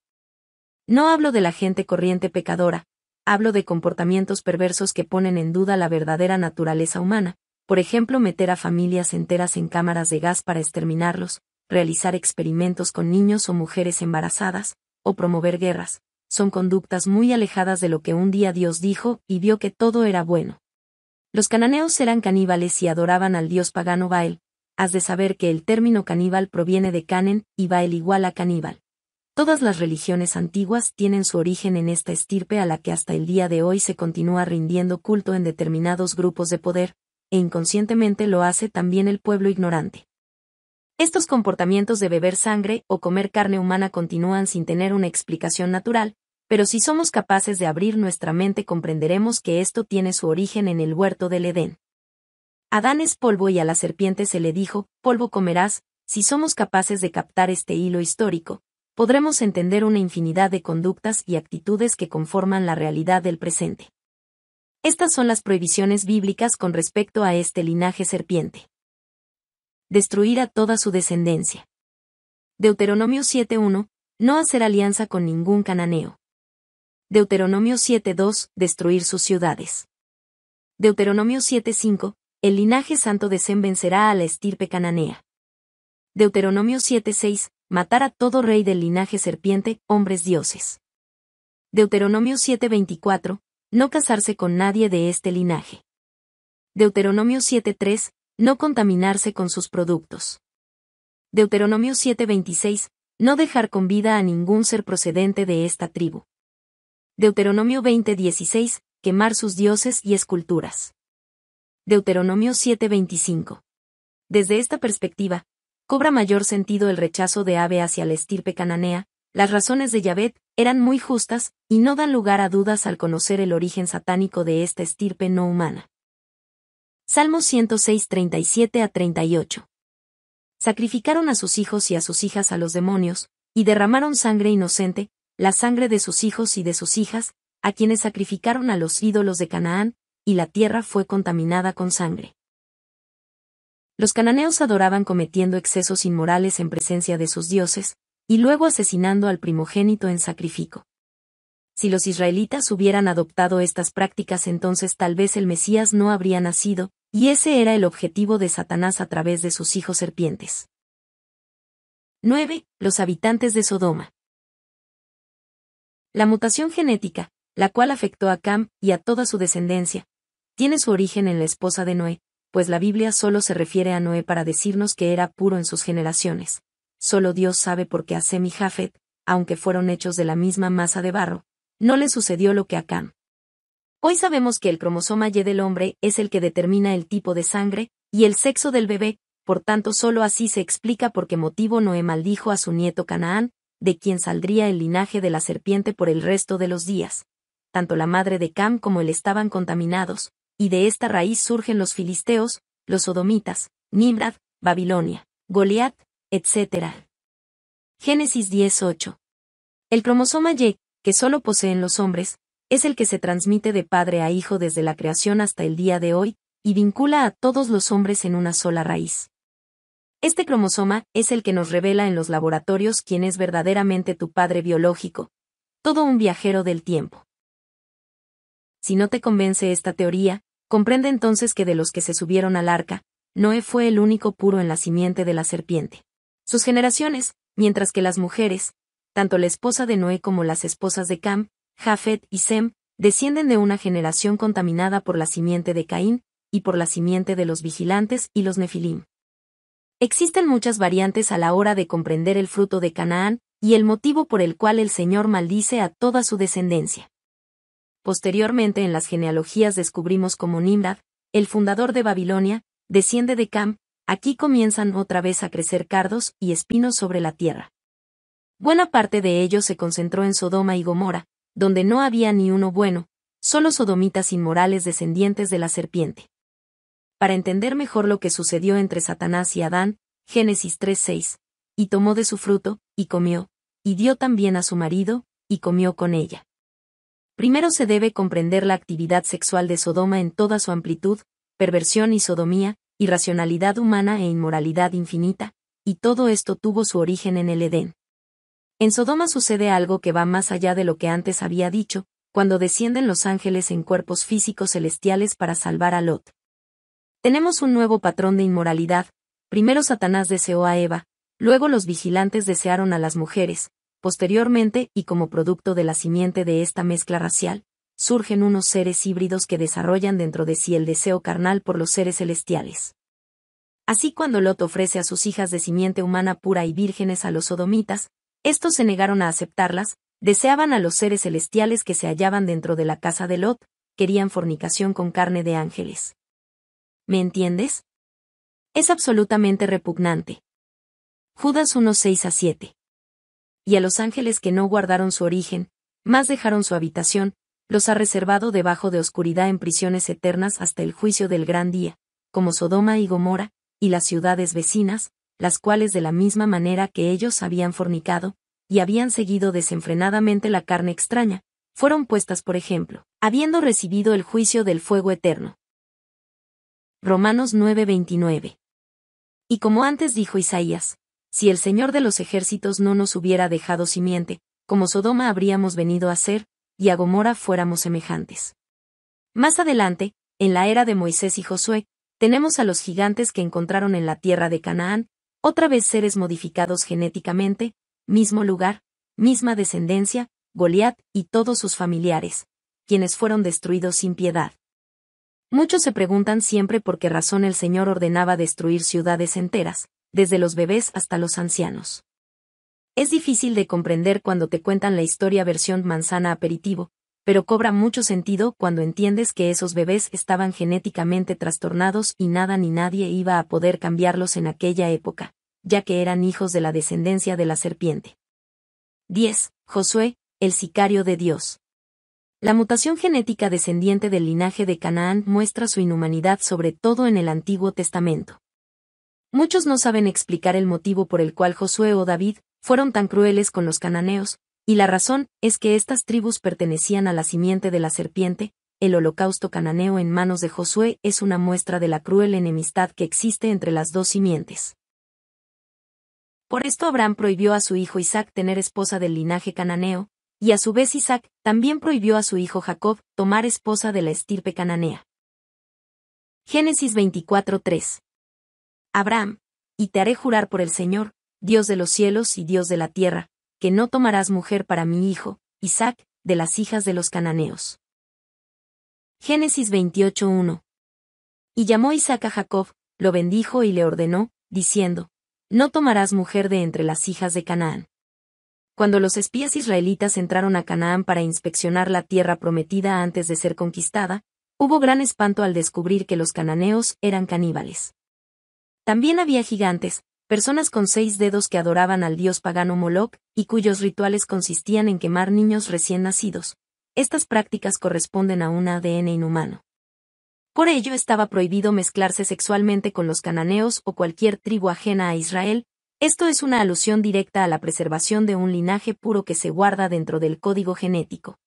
No hablo de la gente corriente pecadora, hablo de comportamientos perversos que ponen en duda la verdadera naturaleza humana, por ejemplo meter a familias enteras en cámaras de gas para exterminarlos, realizar experimentos con niños o mujeres embarazadas, o promover guerras, son conductas muy alejadas de lo que un día Dios dijo y vio que todo era bueno. Los cananeos eran caníbales y adoraban al dios pagano Baal. Has de saber que el término caníbal proviene de Canen y Baal igual a caníbal. Todas las religiones antiguas tienen su origen en esta estirpe a la que hasta el día de hoy se continúa rindiendo culto en determinados grupos de poder, e inconscientemente lo hace también el pueblo ignorante. Estos comportamientos de beber sangre o comer carne humana continúan sin tener una explicación natural, pero si somos capaces de abrir nuestra mente comprenderemos que esto tiene su origen en el huerto del Edén. Adán es polvo y a la serpiente se le dijo, polvo comerás, si somos capaces de captar este hilo histórico, podremos entender una infinidad de conductas y actitudes que conforman la realidad del presente. Estas son las prohibiciones bíblicas con respecto a este linaje serpiente. Destruir a toda su descendencia. Deuteronomio 7.1, no hacer alianza con ningún cananeo. Deuteronomio 7.2, destruir sus ciudades. Deuteronomio 7.5, el linaje santo de Sem vencerá a la estirpe cananea. Deuteronomio 7.6, matar a todo rey del linaje serpiente, hombres dioses. Deuteronomio 7:24, no casarse con nadie de este linaje. Deuteronomio 7:3, no contaminarse con sus productos. Deuteronomio 7:26, no dejar con vida a ningún ser procedente de esta tribu. Deuteronomio 20:16, quemar sus dioses y esculturas. Deuteronomio 7:25. Desde esta perspectiva, cobra mayor sentido el rechazo de Ave hacia la estirpe cananea, las razones de Yavet eran muy justas y no dan lugar a dudas al conocer el origen satánico de esta estirpe no humana. Salmos 106, 37 a 38. Sacrificaron a sus hijos y a sus hijas a los demonios, y derramaron sangre inocente, la sangre de sus hijos y de sus hijas, a quienes sacrificaron a los ídolos de Canaán, y la tierra fue contaminada con sangre. Los cananeos adoraban cometiendo excesos inmorales en presencia de sus dioses, y luego asesinando al primogénito en sacrificio. Si los israelitas hubieran adoptado estas prácticas entonces tal vez el Mesías no habría nacido, y ese era el objetivo de Satanás a través de sus hijos serpientes. 9. Los habitantes de Sodoma. La mutación genética, la cual afectó a Cam y a toda su descendencia, tiene su origen en la esposa de Noé, pues la Biblia solo se refiere a Noé para decirnos que era puro en sus generaciones. Solo Dios sabe por qué a Sem y Jafet, aunque fueron hechos de la misma masa de barro, no le sucedió lo que a Cam. Hoy sabemos que el cromosoma Y del hombre es el que determina el tipo de sangre y el sexo del bebé, por tanto solo así se explica por qué motivo Noé maldijo a su nieto Canaán, de quien saldría el linaje de la serpiente por el resto de los días. Tanto la madre de Cam como él estaban contaminados, y de esta raíz surgen los filisteos, los sodomitas, Nimrad, Babilonia, Goliat, etc. Génesis 10.8. El cromosoma Y, que solo poseen los hombres, es el que se transmite de padre a hijo desde la creación hasta el día de hoy, y vincula a todos los hombres en una sola raíz. Este cromosoma es el que nos revela en los laboratorios quién es verdaderamente tu padre biológico, todo un viajero del tiempo. Si no te convence esta teoría, Comprende entonces que de los que se subieron al arca, Noé fue el único puro en la simiente de la serpiente. Sus generaciones, mientras que las mujeres, tanto la esposa de Noé como las esposas de Cam, Jafet y Sem, descienden de una generación contaminada por la simiente de Caín, y por la simiente de los vigilantes y los nefilim. Existen muchas variantes a la hora de comprender el fruto de Canaán, y el motivo por el cual el Señor maldice a toda su descendencia. Posteriormente en las genealogías descubrimos cómo Nimrod, el fundador de Babilonia, desciende de Cam, aquí comienzan otra vez a crecer cardos y espinos sobre la tierra. Buena parte de ellos se concentró en Sodoma y Gomorra, donde no había ni uno bueno, solo sodomitas inmorales descendientes de la serpiente. Para entender mejor lo que sucedió entre Satanás y Adán, Génesis 3:6, y tomó de su fruto, y comió, y dio también a su marido, y comió con ella. Primero se debe comprender la actividad sexual de Sodoma en toda su amplitud, perversión y sodomía, irracionalidad humana e inmoralidad infinita, y todo esto tuvo su origen en el Edén. En Sodoma sucede algo que va más allá de lo que antes había dicho, cuando descienden los ángeles en cuerpos físicos celestiales para salvar a Lot. Tenemos un nuevo patrón de inmoralidad, primero Satanás deseó a Eva, luego los vigilantes desearon a las mujeres, Posteriormente, y como producto de la simiente de esta mezcla racial, surgen unos seres híbridos que desarrollan dentro de sí el deseo carnal por los seres celestiales. Así cuando Lot ofrece a sus hijas de simiente humana pura y vírgenes a los sodomitas, estos se negaron a aceptarlas, deseaban a los seres celestiales que se hallaban dentro de la casa de Lot, querían fornicación con carne de ángeles. ¿Me entiendes? Es absolutamente repugnante. Judas 1.6 a 7 y a los ángeles que no guardaron su origen, más dejaron su habitación, los ha reservado debajo de oscuridad en prisiones eternas hasta el juicio del gran día, como Sodoma y Gomorra, y las ciudades vecinas, las cuales de la misma manera que ellos habían fornicado, y habían seguido desenfrenadamente la carne extraña, fueron puestas por ejemplo, habiendo recibido el juicio del fuego eterno. Romanos 9:29. Y como antes dijo Isaías, si el Señor de los ejércitos no nos hubiera dejado simiente, como Sodoma habríamos venido a ser, y a Gomorra fuéramos semejantes. Más adelante, en la era de Moisés y Josué, tenemos a los gigantes que encontraron en la tierra de Canaán, otra vez seres modificados genéticamente, mismo lugar, misma descendencia, Goliat y todos sus familiares, quienes fueron destruidos sin piedad. Muchos se preguntan siempre por qué razón el Señor ordenaba destruir ciudades enteras, desde los bebés hasta los ancianos. Es difícil de comprender cuando te cuentan la historia versión manzana aperitivo, pero cobra mucho sentido cuando entiendes que esos bebés estaban genéticamente trastornados y nada ni nadie iba a poder cambiarlos en aquella época, ya que eran hijos de la descendencia de la serpiente. 10. Josué, el sicario de Dios. La mutación genética descendiente del linaje de Canaán muestra su inhumanidad sobre todo en el Antiguo Testamento. Muchos no saben explicar el motivo por el cual Josué o David fueron tan crueles con los cananeos, y la razón es que estas tribus pertenecían a la simiente de la serpiente, el holocausto cananeo en manos de Josué es una muestra de la cruel enemistad que existe entre las dos simientes. Por esto Abraham prohibió a su hijo Isaac tener esposa del linaje cananeo, y a su vez Isaac también prohibió a su hijo Jacob tomar esposa de la estirpe cananea. Génesis 24:3 Abraham, y te haré jurar por el Señor, Dios de los cielos y Dios de la tierra, que no tomarás mujer para mi hijo, Isaac, de las hijas de los cananeos. Génesis 28.1 Y llamó Isaac a Jacob, lo bendijo y le ordenó, diciendo, No tomarás mujer de entre las hijas de Canaán. Cuando los espías israelitas entraron a Canaán para inspeccionar la tierra prometida antes de ser conquistada, hubo gran espanto al descubrir que los cananeos eran caníbales. También había gigantes, personas con seis dedos que adoraban al dios pagano Moloch, y cuyos rituales consistían en quemar niños recién nacidos. Estas prácticas corresponden a un ADN inhumano. Por ello estaba prohibido mezclarse sexualmente con los cananeos o cualquier tribu ajena a Israel, esto es una alusión directa a la preservación de un linaje puro que se guarda dentro del código genético.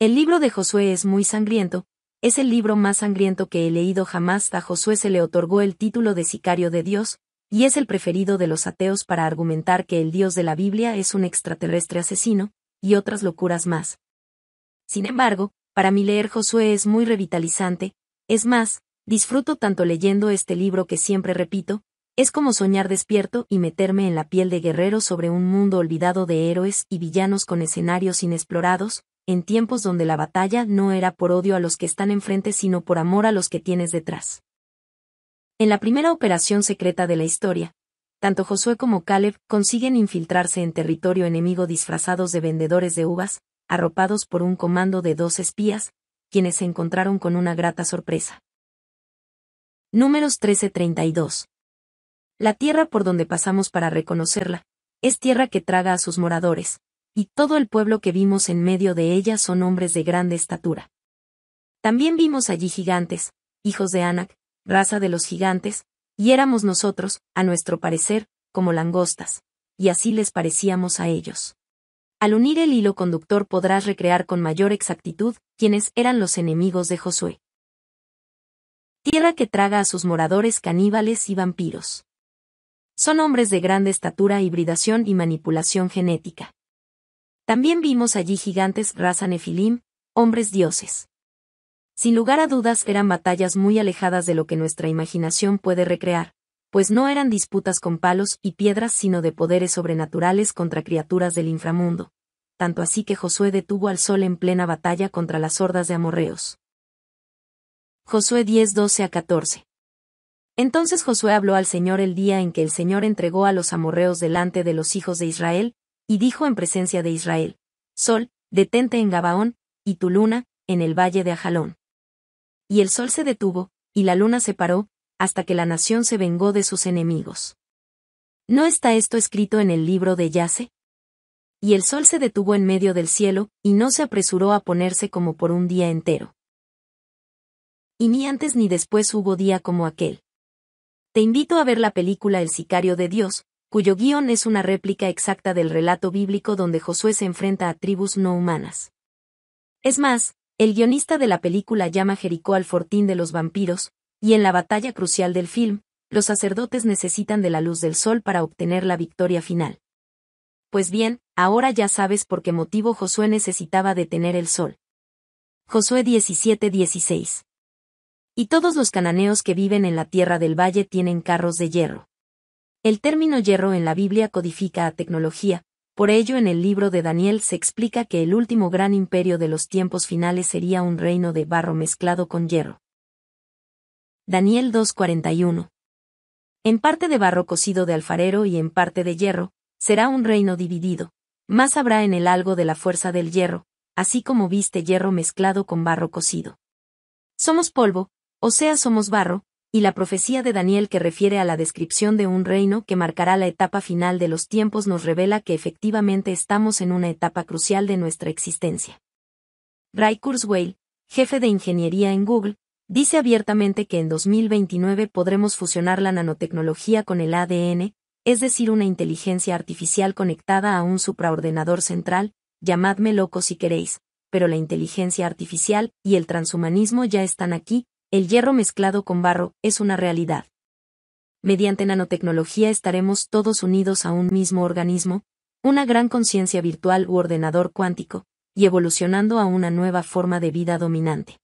El libro de Josué es muy sangriento, es el libro más sangriento que he leído jamás. A Josué se le otorgó el título de sicario de Dios, y es el preferido de los ateos para argumentar que el Dios de la Biblia es un extraterrestre asesino, y otras locuras más. Sin embargo, para mí leer Josué es muy revitalizante, es más, disfruto tanto leyendo este libro que siempre repito, es como soñar despierto y meterme en la piel de guerrero sobre un mundo olvidado de héroes y villanos con escenarios inexplorados, en tiempos donde la batalla no era por odio a los que están enfrente sino por amor a los que tienes detrás. En la primera operación secreta de la historia, tanto Josué como Caleb consiguen infiltrarse en territorio enemigo disfrazados de vendedores de uvas, arropados por un comando de dos espías, quienes se encontraron con una grata sorpresa. Números 1332. La tierra por donde pasamos para reconocerla, es tierra que traga a sus moradores, y todo el pueblo que vimos en medio de ella son hombres de grande estatura. También vimos allí gigantes, hijos de Anak, raza de los gigantes, y éramos nosotros, a nuestro parecer, como langostas, y así les parecíamos a ellos. Al unir el hilo conductor podrás recrear con mayor exactitud quienes eran los enemigos de Josué. Tierra que traga a sus moradores caníbales y vampiros. Son hombres de grande estatura, hibridación y manipulación genética. También vimos allí gigantes raza nefilim, hombres dioses. Sin lugar a dudas eran batallas muy alejadas de lo que nuestra imaginación puede recrear, pues no eran disputas con palos y piedras sino de poderes sobrenaturales contra criaturas del inframundo, tanto así que Josué detuvo al sol en plena batalla contra las hordas de amorreos. Josué 10 a 14 entonces Josué habló al Señor el día en que el Señor entregó a los amorreos delante de los hijos de Israel, y dijo en presencia de Israel, Sol, detente en Gabaón, y tu luna, en el valle de Ajalón. Y el sol se detuvo, y la luna se paró, hasta que la nación se vengó de sus enemigos. ¿No está esto escrito en el libro de Yase? Y el sol se detuvo en medio del cielo, y no se apresuró a ponerse como por un día entero. Y ni antes ni después hubo día como aquel. Te invito a ver la película El sicario de Dios, cuyo guión es una réplica exacta del relato bíblico donde Josué se enfrenta a tribus no humanas. Es más, el guionista de la película llama Jericó al fortín de los vampiros, y en la batalla crucial del film, los sacerdotes necesitan de la luz del sol para obtener la victoria final. Pues bien, ahora ya sabes por qué motivo Josué necesitaba detener el sol. Josué 17:16. Y todos los cananeos que viven en la tierra del valle tienen carros de hierro. El término hierro en la Biblia codifica a tecnología, por ello en el libro de Daniel se explica que el último gran imperio de los tiempos finales sería un reino de barro mezclado con hierro. Daniel 2:41 En parte de barro cocido de alfarero y en parte de hierro, será un reino dividido, más habrá en el algo de la fuerza del hierro, así como viste hierro mezclado con barro cocido. Somos polvo, o sea somos barro, y la profecía de Daniel que refiere a la descripción de un reino que marcará la etapa final de los tiempos nos revela que efectivamente estamos en una etapa crucial de nuestra existencia. Ray Kurzweil, jefe de ingeniería en Google, dice abiertamente que en 2029 podremos fusionar la nanotecnología con el ADN, es decir, una inteligencia artificial conectada a un supraordenador central, llamadme loco si queréis, pero la inteligencia artificial y el transhumanismo ya están aquí, el hierro mezclado con barro es una realidad. Mediante nanotecnología estaremos todos unidos a un mismo organismo, una gran conciencia virtual u ordenador cuántico, y evolucionando a una nueva forma de vida dominante.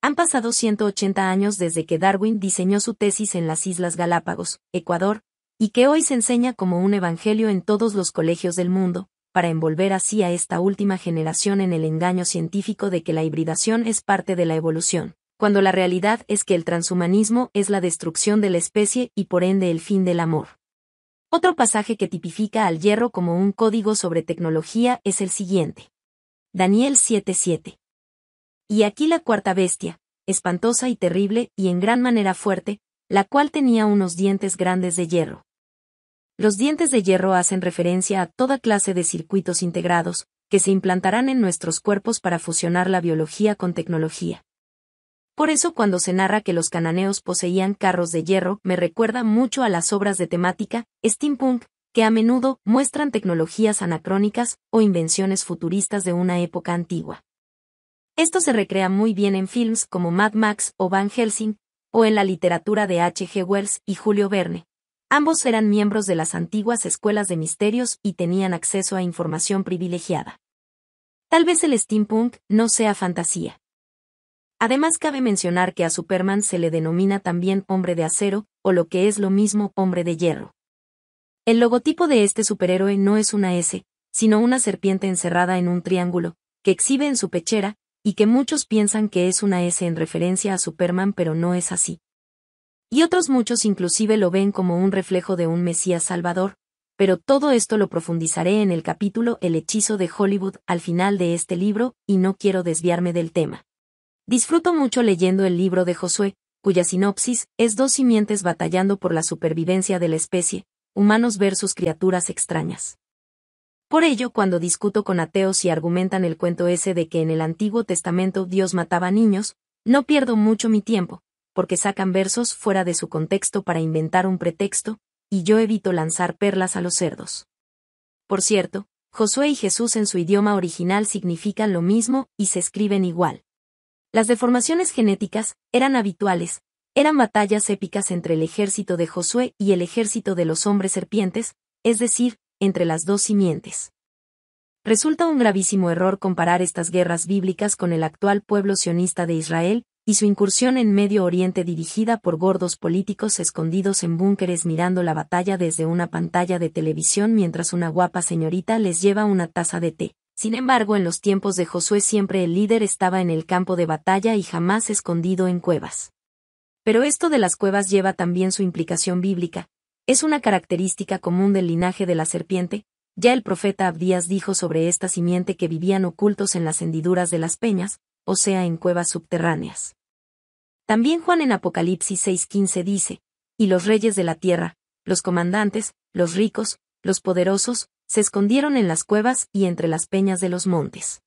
Han pasado 180 años desde que Darwin diseñó su tesis en las Islas Galápagos, Ecuador, y que hoy se enseña como un evangelio en todos los colegios del mundo, para envolver así a esta última generación en el engaño científico de que la hibridación es parte de la evolución cuando la realidad es que el transhumanismo es la destrucción de la especie y por ende el fin del amor. Otro pasaje que tipifica al hierro como un código sobre tecnología es el siguiente. Daniel 7:7. Y aquí la cuarta bestia, espantosa y terrible y en gran manera fuerte, la cual tenía unos dientes grandes de hierro. Los dientes de hierro hacen referencia a toda clase de circuitos integrados, que se implantarán en nuestros cuerpos para fusionar la biología con tecnología. Por eso cuando se narra que los cananeos poseían carros de hierro, me recuerda mucho a las obras de temática steampunk, que a menudo muestran tecnologías anacrónicas o invenciones futuristas de una época antigua. Esto se recrea muy bien en films como Mad Max o Van Helsing, o en la literatura de H. G. Wells y Julio Verne. Ambos eran miembros de las antiguas escuelas de misterios y tenían acceso a información privilegiada. Tal vez el steampunk no sea fantasía. Además cabe mencionar que a Superman se le denomina también hombre de acero, o lo que es lo mismo hombre de hierro. El logotipo de este superhéroe no es una S, sino una serpiente encerrada en un triángulo, que exhibe en su pechera, y que muchos piensan que es una S en referencia a Superman pero no es así. Y otros muchos inclusive lo ven como un reflejo de un Mesías Salvador, pero todo esto lo profundizaré en el capítulo El hechizo de Hollywood al final de este libro, y no quiero desviarme del tema. Disfruto mucho leyendo el libro de Josué, cuya sinopsis es dos simientes batallando por la supervivencia de la especie, humanos versus criaturas extrañas. Por ello, cuando discuto con ateos y argumentan el cuento ese de que en el Antiguo Testamento Dios mataba niños, no pierdo mucho mi tiempo, porque sacan versos fuera de su contexto para inventar un pretexto, y yo evito lanzar perlas a los cerdos. Por cierto, Josué y Jesús en su idioma original significan lo mismo y se escriben igual. Las deformaciones genéticas eran habituales, eran batallas épicas entre el ejército de Josué y el ejército de los hombres serpientes, es decir, entre las dos simientes. Resulta un gravísimo error comparar estas guerras bíblicas con el actual pueblo sionista de Israel, y su incursión en Medio Oriente dirigida por gordos políticos escondidos en búnkeres mirando la batalla desde una pantalla de televisión mientras una guapa señorita les lleva una taza de té. Sin embargo, en los tiempos de Josué siempre el líder estaba en el campo de batalla y jamás escondido en cuevas. Pero esto de las cuevas lleva también su implicación bíblica, es una característica común del linaje de la serpiente, ya el profeta Abdías dijo sobre esta simiente que vivían ocultos en las hendiduras de las peñas, o sea en cuevas subterráneas. También Juan en Apocalipsis 6:15 dice, y los reyes de la tierra, los comandantes, los ricos, los poderosos, se escondieron en las cuevas y entre las peñas de los montes.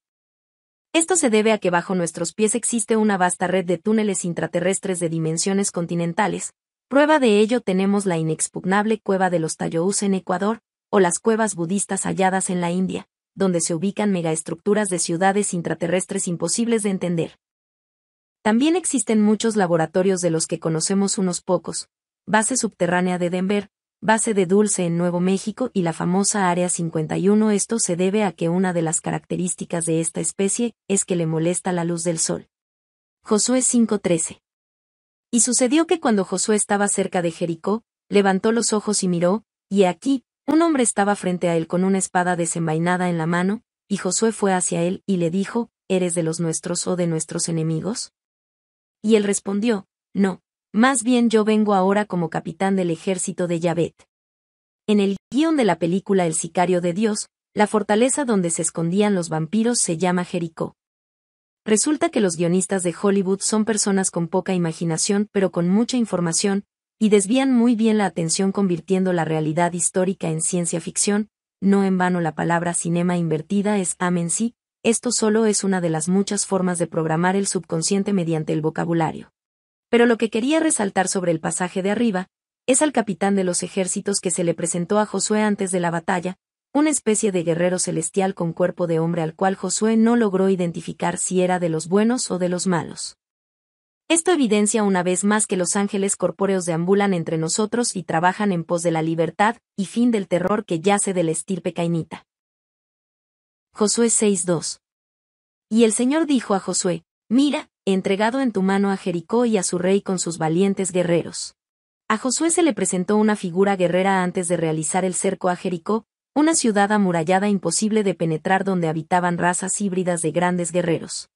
Esto se debe a que bajo nuestros pies existe una vasta red de túneles intraterrestres de dimensiones continentales, prueba de ello tenemos la inexpugnable cueva de los Tayous en Ecuador, o las cuevas budistas halladas en la India, donde se ubican megaestructuras de ciudades intraterrestres imposibles de entender. También existen muchos laboratorios de los que conocemos unos pocos, base subterránea de Denver, base de dulce en Nuevo México y la famosa Área 51. Esto se debe a que una de las características de esta especie es que le molesta la luz del sol. Josué 5:13. Y sucedió que cuando Josué estaba cerca de Jericó, levantó los ojos y miró, y aquí, un hombre estaba frente a él con una espada desenvainada en la mano, y Josué fue hacia él y le dijo, ¿Eres de los nuestros o de nuestros enemigos? Y él respondió, No, más bien yo vengo ahora como capitán del ejército de Yavet. En el guión de la película El sicario de Dios, la fortaleza donde se escondían los vampiros se llama Jericó. Resulta que los guionistas de Hollywood son personas con poca imaginación pero con mucha información, y desvían muy bien la atención convirtiendo la realidad histórica en ciencia ficción, no en vano la palabra cinema invertida es amen sí, esto solo es una de las muchas formas de programar el subconsciente mediante el vocabulario. Pero lo que quería resaltar sobre el pasaje de arriba, es al capitán de los ejércitos que se le presentó a Josué antes de la batalla, una especie de guerrero celestial con cuerpo de hombre al cual Josué no logró identificar si era de los buenos o de los malos. Esto evidencia una vez más que los ángeles corpóreos deambulan entre nosotros y trabajan en pos de la libertad y fin del terror que yace del estirpe cainita. Josué 6.2. Y el Señor dijo a Josué, Mira, entregado en tu mano a Jericó y a su rey con sus valientes guerreros. A Josué se le presentó una figura guerrera antes de realizar el cerco a Jericó, una ciudad amurallada imposible de penetrar donde habitaban razas híbridas de grandes guerreros.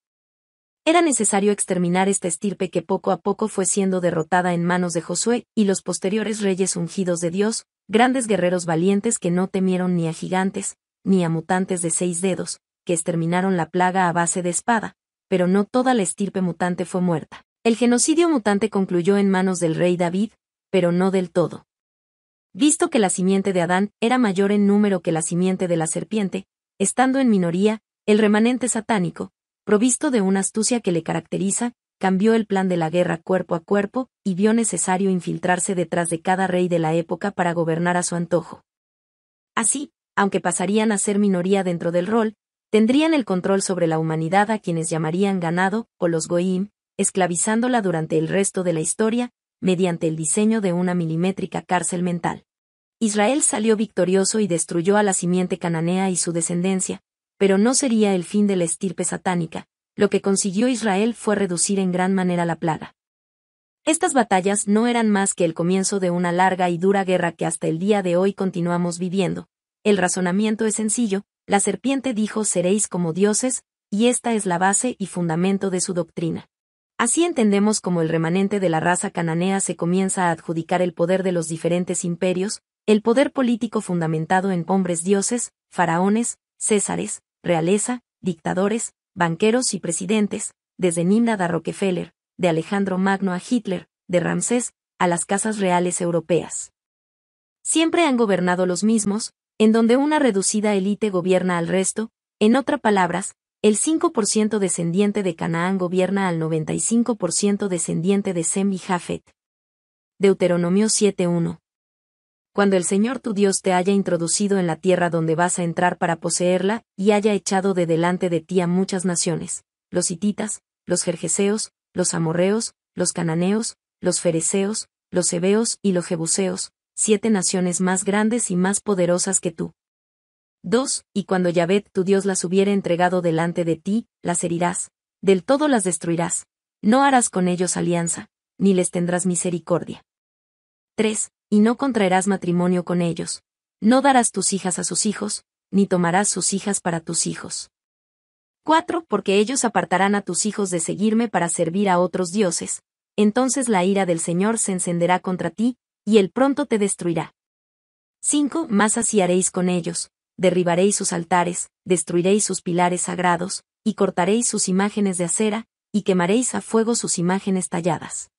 Era necesario exterminar esta estirpe que poco a poco fue siendo derrotada en manos de Josué y los posteriores reyes ungidos de Dios, grandes guerreros valientes que no temieron ni a gigantes, ni a mutantes de seis dedos, que exterminaron la plaga a base de espada, pero no toda la estirpe mutante fue muerta. El genocidio mutante concluyó en manos del rey David, pero no del todo. Visto que la simiente de Adán era mayor en número que la simiente de la serpiente, estando en minoría, el remanente satánico, provisto de una astucia que le caracteriza, cambió el plan de la guerra cuerpo a cuerpo y vio necesario infiltrarse detrás de cada rey de la época para gobernar a su antojo. Así, aunque pasarían a ser minoría dentro del rol, tendrían el control sobre la humanidad a quienes llamarían ganado, o los goim, esclavizándola durante el resto de la historia, mediante el diseño de una milimétrica cárcel mental. Israel salió victorioso y destruyó a la simiente cananea y su descendencia, pero no sería el fin de la estirpe satánica, lo que consiguió Israel fue reducir en gran manera la plaga. Estas batallas no eran más que el comienzo de una larga y dura guerra que hasta el día de hoy continuamos viviendo. El razonamiento es sencillo, la serpiente dijo seréis como dioses, y esta es la base y fundamento de su doctrina. Así entendemos cómo el remanente de la raza cananea se comienza a adjudicar el poder de los diferentes imperios, el poder político fundamentado en hombres dioses, faraones, césares, realeza, dictadores, banqueros y presidentes, desde Nimrod a Rockefeller, de Alejandro Magno a Hitler, de Ramsés, a las casas reales europeas. Siempre han gobernado los mismos, en donde una reducida élite gobierna al resto, en otras palabras, el 5% descendiente de Canaán gobierna al 95% descendiente de Sem y Jafet. Deuteronomio 7.1. Cuando el Señor tu Dios te haya introducido en la tierra donde vas a entrar para poseerla, y haya echado de delante de ti a muchas naciones, los hititas, los jerjeseos, los amorreos, los cananeos, los fereceos, los hebeos y los jebuseos, siete naciones más grandes y más poderosas que tú. 2. Y cuando Yahvé tu Dios las hubiere entregado delante de ti, las herirás, del todo las destruirás. No harás con ellos alianza, ni les tendrás misericordia. 3. Y no contraerás matrimonio con ellos. No darás tus hijas a sus hijos, ni tomarás sus hijas para tus hijos. 4. Porque ellos apartarán a tus hijos de seguirme para servir a otros dioses. Entonces la ira del Señor se encenderá contra ti, y él pronto te destruirá. 5. Más así haréis con ellos, derribaréis sus altares, destruiréis sus pilares sagrados, y cortaréis sus imágenes de acera, y quemaréis a fuego sus imágenes talladas.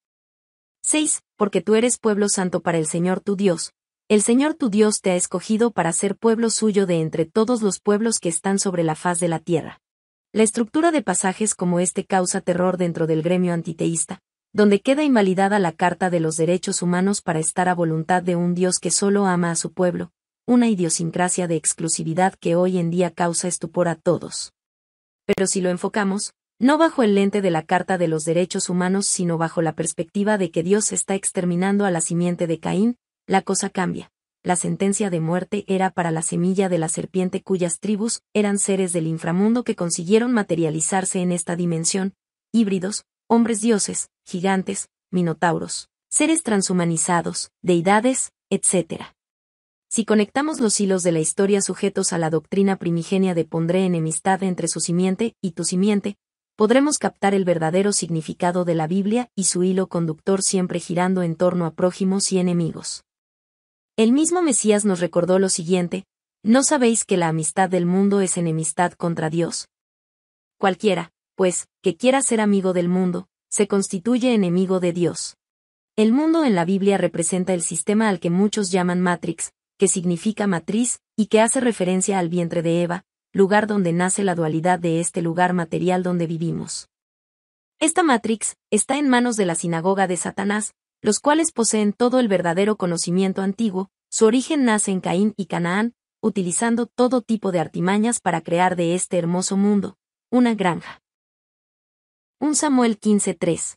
6. Porque tú eres pueblo santo para el Señor tu Dios, el Señor tu Dios te ha escogido para ser pueblo suyo de entre todos los pueblos que están sobre la faz de la tierra. La estructura de pasajes como este causa terror dentro del gremio antiteísta, donde queda invalidada la Carta de los Derechos Humanos para estar a voluntad de un Dios que solo ama a su pueblo, una idiosincrasia de exclusividad que hoy en día causa estupor a todos. Pero si lo enfocamos, no bajo el lente de la Carta de los Derechos Humanos, sino bajo la perspectiva de que Dios está exterminando a la simiente de Caín, la cosa cambia. La sentencia de muerte era para la semilla de la serpiente cuyas tribus eran seres del inframundo que consiguieron materializarse en esta dimensión, híbridos, hombres dioses, gigantes, minotauros, seres transhumanizados, deidades, etc. Si conectamos los hilos de la historia sujetos a la doctrina primigenia de pondré enemistad entre su simiente y tu simiente, podremos captar el verdadero significado de la Biblia y su hilo conductor siempre girando en torno a prójimos y enemigos. El mismo Mesías nos recordó lo siguiente, ¿no sabéis que la amistad del mundo es enemistad contra Dios? Cualquiera, pues, que quiera ser amigo del mundo, se constituye enemigo de Dios. El mundo en la Biblia representa el sistema al que muchos llaman Matrix, que significa matriz, y que hace referencia al vientre de Eva, lugar donde nace la dualidad de este lugar material donde vivimos. Esta Matrix está en manos de la sinagoga de Satanás, los cuales poseen todo el verdadero conocimiento antiguo, su origen nace en Caín y Canaán, utilizando todo tipo de artimañas para crear de este hermoso mundo, una granja. Un Samuel 15:3.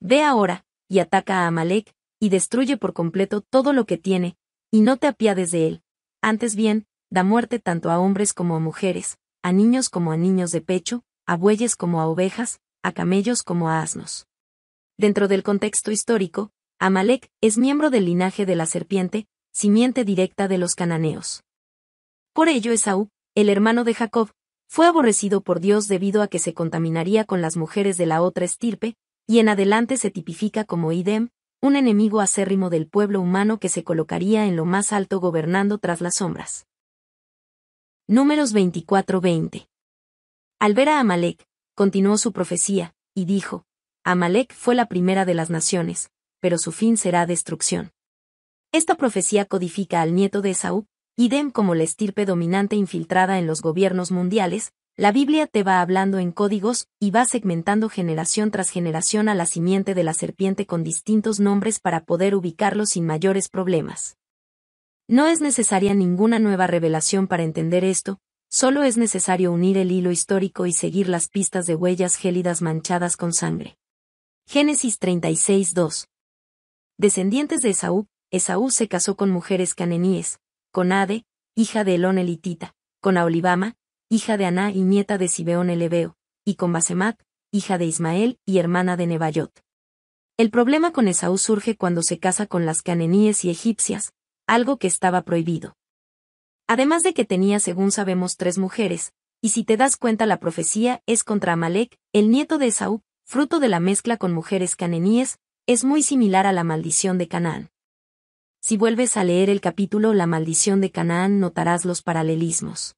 Ve ahora, y ataca a Amalek, y destruye por completo todo lo que tiene, y no te apiades de él. Antes bien, da muerte tanto a hombres como a mujeres, a niños como a niños de pecho, a bueyes como a ovejas, a camellos como a asnos. Dentro del contexto histórico, Amalek es miembro del linaje de la serpiente, simiente directa de los cananeos. Por ello Esaú, el hermano de Jacob, fue aborrecido por Dios debido a que se contaminaría con las mujeres de la otra estirpe, y en adelante se tipifica como idem, un enemigo acérrimo del pueblo humano que se colocaría en lo más alto gobernando tras las sombras. Números 24 Al ver a Amalek, continuó su profecía, y dijo, Amalek fue la primera de las naciones, pero su fin será destrucción. Esta profecía codifica al nieto de Esaú, idem como la estirpe dominante infiltrada en los gobiernos mundiales, la Biblia te va hablando en códigos y va segmentando generación tras generación a la simiente de la serpiente con distintos nombres para poder ubicarlo sin mayores problemas. No es necesaria ninguna nueva revelación para entender esto, solo es necesario unir el hilo histórico y seguir las pistas de huellas gélidas manchadas con sangre. Génesis 36.2. Descendientes de Esaú, Esaú se casó con mujeres caneníes con Ade, hija de Elón elitita, con Aolibama, hija de Aná y nieta de Sibeón el Ebeo, y con Basemat, hija de Ismael y hermana de Nebayot. El problema con Esaú surge cuando se casa con las caneníes y egipcias, algo que estaba prohibido. Además de que tenía, según sabemos, tres mujeres, y si te das cuenta la profecía es contra Amalek, el nieto de Esaú, fruto de la mezcla con mujeres caneníes, es muy similar a la maldición de Canaán. Si vuelves a leer el capítulo La maldición de Canaán notarás los paralelismos.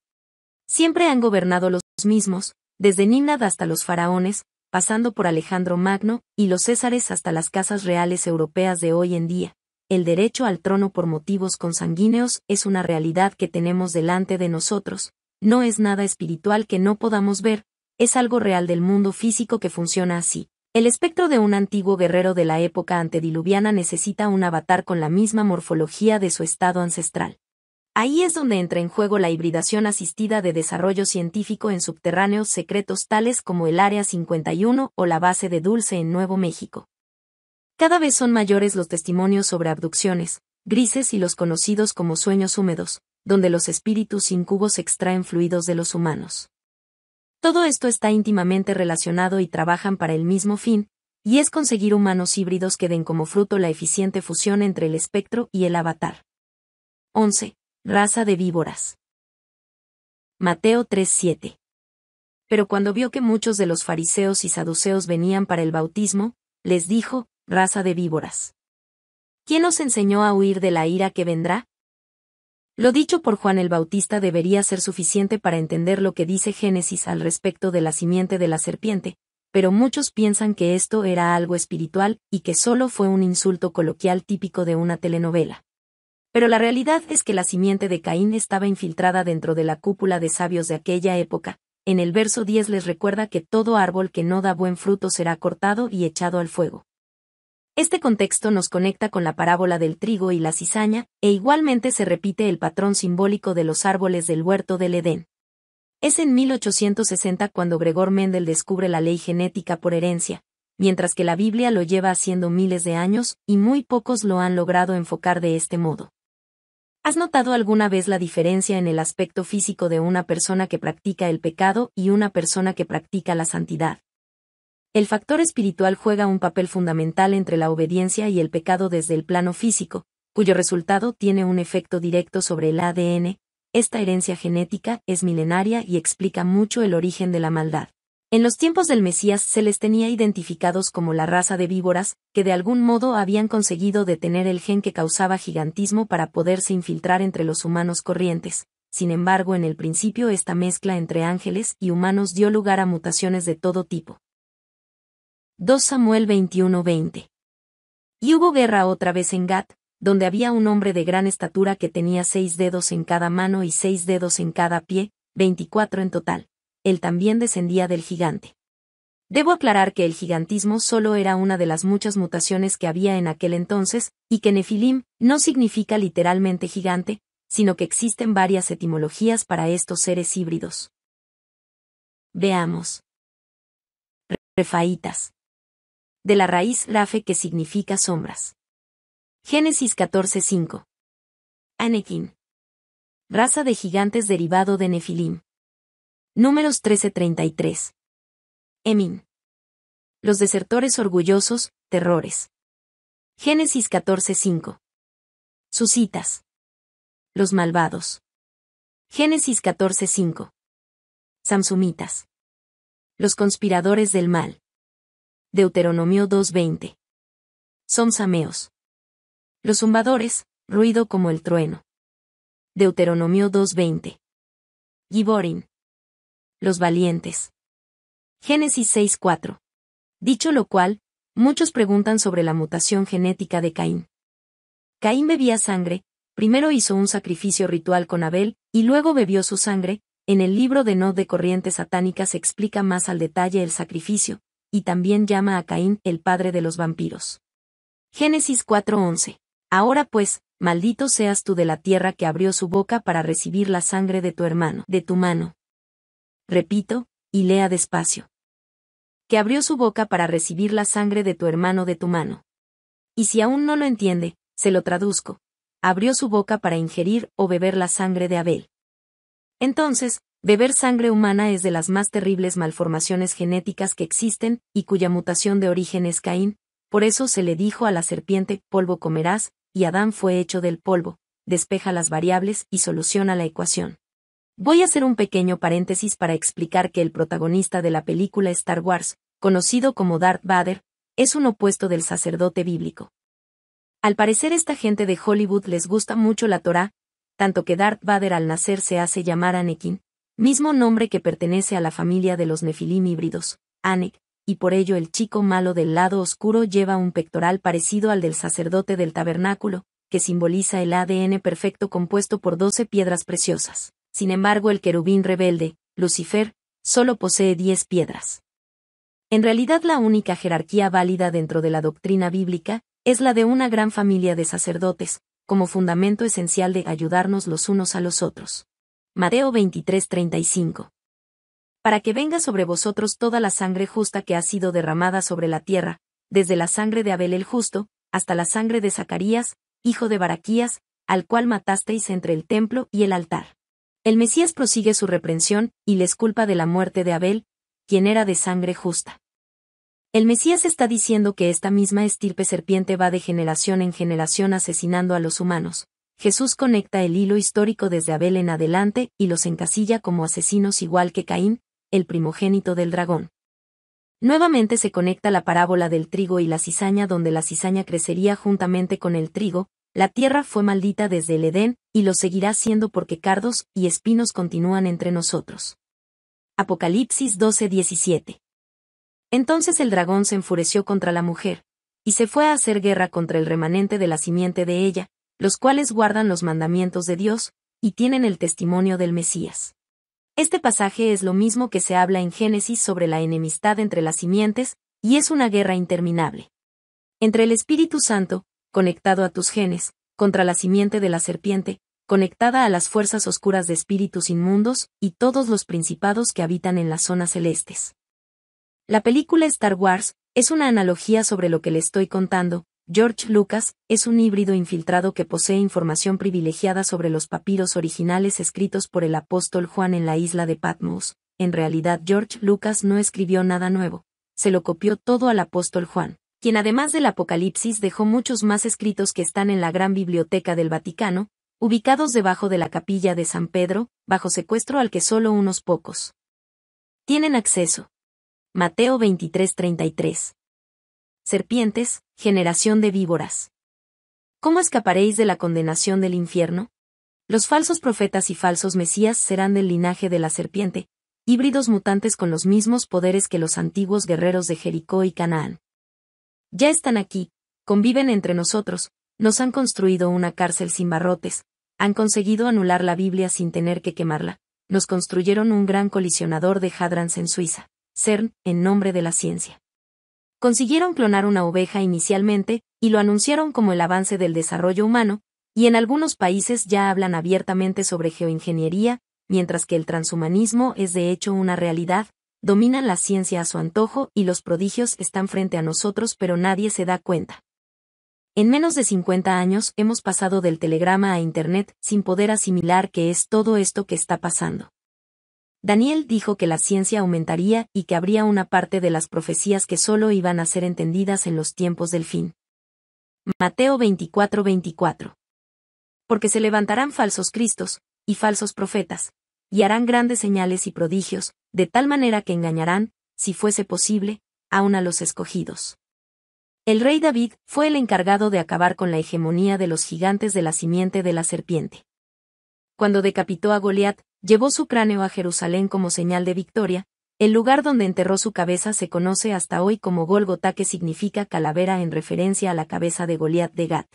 Siempre han gobernado los mismos, desde Nimnad hasta los faraones, pasando por Alejandro Magno y los Césares hasta las casas reales europeas de hoy en día. El derecho al trono por motivos consanguíneos es una realidad que tenemos delante de nosotros, no es nada espiritual que no podamos ver, es algo real del mundo físico que funciona así. El espectro de un antiguo guerrero de la época antediluviana necesita un avatar con la misma morfología de su estado ancestral. Ahí es donde entra en juego la hibridación asistida de desarrollo científico en subterráneos secretos tales como el Área 51 o la base de Dulce en Nuevo México. Cada vez son mayores los testimonios sobre abducciones, grises y los conocidos como sueños húmedos, donde los espíritus incubos extraen fluidos de los humanos. Todo esto está íntimamente relacionado y trabajan para el mismo fin, y es conseguir humanos híbridos que den como fruto la eficiente fusión entre el espectro y el avatar. 11. Raza de víboras. Mateo 3:7. Pero cuando vio que muchos de los fariseos y saduceos venían para el bautismo, les dijo, raza de víboras. ¿Quién os enseñó a huir de la ira que vendrá? Lo dicho por Juan el Bautista debería ser suficiente para entender lo que dice Génesis al respecto de la simiente de la serpiente, pero muchos piensan que esto era algo espiritual y que solo fue un insulto coloquial típico de una telenovela. Pero la realidad es que la simiente de Caín estaba infiltrada dentro de la cúpula de sabios de aquella época. En el verso 10 les recuerda que todo árbol que no da buen fruto será cortado y echado al fuego. Este contexto nos conecta con la parábola del trigo y la cizaña, e igualmente se repite el patrón simbólico de los árboles del huerto del Edén. Es en 1860 cuando Gregor Mendel descubre la ley genética por herencia, mientras que la Biblia lo lleva haciendo miles de años, y muy pocos lo han logrado enfocar de este modo. ¿Has notado alguna vez la diferencia en el aspecto físico de una persona que practica el pecado y una persona que practica la santidad? El factor espiritual juega un papel fundamental entre la obediencia y el pecado desde el plano físico, cuyo resultado tiene un efecto directo sobre el ADN, esta herencia genética es milenaria y explica mucho el origen de la maldad. En los tiempos del Mesías se les tenía identificados como la raza de víboras, que de algún modo habían conseguido detener el gen que causaba gigantismo para poderse infiltrar entre los humanos corrientes. Sin embargo, en el principio esta mezcla entre ángeles y humanos dio lugar a mutaciones de todo tipo. 2 Samuel 21:20. Y hubo guerra otra vez en Gat, donde había un hombre de gran estatura que tenía seis dedos en cada mano y seis dedos en cada pie, 24 en total. Él también descendía del gigante. Debo aclarar que el gigantismo solo era una de las muchas mutaciones que había en aquel entonces, y que Nefilim no significa literalmente gigante, sino que existen varias etimologías para estos seres híbridos. Veamos. refaitas de la raíz Rafe que significa sombras. Génesis 14:5. Anekin. Raza de gigantes derivado de Nefilim. Números 13:33. Emin. Los desertores orgullosos, terrores. Génesis 14:5. Susitas. Los malvados. Génesis 14:5. Samsumitas. Los conspiradores del mal. Deuteronomio 2.20. Son sameos. Los zumbadores, ruido como el trueno. Deuteronomio 2.20. Giborin. Los valientes. Génesis 6.4. Dicho lo cual, muchos preguntan sobre la mutación genética de Caín. Caín bebía sangre, primero hizo un sacrificio ritual con Abel, y luego bebió su sangre, en el libro de No de Corrientes Satánicas se explica más al detalle el sacrificio, y también llama a Caín el padre de los vampiros. Génesis 4:11. Ahora pues, maldito seas tú de la tierra que abrió su boca para recibir la sangre de tu hermano, de tu mano. Repito, y lea despacio. Que abrió su boca para recibir la sangre de tu hermano de tu mano. Y si aún no lo entiende, se lo traduzco. Abrió su boca para ingerir o beber la sangre de Abel. Entonces, Beber sangre humana es de las más terribles malformaciones genéticas que existen, y cuya mutación de origen es Caín, por eso se le dijo a la serpiente, polvo comerás, y Adán fue hecho del polvo, despeja las variables y soluciona la ecuación. Voy a hacer un pequeño paréntesis para explicar que el protagonista de la película Star Wars, conocido como Darth Vader, es un opuesto del sacerdote bíblico. Al parecer esta gente de Hollywood les gusta mucho la Torá, tanto que Darth Vader al nacer se hace llamar Anakin, mismo nombre que pertenece a la familia de los nefilim híbridos, Anek, y por ello el chico malo del lado oscuro lleva un pectoral parecido al del sacerdote del tabernáculo, que simboliza el ADN perfecto compuesto por doce piedras preciosas. Sin embargo, el querubín rebelde, Lucifer, solo posee diez piedras. En realidad la única jerarquía válida dentro de la doctrina bíblica es la de una gran familia de sacerdotes, como fundamento esencial de ayudarnos los unos a los otros. Mateo 23:35. Para que venga sobre vosotros toda la sangre justa que ha sido derramada sobre la tierra, desde la sangre de Abel el justo, hasta la sangre de Zacarías, hijo de Baraquías, al cual matasteis entre el templo y el altar. El Mesías prosigue su reprensión, y les culpa de la muerte de Abel, quien era de sangre justa. El Mesías está diciendo que esta misma estirpe serpiente va de generación en generación asesinando a los humanos, Jesús conecta el hilo histórico desde Abel en adelante y los encasilla como asesinos igual que Caín, el primogénito del dragón. Nuevamente se conecta la parábola del trigo y la cizaña donde la cizaña crecería juntamente con el trigo, la tierra fue maldita desde el Edén, y lo seguirá siendo porque cardos y espinos continúan entre nosotros. Apocalipsis 12:17 Entonces el dragón se enfureció contra la mujer, y se fue a hacer guerra contra el remanente de la simiente de ella, los cuales guardan los mandamientos de Dios, y tienen el testimonio del Mesías. Este pasaje es lo mismo que se habla en Génesis sobre la enemistad entre las simientes, y es una guerra interminable. Entre el Espíritu Santo, conectado a tus genes, contra la simiente de la serpiente, conectada a las fuerzas oscuras de espíritus inmundos, y todos los principados que habitan en las zonas celestes. La película Star Wars es una analogía sobre lo que le estoy contando, George Lucas, es un híbrido infiltrado que posee información privilegiada sobre los papiros originales escritos por el apóstol Juan en la isla de Patmos. En realidad George Lucas no escribió nada nuevo, se lo copió todo al apóstol Juan, quien además del Apocalipsis dejó muchos más escritos que están en la Gran Biblioteca del Vaticano, ubicados debajo de la capilla de San Pedro, bajo secuestro al que solo unos pocos tienen acceso. Mateo 23:33. Serpientes, generación de víboras. ¿Cómo escaparéis de la condenación del infierno? Los falsos profetas y falsos mesías serán del linaje de la serpiente, híbridos mutantes con los mismos poderes que los antiguos guerreros de Jericó y Canaán. Ya están aquí, conviven entre nosotros, nos han construido una cárcel sin barrotes, han conseguido anular la Biblia sin tener que quemarla, nos construyeron un gran colisionador de Hadrans en Suiza, CERN, en nombre de la ciencia consiguieron clonar una oveja inicialmente, y lo anunciaron como el avance del desarrollo humano, y en algunos países ya hablan abiertamente sobre geoingeniería, mientras que el transhumanismo es de hecho una realidad, dominan la ciencia a su antojo y los prodigios están frente a nosotros pero nadie se da cuenta. En menos de 50 años hemos pasado del telegrama a Internet sin poder asimilar qué es todo esto que está pasando. Daniel dijo que la ciencia aumentaría y que habría una parte de las profecías que solo iban a ser entendidas en los tiempos del fin. Mateo 24 24. Porque se levantarán falsos cristos, y falsos profetas, y harán grandes señales y prodigios, de tal manera que engañarán, si fuese posible, aun a los escogidos. El rey David fue el encargado de acabar con la hegemonía de los gigantes de la simiente de la serpiente. Cuando decapitó a Goliat, llevó su cráneo a Jerusalén como señal de victoria, el lugar donde enterró su cabeza se conoce hasta hoy como Golgota que significa calavera en referencia a la cabeza de Goliat de Gat.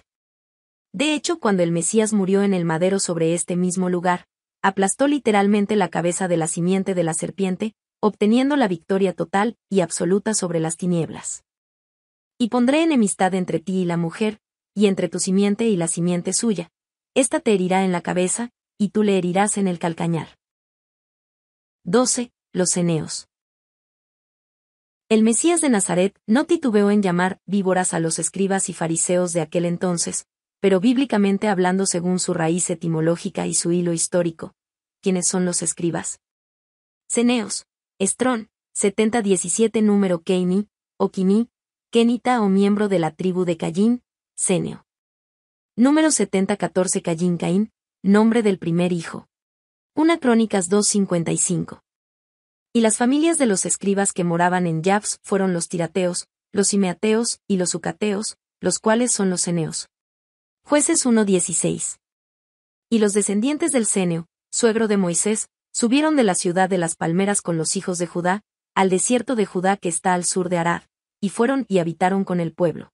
De hecho, cuando el Mesías murió en el madero sobre este mismo lugar, aplastó literalmente la cabeza de la simiente de la serpiente, obteniendo la victoria total y absoluta sobre las tinieblas. Y pondré enemistad entre ti y la mujer, y entre tu simiente y la simiente suya. Esta te herirá en la cabeza, y tú le herirás en el calcañar. 12. Los ceneos. El Mesías de Nazaret no titubeó en llamar víboras a los escribas y fariseos de aquel entonces, pero bíblicamente hablando según su raíz etimológica y su hilo histórico, ¿quiénes son los escribas? Ceneos, Estrón, 70-17 número Keini, o Kini, Kenita o miembro de la tribu de Cayín, Ceneo. Número 7014 Cayín Caín, nombre del primer hijo. Una Crónicas 2.55. Y las familias de los escribas que moraban en Yavs fueron los tirateos, los simeateos y los sucateos, los cuales son los ceneos. Jueces 1.16. Y los descendientes del ceneo, suegro de Moisés, subieron de la ciudad de las palmeras con los hijos de Judá, al desierto de Judá que está al sur de Arad, y fueron y habitaron con el pueblo.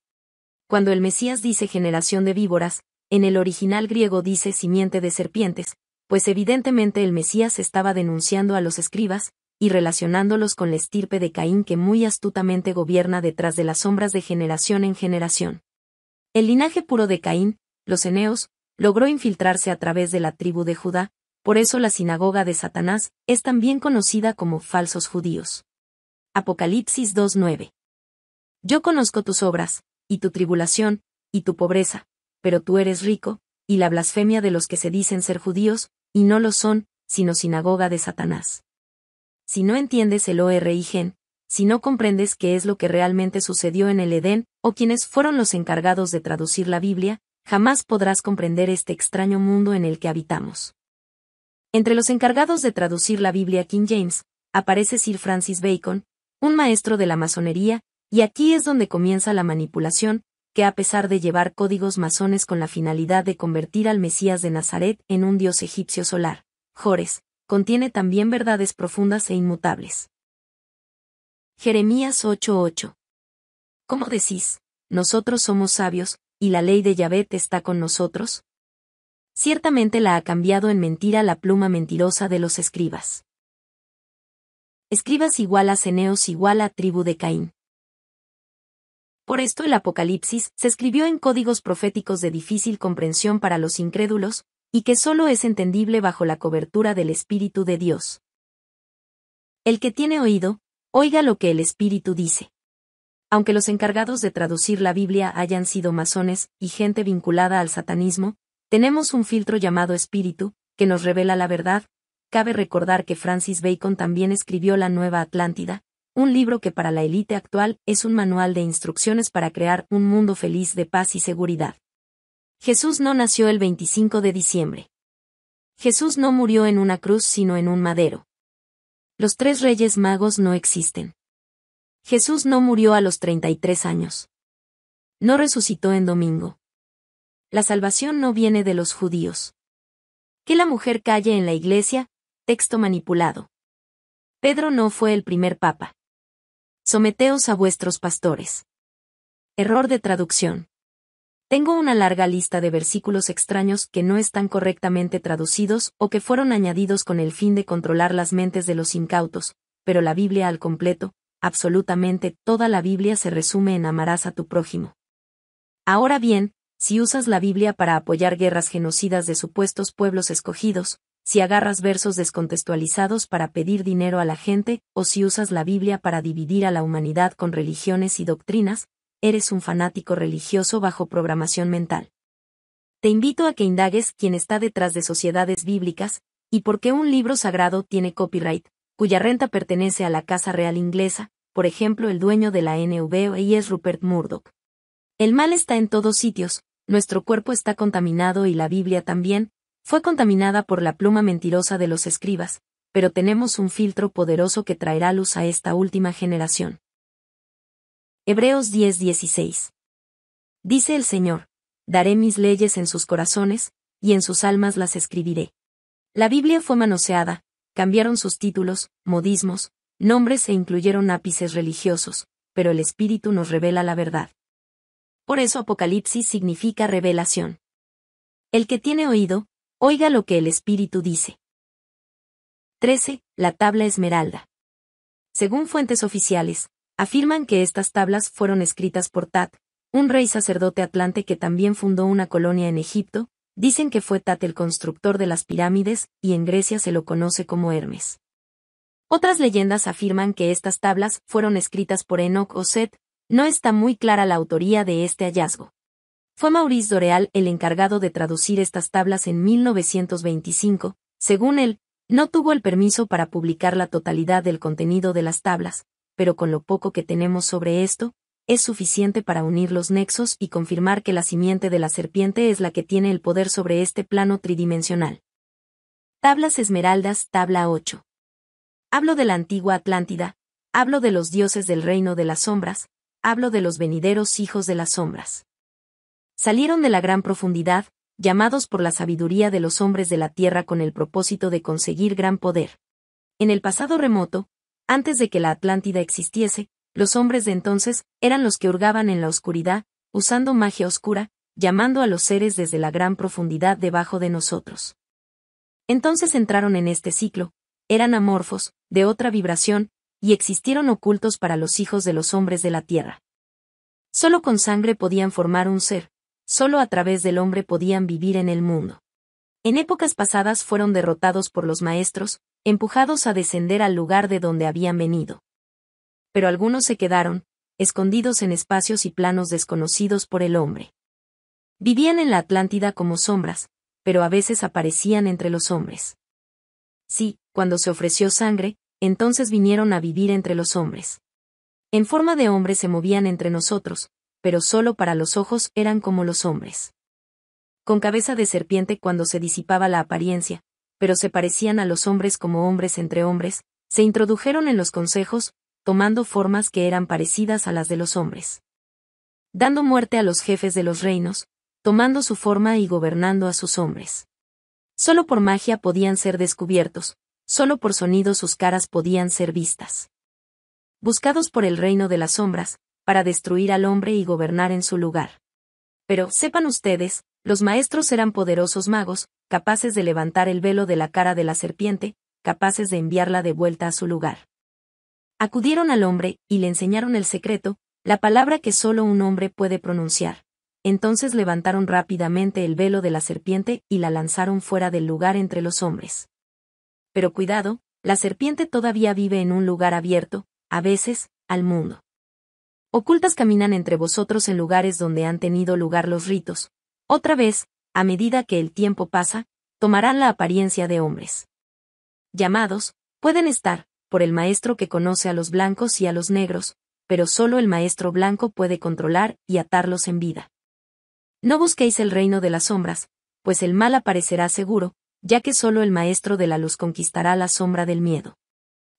Cuando el Mesías dice generación de víboras, en el original griego dice simiente de serpientes, pues evidentemente el Mesías estaba denunciando a los escribas, y relacionándolos con la estirpe de Caín que muy astutamente gobierna detrás de las sombras de generación en generación. El linaje puro de Caín, los Eneos, logró infiltrarse a través de la tribu de Judá, por eso la sinagoga de Satanás es también conocida como falsos judíos. Apocalipsis 2.9. Yo conozco tus obras, y tu tribulación, y tu pobreza, pero tú eres rico, y la blasfemia de los que se dicen ser judíos, y no lo son, sino sinagoga de Satanás. Si no entiendes el origen, si no comprendes qué es lo que realmente sucedió en el Edén, o quienes fueron los encargados de traducir la Biblia, jamás podrás comprender este extraño mundo en el que habitamos. Entre los encargados de traducir la Biblia King James, aparece Sir Francis Bacon, un maestro de la masonería, y aquí es donde comienza la manipulación, que a pesar de llevar códigos masones con la finalidad de convertir al Mesías de Nazaret en un dios egipcio solar, Jores, contiene también verdades profundas e inmutables. Jeremías 8:8 ¿Cómo decís, nosotros somos sabios, y la ley de Yahvé está con nosotros? Ciertamente la ha cambiado en mentira la pluma mentirosa de los escribas. Escribas igual a Ceneos igual a tribu de Caín. Por esto el Apocalipsis se escribió en códigos proféticos de difícil comprensión para los incrédulos, y que solo es entendible bajo la cobertura del Espíritu de Dios. El que tiene oído, oiga lo que el Espíritu dice. Aunque los encargados de traducir la Biblia hayan sido masones y gente vinculada al satanismo, tenemos un filtro llamado Espíritu, que nos revela la verdad, cabe recordar que Francis Bacon también escribió La Nueva Atlántida, un libro que para la élite actual es un manual de instrucciones para crear un mundo feliz de paz y seguridad. Jesús no nació el 25 de diciembre. Jesús no murió en una cruz sino en un madero. Los tres reyes magos no existen. Jesús no murió a los 33 años. No resucitó en domingo. La salvación no viene de los judíos. Que la mujer calle en la iglesia, texto manipulado. Pedro no fue el primer papa. Someteos a vuestros pastores. Error de traducción. Tengo una larga lista de versículos extraños que no están correctamente traducidos o que fueron añadidos con el fin de controlar las mentes de los incautos, pero la Biblia al completo, absolutamente toda la Biblia se resume en amarás a tu prójimo. Ahora bien, si usas la Biblia para apoyar guerras genocidas de supuestos pueblos escogidos, si agarras versos descontextualizados para pedir dinero a la gente, o si usas la Biblia para dividir a la humanidad con religiones y doctrinas, eres un fanático religioso bajo programación mental. Te invito a que indagues quién está detrás de sociedades bíblicas, y por qué un libro sagrado tiene copyright, cuya renta pertenece a la Casa Real Inglesa, por ejemplo el dueño de la NVO y es Rupert Murdoch. El mal está en todos sitios, nuestro cuerpo está contaminado y la Biblia también, fue contaminada por la pluma mentirosa de los escribas, pero tenemos un filtro poderoso que traerá luz a esta última generación. Hebreos 10:16. Dice el Señor, daré mis leyes en sus corazones, y en sus almas las escribiré. La Biblia fue manoseada, cambiaron sus títulos, modismos, nombres e incluyeron ápices religiosos, pero el Espíritu nos revela la verdad. Por eso Apocalipsis significa revelación. El que tiene oído, Oiga lo que el Espíritu dice. 13. La tabla esmeralda. Según fuentes oficiales, afirman que estas tablas fueron escritas por Tat, un rey sacerdote atlante que también fundó una colonia en Egipto, dicen que fue Tat el constructor de las pirámides, y en Grecia se lo conoce como Hermes. Otras leyendas afirman que estas tablas fueron escritas por Enoch o Set, no está muy clara la autoría de este hallazgo. Fue Maurice Doreal el encargado de traducir estas tablas en 1925, según él, no tuvo el permiso para publicar la totalidad del contenido de las tablas, pero con lo poco que tenemos sobre esto, es suficiente para unir los nexos y confirmar que la simiente de la serpiente es la que tiene el poder sobre este plano tridimensional. Tablas Esmeraldas, tabla 8. Hablo de la antigua Atlántida, hablo de los dioses del reino de las sombras, hablo de los venideros hijos de las sombras. Salieron de la gran profundidad, llamados por la sabiduría de los hombres de la tierra con el propósito de conseguir gran poder. En el pasado remoto, antes de que la Atlántida existiese, los hombres de entonces eran los que hurgaban en la oscuridad, usando magia oscura, llamando a los seres desde la gran profundidad debajo de nosotros. Entonces entraron en este ciclo, eran amorfos, de otra vibración, y existieron ocultos para los hijos de los hombres de la tierra. Solo con sangre podían formar un ser, Solo a través del hombre podían vivir en el mundo. En épocas pasadas fueron derrotados por los maestros, empujados a descender al lugar de donde habían venido. Pero algunos se quedaron, escondidos en espacios y planos desconocidos por el hombre. Vivían en la Atlántida como sombras, pero a veces aparecían entre los hombres. Sí, cuando se ofreció sangre, entonces vinieron a vivir entre los hombres. En forma de hombre se movían entre nosotros, pero solo para los ojos eran como los hombres. Con cabeza de serpiente cuando se disipaba la apariencia, pero se parecían a los hombres como hombres entre hombres, se introdujeron en los consejos, tomando formas que eran parecidas a las de los hombres. Dando muerte a los jefes de los reinos, tomando su forma y gobernando a sus hombres. Solo por magia podían ser descubiertos, solo por sonido sus caras podían ser vistas. Buscados por el reino de las sombras, para destruir al hombre y gobernar en su lugar. Pero, sepan ustedes, los maestros eran poderosos magos, capaces de levantar el velo de la cara de la serpiente, capaces de enviarla de vuelta a su lugar. Acudieron al hombre, y le enseñaron el secreto, la palabra que solo un hombre puede pronunciar. Entonces levantaron rápidamente el velo de la serpiente y la lanzaron fuera del lugar entre los hombres. Pero cuidado, la serpiente todavía vive en un lugar abierto, a veces, al mundo ocultas caminan entre vosotros en lugares donde han tenido lugar los ritos. Otra vez, a medida que el tiempo pasa, tomarán la apariencia de hombres. Llamados, pueden estar, por el maestro que conoce a los blancos y a los negros, pero solo el maestro blanco puede controlar y atarlos en vida. No busquéis el reino de las sombras, pues el mal aparecerá seguro, ya que solo el maestro de la luz conquistará la sombra del miedo.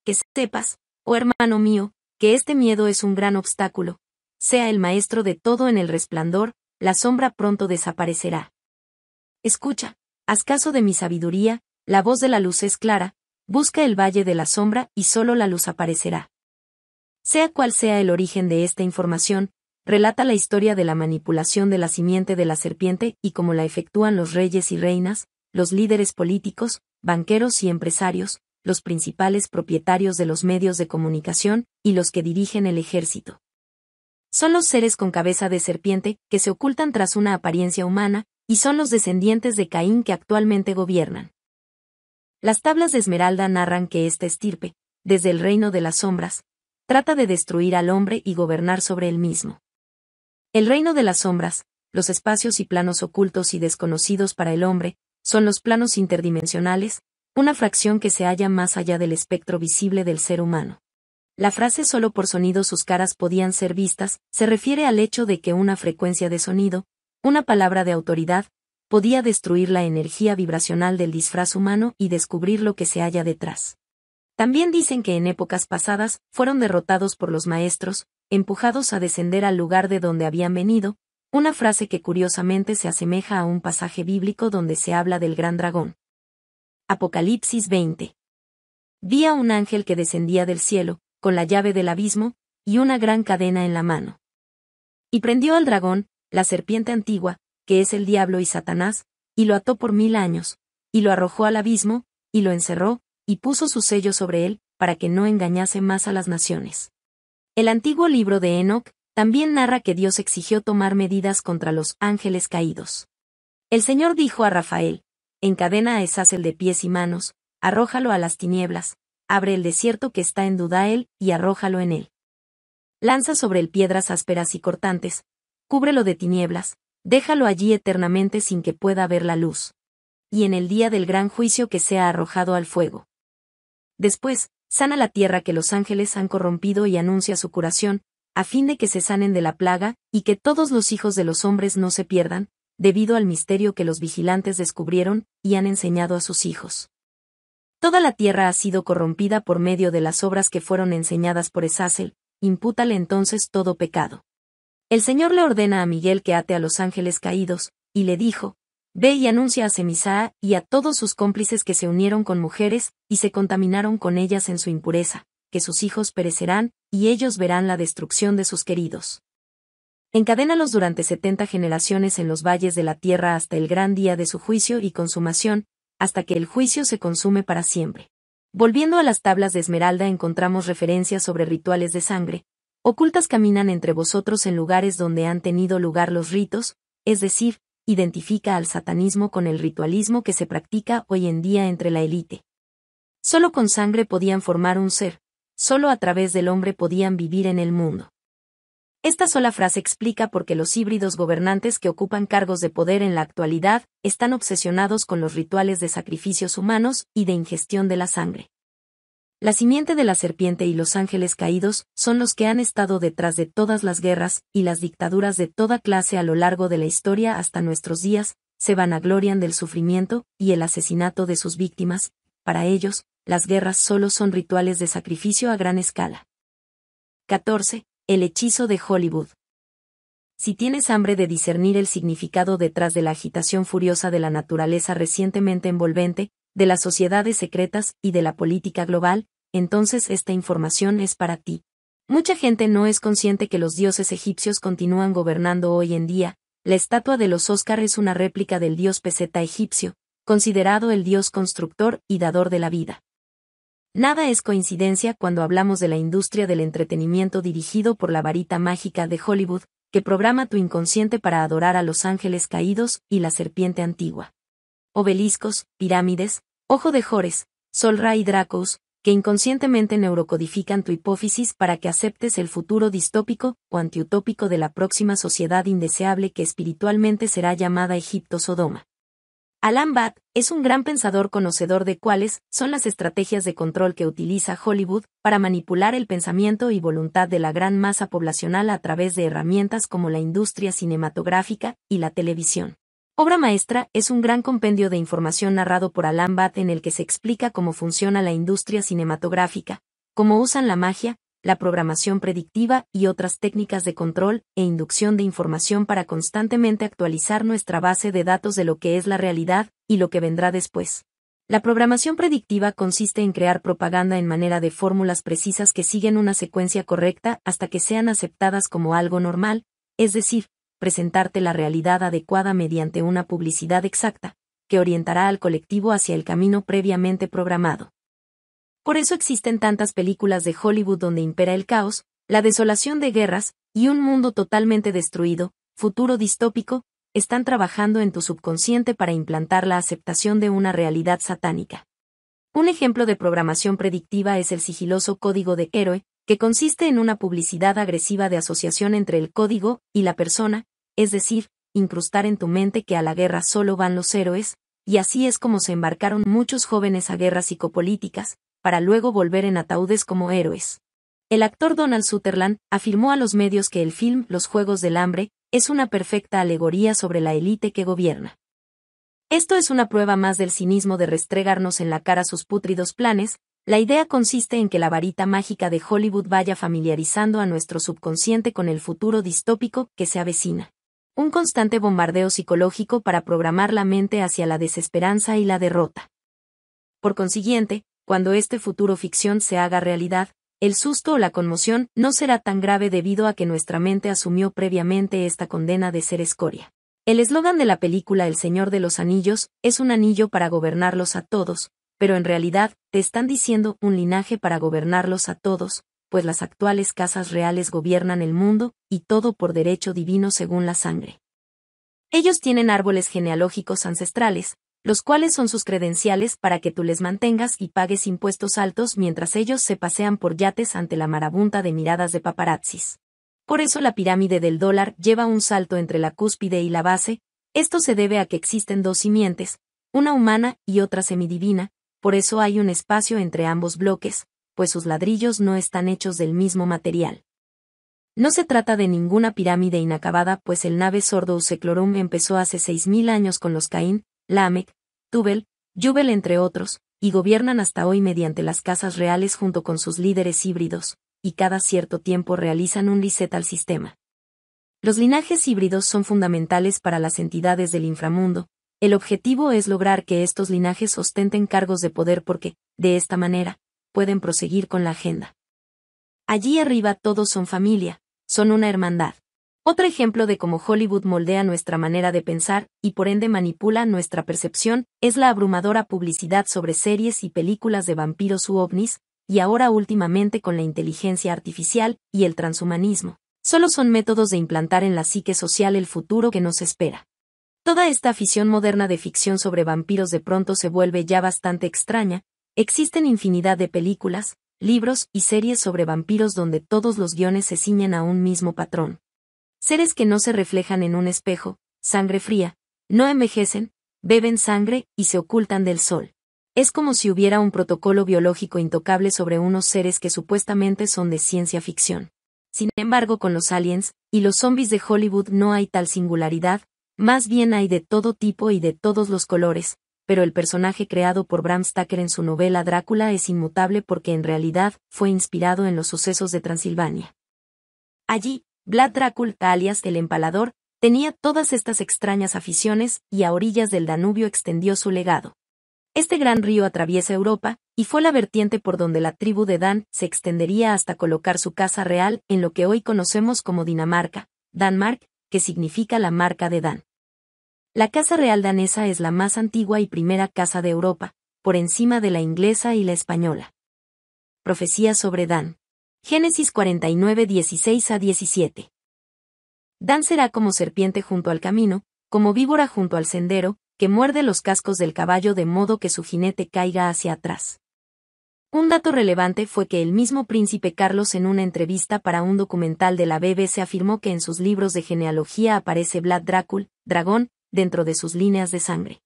Que sepas, oh hermano mío, que este miedo es un gran obstáculo. Sea el maestro de todo en el resplandor, la sombra pronto desaparecerá. Escucha, haz caso de mi sabiduría, la voz de la luz es clara, busca el valle de la sombra y solo la luz aparecerá. Sea cual sea el origen de esta información, relata la historia de la manipulación de la simiente de la serpiente y cómo la efectúan los reyes y reinas, los líderes políticos, banqueros y empresarios, los principales propietarios de los medios de comunicación y los que dirigen el ejército. Son los seres con cabeza de serpiente que se ocultan tras una apariencia humana y son los descendientes de Caín que actualmente gobiernan. Las tablas de Esmeralda narran que esta estirpe, desde el reino de las sombras, trata de destruir al hombre y gobernar sobre él mismo. El reino de las sombras, los espacios y planos ocultos y desconocidos para el hombre, son los planos interdimensionales, una fracción que se halla más allá del espectro visible del ser humano. La frase solo por sonido sus caras podían ser vistas se refiere al hecho de que una frecuencia de sonido, una palabra de autoridad, podía destruir la energía vibracional del disfraz humano y descubrir lo que se halla detrás. También dicen que en épocas pasadas fueron derrotados por los maestros, empujados a descender al lugar de donde habían venido, una frase que curiosamente se asemeja a un pasaje bíblico donde se habla del gran dragón, Apocalipsis 20. Vi a un ángel que descendía del cielo, con la llave del abismo, y una gran cadena en la mano. Y prendió al dragón, la serpiente antigua, que es el diablo y Satanás, y lo ató por mil años, y lo arrojó al abismo, y lo encerró, y puso su sello sobre él, para que no engañase más a las naciones. El antiguo libro de Enoch, también narra que Dios exigió tomar medidas contra los ángeles caídos. El Señor dijo a Rafael, encadena a el de pies y manos, arrójalo a las tinieblas, abre el desierto que está en Dudael y arrójalo en él. Lanza sobre él piedras ásperas y cortantes, cúbrelo de tinieblas, déjalo allí eternamente sin que pueda ver la luz. Y en el día del gran juicio que sea arrojado al fuego. Después, sana la tierra que los ángeles han corrompido y anuncia su curación, a fin de que se sanen de la plaga, y que todos los hijos de los hombres no se pierdan, debido al misterio que los vigilantes descubrieron y han enseñado a sus hijos. Toda la tierra ha sido corrompida por medio de las obras que fueron enseñadas por Esazel, impútale entonces todo pecado. El Señor le ordena a Miguel que ate a los ángeles caídos, y le dijo, Ve y anuncia a Semisaa y a todos sus cómplices que se unieron con mujeres, y se contaminaron con ellas en su impureza, que sus hijos perecerán, y ellos verán la destrucción de sus queridos. Encadénalos durante setenta generaciones en los valles de la tierra hasta el gran día de su juicio y consumación, hasta que el juicio se consume para siempre. Volviendo a las tablas de Esmeralda encontramos referencias sobre rituales de sangre. Ocultas caminan entre vosotros en lugares donde han tenido lugar los ritos, es decir, identifica al satanismo con el ritualismo que se practica hoy en día entre la élite. Solo con sangre podían formar un ser, solo a través del hombre podían vivir en el mundo. Esta sola frase explica por qué los híbridos gobernantes que ocupan cargos de poder en la actualidad están obsesionados con los rituales de sacrificios humanos y de ingestión de la sangre. La simiente de la serpiente y los ángeles caídos son los que han estado detrás de todas las guerras y las dictaduras de toda clase a lo largo de la historia hasta nuestros días, se van vanaglorian del sufrimiento y el asesinato de sus víctimas, para ellos, las guerras solo son rituales de sacrificio a gran escala. 14. El hechizo de Hollywood. Si tienes hambre de discernir el significado detrás de la agitación furiosa de la naturaleza recientemente envolvente, de las sociedades secretas y de la política global, entonces esta información es para ti. Mucha gente no es consciente que los dioses egipcios continúan gobernando hoy en día, la estatua de los Óscar es una réplica del dios peseta egipcio, considerado el dios constructor y dador de la vida. Nada es coincidencia cuando hablamos de la industria del entretenimiento dirigido por la varita mágica de Hollywood, que programa tu inconsciente para adorar a los ángeles caídos y la serpiente antigua. Obeliscos, pirámides, ojo de Jores, sol y Dracos, que inconscientemente neurocodifican tu hipófisis para que aceptes el futuro distópico o antiutópico de la próxima sociedad indeseable que espiritualmente será llamada Egipto Sodoma. Alan Bat es un gran pensador conocedor de cuáles son las estrategias de control que utiliza Hollywood para manipular el pensamiento y voluntad de la gran masa poblacional a través de herramientas como la industria cinematográfica y la televisión. Obra Maestra es un gran compendio de información narrado por Alan Bat en el que se explica cómo funciona la industria cinematográfica, cómo usan la magia, la programación predictiva y otras técnicas de control e inducción de información para constantemente actualizar nuestra base de datos de lo que es la realidad y lo que vendrá después. La programación predictiva consiste en crear propaganda en manera de fórmulas precisas que siguen una secuencia correcta hasta que sean aceptadas como algo normal, es decir, presentarte la realidad adecuada mediante una publicidad exacta, que orientará al colectivo hacia el camino previamente programado. Por eso existen tantas películas de Hollywood donde impera el caos, la desolación de guerras, y un mundo totalmente destruido, futuro distópico, están trabajando en tu subconsciente para implantar la aceptación de una realidad satánica. Un ejemplo de programación predictiva es el sigiloso código de héroe, que consiste en una publicidad agresiva de asociación entre el código y la persona, es decir, incrustar en tu mente que a la guerra solo van los héroes, y así es como se embarcaron muchos jóvenes a guerras psicopolíticas, para luego volver en ataúdes como héroes. El actor Donald Sutherland afirmó a los medios que el film Los Juegos del Hambre es una perfecta alegoría sobre la élite que gobierna. Esto es una prueba más del cinismo de restregarnos en la cara sus pútridos planes, la idea consiste en que la varita mágica de Hollywood vaya familiarizando a nuestro subconsciente con el futuro distópico que se avecina. Un constante bombardeo psicológico para programar la mente hacia la desesperanza y la derrota. Por consiguiente, cuando este futuro ficción se haga realidad, el susto o la conmoción no será tan grave debido a que nuestra mente asumió previamente esta condena de ser escoria. El eslogan de la película El Señor de los Anillos es un anillo para gobernarlos a todos, pero en realidad te están diciendo un linaje para gobernarlos a todos, pues las actuales casas reales gobiernan el mundo, y todo por derecho divino según la sangre. Ellos tienen árboles genealógicos ancestrales, los cuales son sus credenciales para que tú les mantengas y pagues impuestos altos mientras ellos se pasean por yates ante la marabunta de miradas de paparazzis. Por eso la pirámide del dólar lleva un salto entre la cúspide y la base, esto se debe a que existen dos simientes, una humana y otra semidivina, por eso hay un espacio entre ambos bloques, pues sus ladrillos no están hechos del mismo material. No se trata de ninguna pirámide inacabada, pues el nave sordo Seclorum empezó hace 6.000 años con los Caín, Lamec, Tubel, Jubel entre otros, y gobiernan hasta hoy mediante las casas reales junto con sus líderes híbridos, y cada cierto tiempo realizan un reset al sistema. Los linajes híbridos son fundamentales para las entidades del inframundo, el objetivo es lograr que estos linajes ostenten cargos de poder porque, de esta manera, pueden proseguir con la agenda. Allí arriba todos son familia, son una hermandad. Otro ejemplo de cómo Hollywood moldea nuestra manera de pensar, y por ende manipula nuestra percepción, es la abrumadora publicidad sobre series y películas de vampiros u ovnis, y ahora últimamente con la inteligencia artificial y el transhumanismo. Solo son métodos de implantar en la psique social el futuro que nos espera. Toda esta afición moderna de ficción sobre vampiros de pronto se vuelve ya bastante extraña, existen infinidad de películas, libros y series sobre vampiros donde todos los guiones se ciñen a un mismo patrón seres que no se reflejan en un espejo, sangre fría, no envejecen, beben sangre y se ocultan del sol. Es como si hubiera un protocolo biológico intocable sobre unos seres que supuestamente son de ciencia ficción. Sin embargo, con los aliens y los zombies de Hollywood no hay tal singularidad, más bien hay de todo tipo y de todos los colores, pero el personaje creado por Bram Stoker en su novela Drácula es inmutable porque en realidad fue inspirado en los sucesos de Transilvania. Allí, Vlad Drácul alias el Empalador, tenía todas estas extrañas aficiones y a orillas del Danubio extendió su legado. Este gran río atraviesa Europa, y fue la vertiente por donde la tribu de Dan se extendería hasta colocar su casa real en lo que hoy conocemos como Dinamarca, Danmark, que significa la marca de Dan. La casa real danesa es la más antigua y primera casa de Europa, por encima de la inglesa y la española. Profecía sobre Dan. Génesis 49, 16 a 17. Dan será como serpiente junto al camino, como víbora junto al sendero, que muerde los cascos del caballo de modo que su jinete caiga hacia atrás. Un dato relevante fue que el mismo príncipe Carlos en una entrevista para un documental de la BBC afirmó que en sus libros de genealogía aparece Vlad Drácul, dragón, dentro de sus líneas de sangre.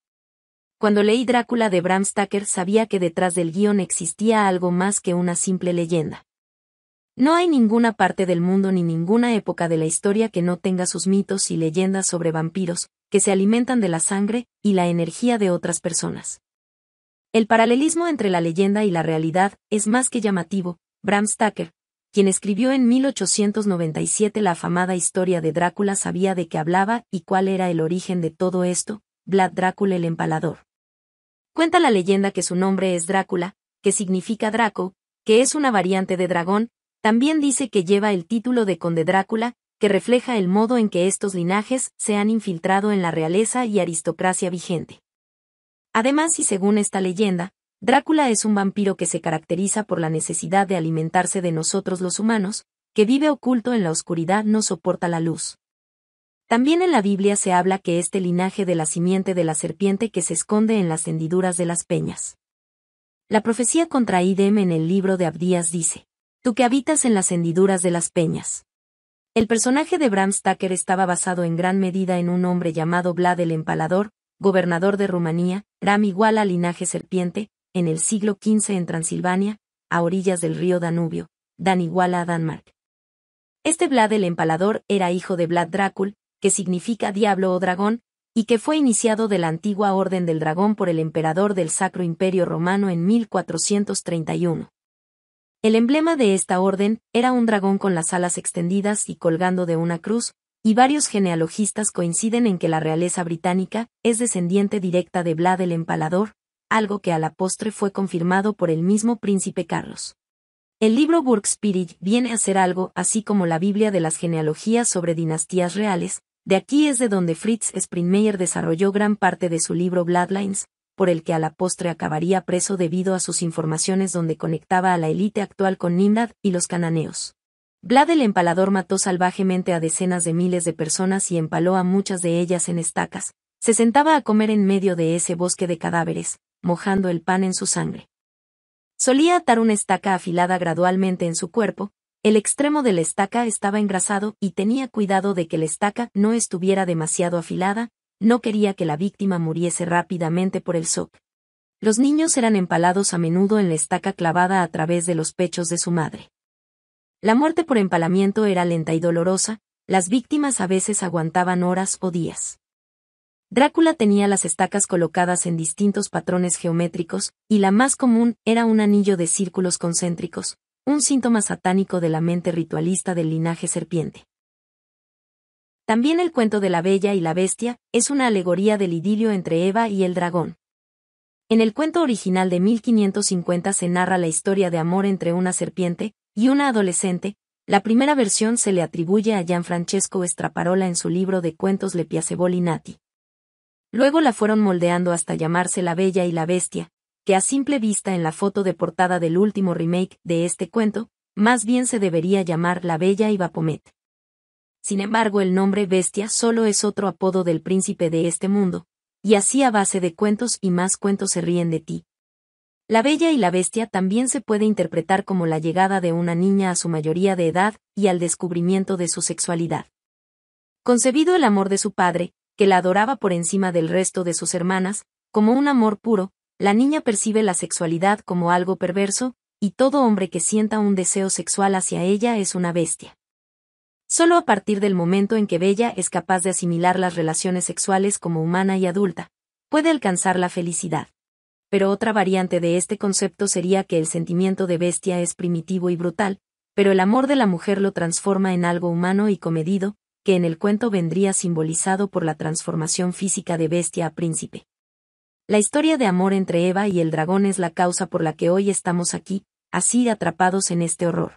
Cuando leí Drácula de Bram Stoker sabía que detrás del guión existía algo más que una simple leyenda. No hay ninguna parte del mundo ni ninguna época de la historia que no tenga sus mitos y leyendas sobre vampiros, que se alimentan de la sangre y la energía de otras personas. El paralelismo entre la leyenda y la realidad es más que llamativo. Bram Stoker, quien escribió en 1897 la afamada historia de Drácula, sabía de qué hablaba y cuál era el origen de todo esto, Vlad Drácula el empalador. Cuenta la leyenda que su nombre es Drácula, que significa Draco, que es una variante de dragón, también dice que lleva el título de conde Drácula, que refleja el modo en que estos linajes se han infiltrado en la realeza y aristocracia vigente. Además y según esta leyenda, Drácula es un vampiro que se caracteriza por la necesidad de alimentarse de nosotros los humanos, que vive oculto en la oscuridad no soporta la luz. También en la Biblia se habla que este linaje de la simiente de la serpiente que se esconde en las hendiduras de las peñas. La profecía contra Idem en el libro de Abdías dice, tú que habitas en las hendiduras de las peñas. El personaje de Bram Stoker estaba basado en gran medida en un hombre llamado Vlad el Empalador, gobernador de Rumanía, Ram igual a linaje serpiente, en el siglo XV en Transilvania, a orillas del río Danubio, Dan igual a Danmark. Este Vlad el Empalador era hijo de Vlad Drácul, que significa diablo o dragón, y que fue iniciado de la antigua Orden del Dragón por el emperador del Sacro Imperio Romano en 1431. El emblema de esta orden era un dragón con las alas extendidas y colgando de una cruz, y varios genealogistas coinciden en que la realeza británica es descendiente directa de Vlad el Empalador, algo que a la postre fue confirmado por el mismo príncipe Carlos. El libro Spirit viene a ser algo así como la Biblia de las genealogías sobre dinastías reales, de aquí es de donde Fritz Springmeier desarrolló gran parte de su libro Bloodlines, por el que a la postre acabaría preso debido a sus informaciones donde conectaba a la élite actual con Nindad y los cananeos. Vlad el empalador mató salvajemente a decenas de miles de personas y empaló a muchas de ellas en estacas. Se sentaba a comer en medio de ese bosque de cadáveres, mojando el pan en su sangre. Solía atar una estaca afilada gradualmente en su cuerpo, el extremo de la estaca estaba engrasado y tenía cuidado de que la estaca no estuviera demasiado afilada, no quería que la víctima muriese rápidamente por el shock. Los niños eran empalados a menudo en la estaca clavada a través de los pechos de su madre. La muerte por empalamiento era lenta y dolorosa, las víctimas a veces aguantaban horas o días. Drácula tenía las estacas colocadas en distintos patrones geométricos, y la más común era un anillo de círculos concéntricos, un síntoma satánico de la mente ritualista del linaje serpiente. También el cuento de la Bella y la Bestia es una alegoría del idilio entre Eva y el dragón. En el cuento original de 1550 se narra la historia de amor entre una serpiente y una adolescente, la primera versión se le atribuye a Gianfrancesco Estraparola en su libro de cuentos Le Piacevoli Nati. Luego la fueron moldeando hasta llamarse La Bella y la Bestia, que a simple vista en la foto de portada del último remake de este cuento, más bien se debería llamar La Bella y Bapomet. Sin embargo, el nombre bestia solo es otro apodo del príncipe de este mundo, y así a base de cuentos y más cuentos se ríen de ti. La Bella y la Bestia también se puede interpretar como la llegada de una niña a su mayoría de edad y al descubrimiento de su sexualidad. Concebido el amor de su padre, que la adoraba por encima del resto de sus hermanas, como un amor puro, la niña percibe la sexualidad como algo perverso, y todo hombre que sienta un deseo sexual hacia ella es una bestia. Solo a partir del momento en que Bella es capaz de asimilar las relaciones sexuales como humana y adulta, puede alcanzar la felicidad. Pero otra variante de este concepto sería que el sentimiento de bestia es primitivo y brutal, pero el amor de la mujer lo transforma en algo humano y comedido, que en el cuento vendría simbolizado por la transformación física de bestia a príncipe. La historia de amor entre Eva y el dragón es la causa por la que hoy estamos aquí, así atrapados en este horror.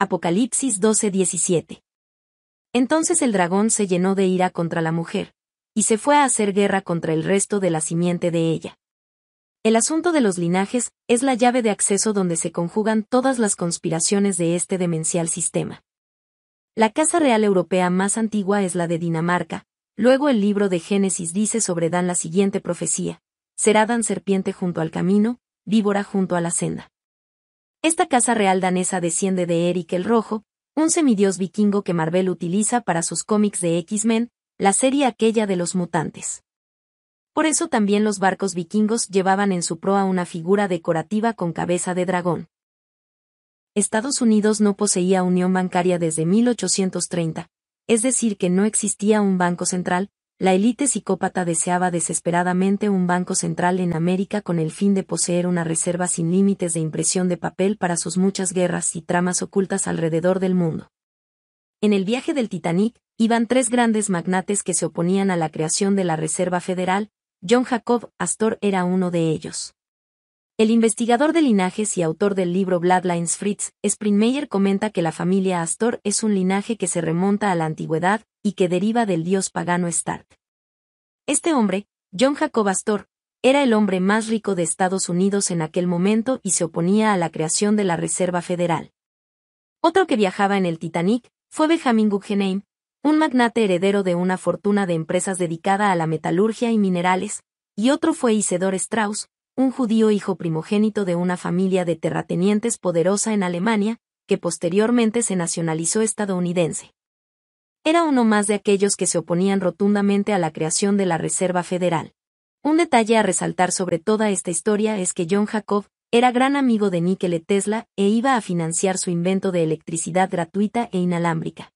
Apocalipsis 12:17. Entonces el dragón se llenó de ira contra la mujer, y se fue a hacer guerra contra el resto de la simiente de ella. El asunto de los linajes es la llave de acceso donde se conjugan todas las conspiraciones de este demencial sistema. La casa real europea más antigua es la de Dinamarca, luego el libro de Génesis dice sobre Dan la siguiente profecía, será Dan serpiente junto al camino, víbora junto a la senda. Esta casa real danesa desciende de Eric el Rojo, un semidios vikingo que Marvel utiliza para sus cómics de X-Men, la serie aquella de los mutantes. Por eso también los barcos vikingos llevaban en su proa una figura decorativa con cabeza de dragón. Estados Unidos no poseía unión bancaria desde 1830, es decir que no existía un banco central, la élite psicópata deseaba desesperadamente un banco central en América con el fin de poseer una reserva sin límites de impresión de papel para sus muchas guerras y tramas ocultas alrededor del mundo. En el viaje del Titanic, iban tres grandes magnates que se oponían a la creación de la Reserva Federal, John Jacob Astor era uno de ellos. El investigador de linajes y autor del libro Bloodlines Fritz Springmeyer comenta que la familia Astor es un linaje que se remonta a la antigüedad y que deriva del dios pagano Stark. Este hombre, John Jacob Astor, era el hombre más rico de Estados Unidos en aquel momento y se oponía a la creación de la Reserva Federal. Otro que viajaba en el Titanic fue Benjamin Guggenheim, un magnate heredero de una fortuna de empresas dedicada a la metalurgia y minerales, y otro fue Isidor Strauss, un judío hijo primogénito de una familia de terratenientes poderosa en Alemania, que posteriormente se nacionalizó estadounidense. Era uno más de aquellos que se oponían rotundamente a la creación de la Reserva Federal. Un detalle a resaltar sobre toda esta historia es que John Jacob era gran amigo de Nikola Tesla e iba a financiar su invento de electricidad gratuita e inalámbrica.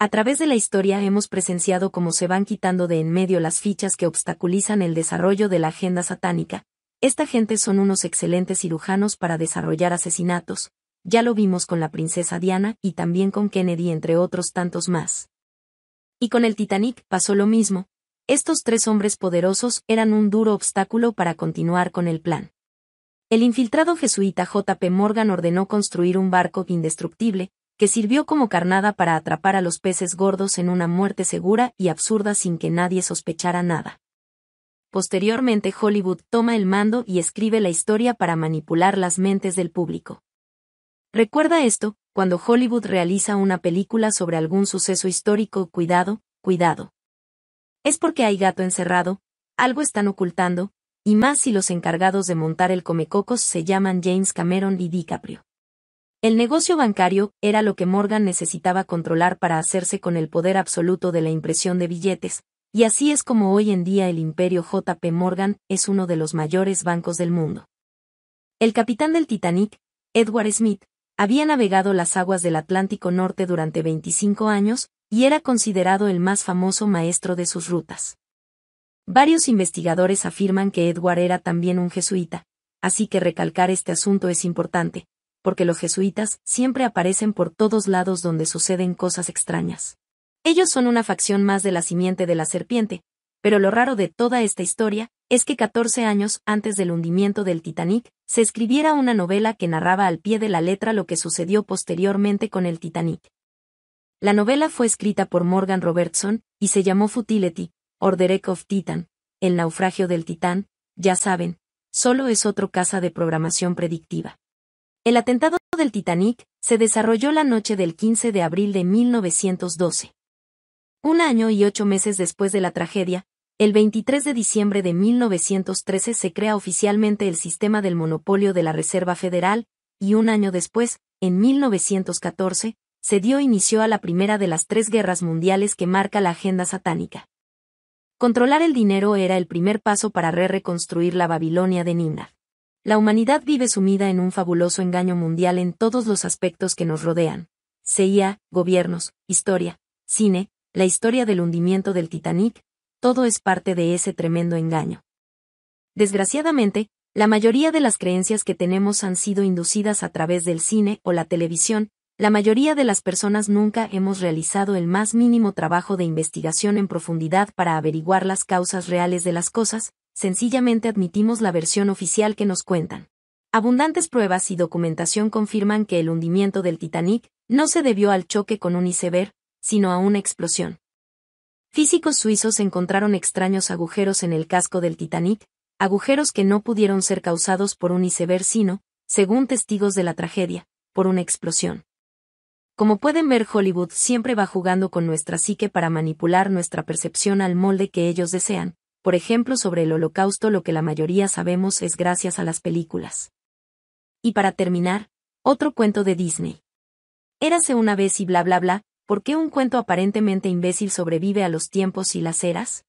A través de la historia hemos presenciado cómo se van quitando de en medio las fichas que obstaculizan el desarrollo de la agenda satánica, esta gente son unos excelentes cirujanos para desarrollar asesinatos, ya lo vimos con la princesa Diana y también con Kennedy entre otros tantos más. Y con el Titanic pasó lo mismo, estos tres hombres poderosos eran un duro obstáculo para continuar con el plan. El infiltrado jesuita J.P. Morgan ordenó construir un barco indestructible, que sirvió como carnada para atrapar a los peces gordos en una muerte segura y absurda sin que nadie sospechara nada. Posteriormente Hollywood toma el mando y escribe la historia para manipular las mentes del público. Recuerda esto, cuando Hollywood realiza una película sobre algún suceso histórico, cuidado, cuidado. Es porque hay gato encerrado, algo están ocultando, y más si los encargados de montar el Comecocos se llaman James Cameron y DiCaprio. El negocio bancario era lo que Morgan necesitaba controlar para hacerse con el poder absoluto de la impresión de billetes, y así es como hoy en día el imperio JP Morgan es uno de los mayores bancos del mundo. El capitán del Titanic, Edward Smith, había navegado las aguas del Atlántico Norte durante 25 años, y era considerado el más famoso maestro de sus rutas. Varios investigadores afirman que Edward era también un jesuita, así que recalcar este asunto es importante, porque los jesuitas siempre aparecen por todos lados donde suceden cosas extrañas. Ellos son una facción más de la simiente de la serpiente, pero lo raro de toda esta historia es que 14 años antes del hundimiento del Titanic, se escribiera una novela que narraba al pie de la letra lo que sucedió posteriormente con el Titanic. La novela fue escrita por Morgan Robertson y se llamó Futility, Order the of Titan, El naufragio del Titán, ya saben, solo es otro caso de programación predictiva. El atentado del Titanic se desarrolló la noche del 15 de abril de 1912. Un año y ocho meses después de la tragedia, el 23 de diciembre de 1913 se crea oficialmente el sistema del monopolio de la Reserva Federal, y un año después, en 1914, se dio inicio a la primera de las tres guerras mundiales que marca la agenda satánica. Controlar el dinero era el primer paso para re reconstruir la Babilonia de Nimrod. La humanidad vive sumida en un fabuloso engaño mundial en todos los aspectos que nos rodean. CIA, gobiernos, historia, cine, la historia del hundimiento del Titanic, todo es parte de ese tremendo engaño. Desgraciadamente, la mayoría de las creencias que tenemos han sido inducidas a través del cine o la televisión, la mayoría de las personas nunca hemos realizado el más mínimo trabajo de investigación en profundidad para averiguar las causas reales de las cosas, sencillamente admitimos la versión oficial que nos cuentan. Abundantes pruebas y documentación confirman que el hundimiento del Titanic no se debió al choque con un iceberg, sino a una explosión. Físicos suizos encontraron extraños agujeros en el casco del Titanic, agujeros que no pudieron ser causados por un iceberg sino, según testigos de la tragedia, por una explosión. Como pueden ver, Hollywood siempre va jugando con nuestra psique para manipular nuestra percepción al molde que ellos desean. Por ejemplo, sobre el holocausto lo que la mayoría sabemos es gracias a las películas. Y para terminar, otro cuento de Disney. Érase una vez y bla bla bla, ¿por qué un cuento aparentemente imbécil sobrevive a los tiempos y las eras?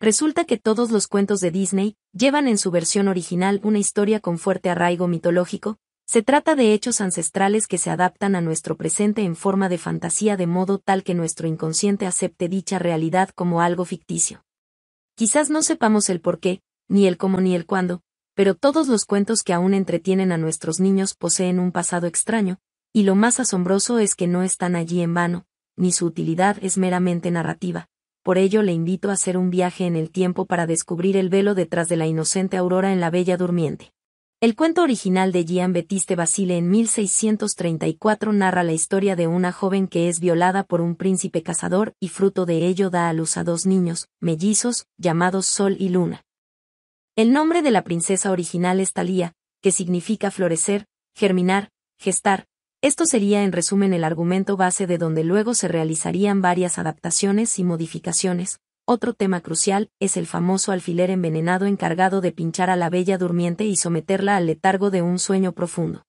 Resulta que todos los cuentos de Disney llevan en su versión original una historia con fuerte arraigo mitológico, se trata de hechos ancestrales que se adaptan a nuestro presente en forma de fantasía de modo tal que nuestro inconsciente acepte dicha realidad como algo ficticio. Quizás no sepamos el por qué, ni el cómo ni el cuándo, pero todos los cuentos que aún entretienen a nuestros niños poseen un pasado extraño, y lo más asombroso es que no están allí en vano, ni su utilidad es meramente narrativa. Por ello le invito a hacer un viaje en el tiempo para descubrir el velo detrás de la inocente aurora en la Bella Durmiente. El cuento original de Jean Betiste Basile en 1634 narra la historia de una joven que es violada por un príncipe cazador y fruto de ello da a luz a dos niños, mellizos, llamados Sol y Luna. El nombre de la princesa original es Talía, que significa florecer, germinar, gestar, esto sería en resumen el argumento base de donde luego se realizarían varias adaptaciones y modificaciones. Otro tema crucial es el famoso alfiler envenenado encargado de pinchar a la bella durmiente y someterla al letargo de un sueño profundo.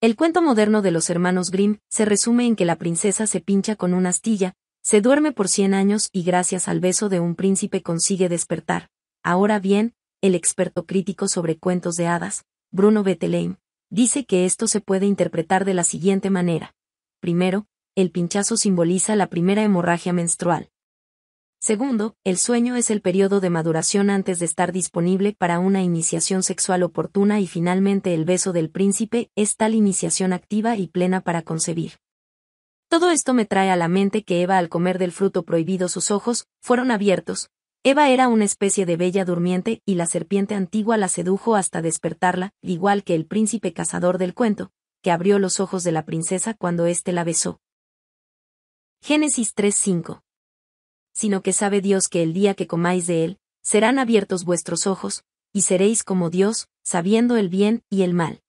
El cuento moderno de los hermanos Grimm se resume en que la princesa se pincha con una astilla, se duerme por cien años y gracias al beso de un príncipe consigue despertar. Ahora bien, el experto crítico sobre cuentos de hadas, Bruno Bettelheim, dice que esto se puede interpretar de la siguiente manera. Primero, el pinchazo simboliza la primera hemorragia menstrual. Segundo, el sueño es el periodo de maduración antes de estar disponible para una iniciación sexual oportuna y finalmente el beso del príncipe es tal iniciación activa y plena para concebir. Todo esto me trae a la mente que Eva al comer del fruto prohibido sus ojos fueron abiertos, Eva era una especie de bella durmiente y la serpiente antigua la sedujo hasta despertarla, igual que el príncipe cazador del cuento, que abrió los ojos de la princesa cuando éste la besó. Génesis 3:5 Sino que sabe Dios que el día que comáis de él, serán abiertos vuestros ojos, y seréis como Dios, sabiendo el bien y el mal.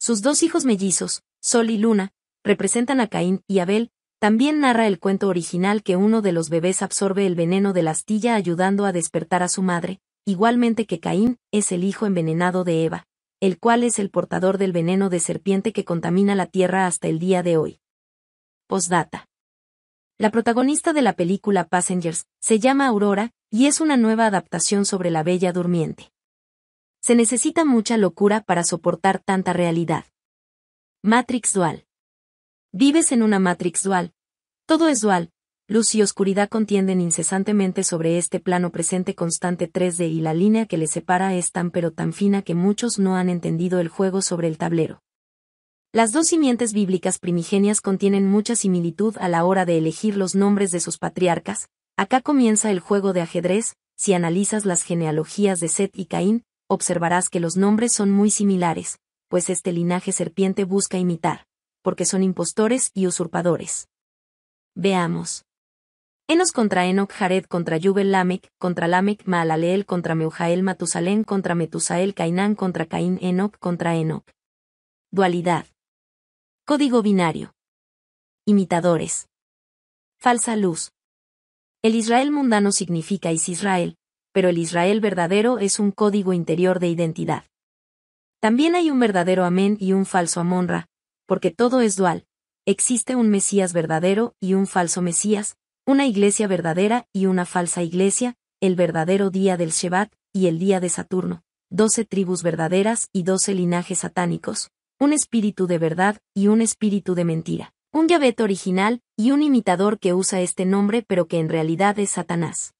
Sus dos hijos mellizos, Sol y Luna, representan a Caín y Abel, también narra el cuento original que uno de los bebés absorbe el veneno de la astilla ayudando a despertar a su madre, igualmente que Caín es el hijo envenenado de Eva, el cual es el portador del veneno de serpiente que contamina la tierra hasta el día de hoy. Postdata. La protagonista de la película Passengers se llama Aurora y es una nueva adaptación sobre la Bella Durmiente. Se necesita mucha locura para soportar tanta realidad. Matrix Dual. Vives en una matrix dual. Todo es dual. Luz y oscuridad contienden incesantemente sobre este plano presente constante 3D y la línea que le separa es tan pero tan fina que muchos no han entendido el juego sobre el tablero. Las dos simientes bíblicas primigenias contienen mucha similitud a la hora de elegir los nombres de sus patriarcas, acá comienza el juego de ajedrez, si analizas las genealogías de Set y Caín, observarás que los nombres son muy similares, pues este linaje serpiente busca imitar porque son impostores y usurpadores. Veamos. Enos contra Enoch Jared contra Yubel, Lamec, contra Lamech Maalaleel contra Meujael Matusalén contra Metusael Cainán contra Caín Enoch contra Enoch. Dualidad. Código binario. Imitadores. Falsa luz. El Israel mundano significa Israel, pero el Israel verdadero es un código interior de identidad. También hay un verdadero Amén y un falso Amonra, porque todo es dual. Existe un Mesías verdadero y un falso Mesías, una iglesia verdadera y una falsa iglesia, el verdadero día del Shevat y el día de Saturno, doce tribus verdaderas y doce linajes satánicos, un espíritu de verdad y un espíritu de mentira, un Yavet original y un imitador que usa este nombre pero que en realidad es Satanás.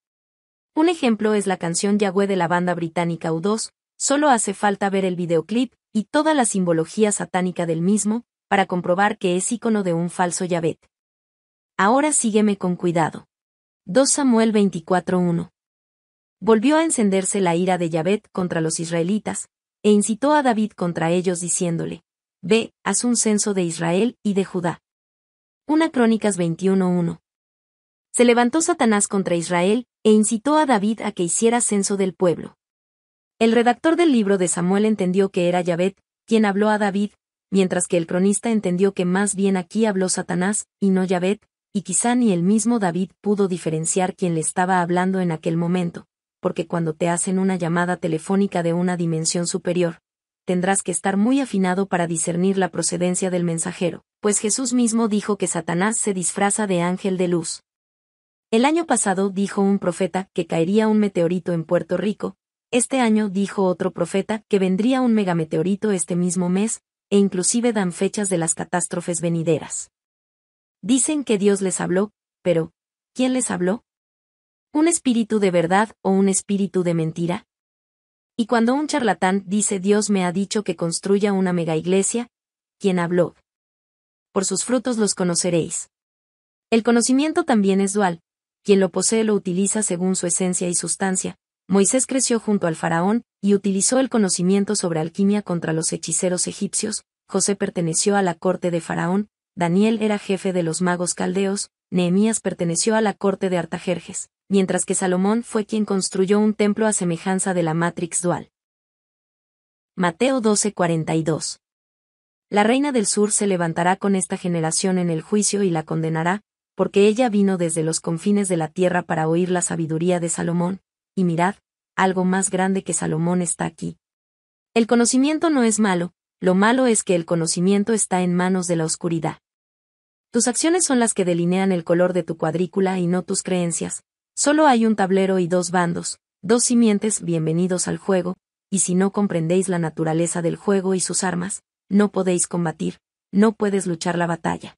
Un ejemplo es la canción Yahweh de la banda británica U2, solo hace falta ver el videoclip y toda la simbología satánica del mismo, para comprobar que es ícono de un falso Yavet. Ahora sígueme con cuidado. 2 Samuel 24.1 Volvió a encenderse la ira de Yavet contra los israelitas, e incitó a David contra ellos diciéndole, Ve, haz un censo de Israel y de Judá. 1 Crónicas 21.1 Se levantó Satanás contra Israel, e incitó a David a que hiciera censo del pueblo. El redactor del libro de Samuel entendió que era Yavet quien habló a David, mientras que el cronista entendió que más bien aquí habló Satanás, y no Yahvé, y quizá ni el mismo David pudo diferenciar quién le estaba hablando en aquel momento, porque cuando te hacen una llamada telefónica de una dimensión superior, tendrás que estar muy afinado para discernir la procedencia del mensajero, pues Jesús mismo dijo que Satanás se disfraza de ángel de luz. El año pasado dijo un profeta que caería un meteorito en Puerto Rico, este año dijo otro profeta que vendría un megameteorito este mismo mes, e inclusive dan fechas de las catástrofes venideras. Dicen que Dios les habló, pero ¿quién les habló? ¿Un espíritu de verdad o un espíritu de mentira? Y cuando un charlatán dice Dios me ha dicho que construya una mega iglesia, ¿quién habló? Por sus frutos los conoceréis. El conocimiento también es dual, quien lo posee lo utiliza según su esencia y sustancia, Moisés creció junto al faraón, y utilizó el conocimiento sobre alquimia contra los hechiceros egipcios, José perteneció a la corte de faraón, Daniel era jefe de los magos caldeos, Nehemías perteneció a la corte de Artajerjes, mientras que Salomón fue quien construyó un templo a semejanza de la Matrix Dual. Mateo 12:42 La reina del sur se levantará con esta generación en el juicio y la condenará, porque ella vino desde los confines de la tierra para oír la sabiduría de Salomón, y mirad, algo más grande que Salomón está aquí. El conocimiento no es malo, lo malo es que el conocimiento está en manos de la oscuridad. Tus acciones son las que delinean el color de tu cuadrícula y no tus creencias. Solo hay un tablero y dos bandos, dos simientes bienvenidos al juego, y si no comprendéis la naturaleza del juego y sus armas, no podéis combatir, no puedes luchar la batalla.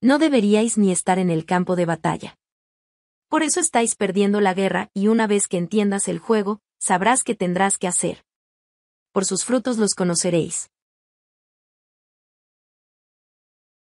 No deberíais ni estar en el campo de batalla. Por eso estáis perdiendo la guerra y una vez que entiendas el juego, sabrás qué tendrás que hacer. Por sus frutos los conoceréis.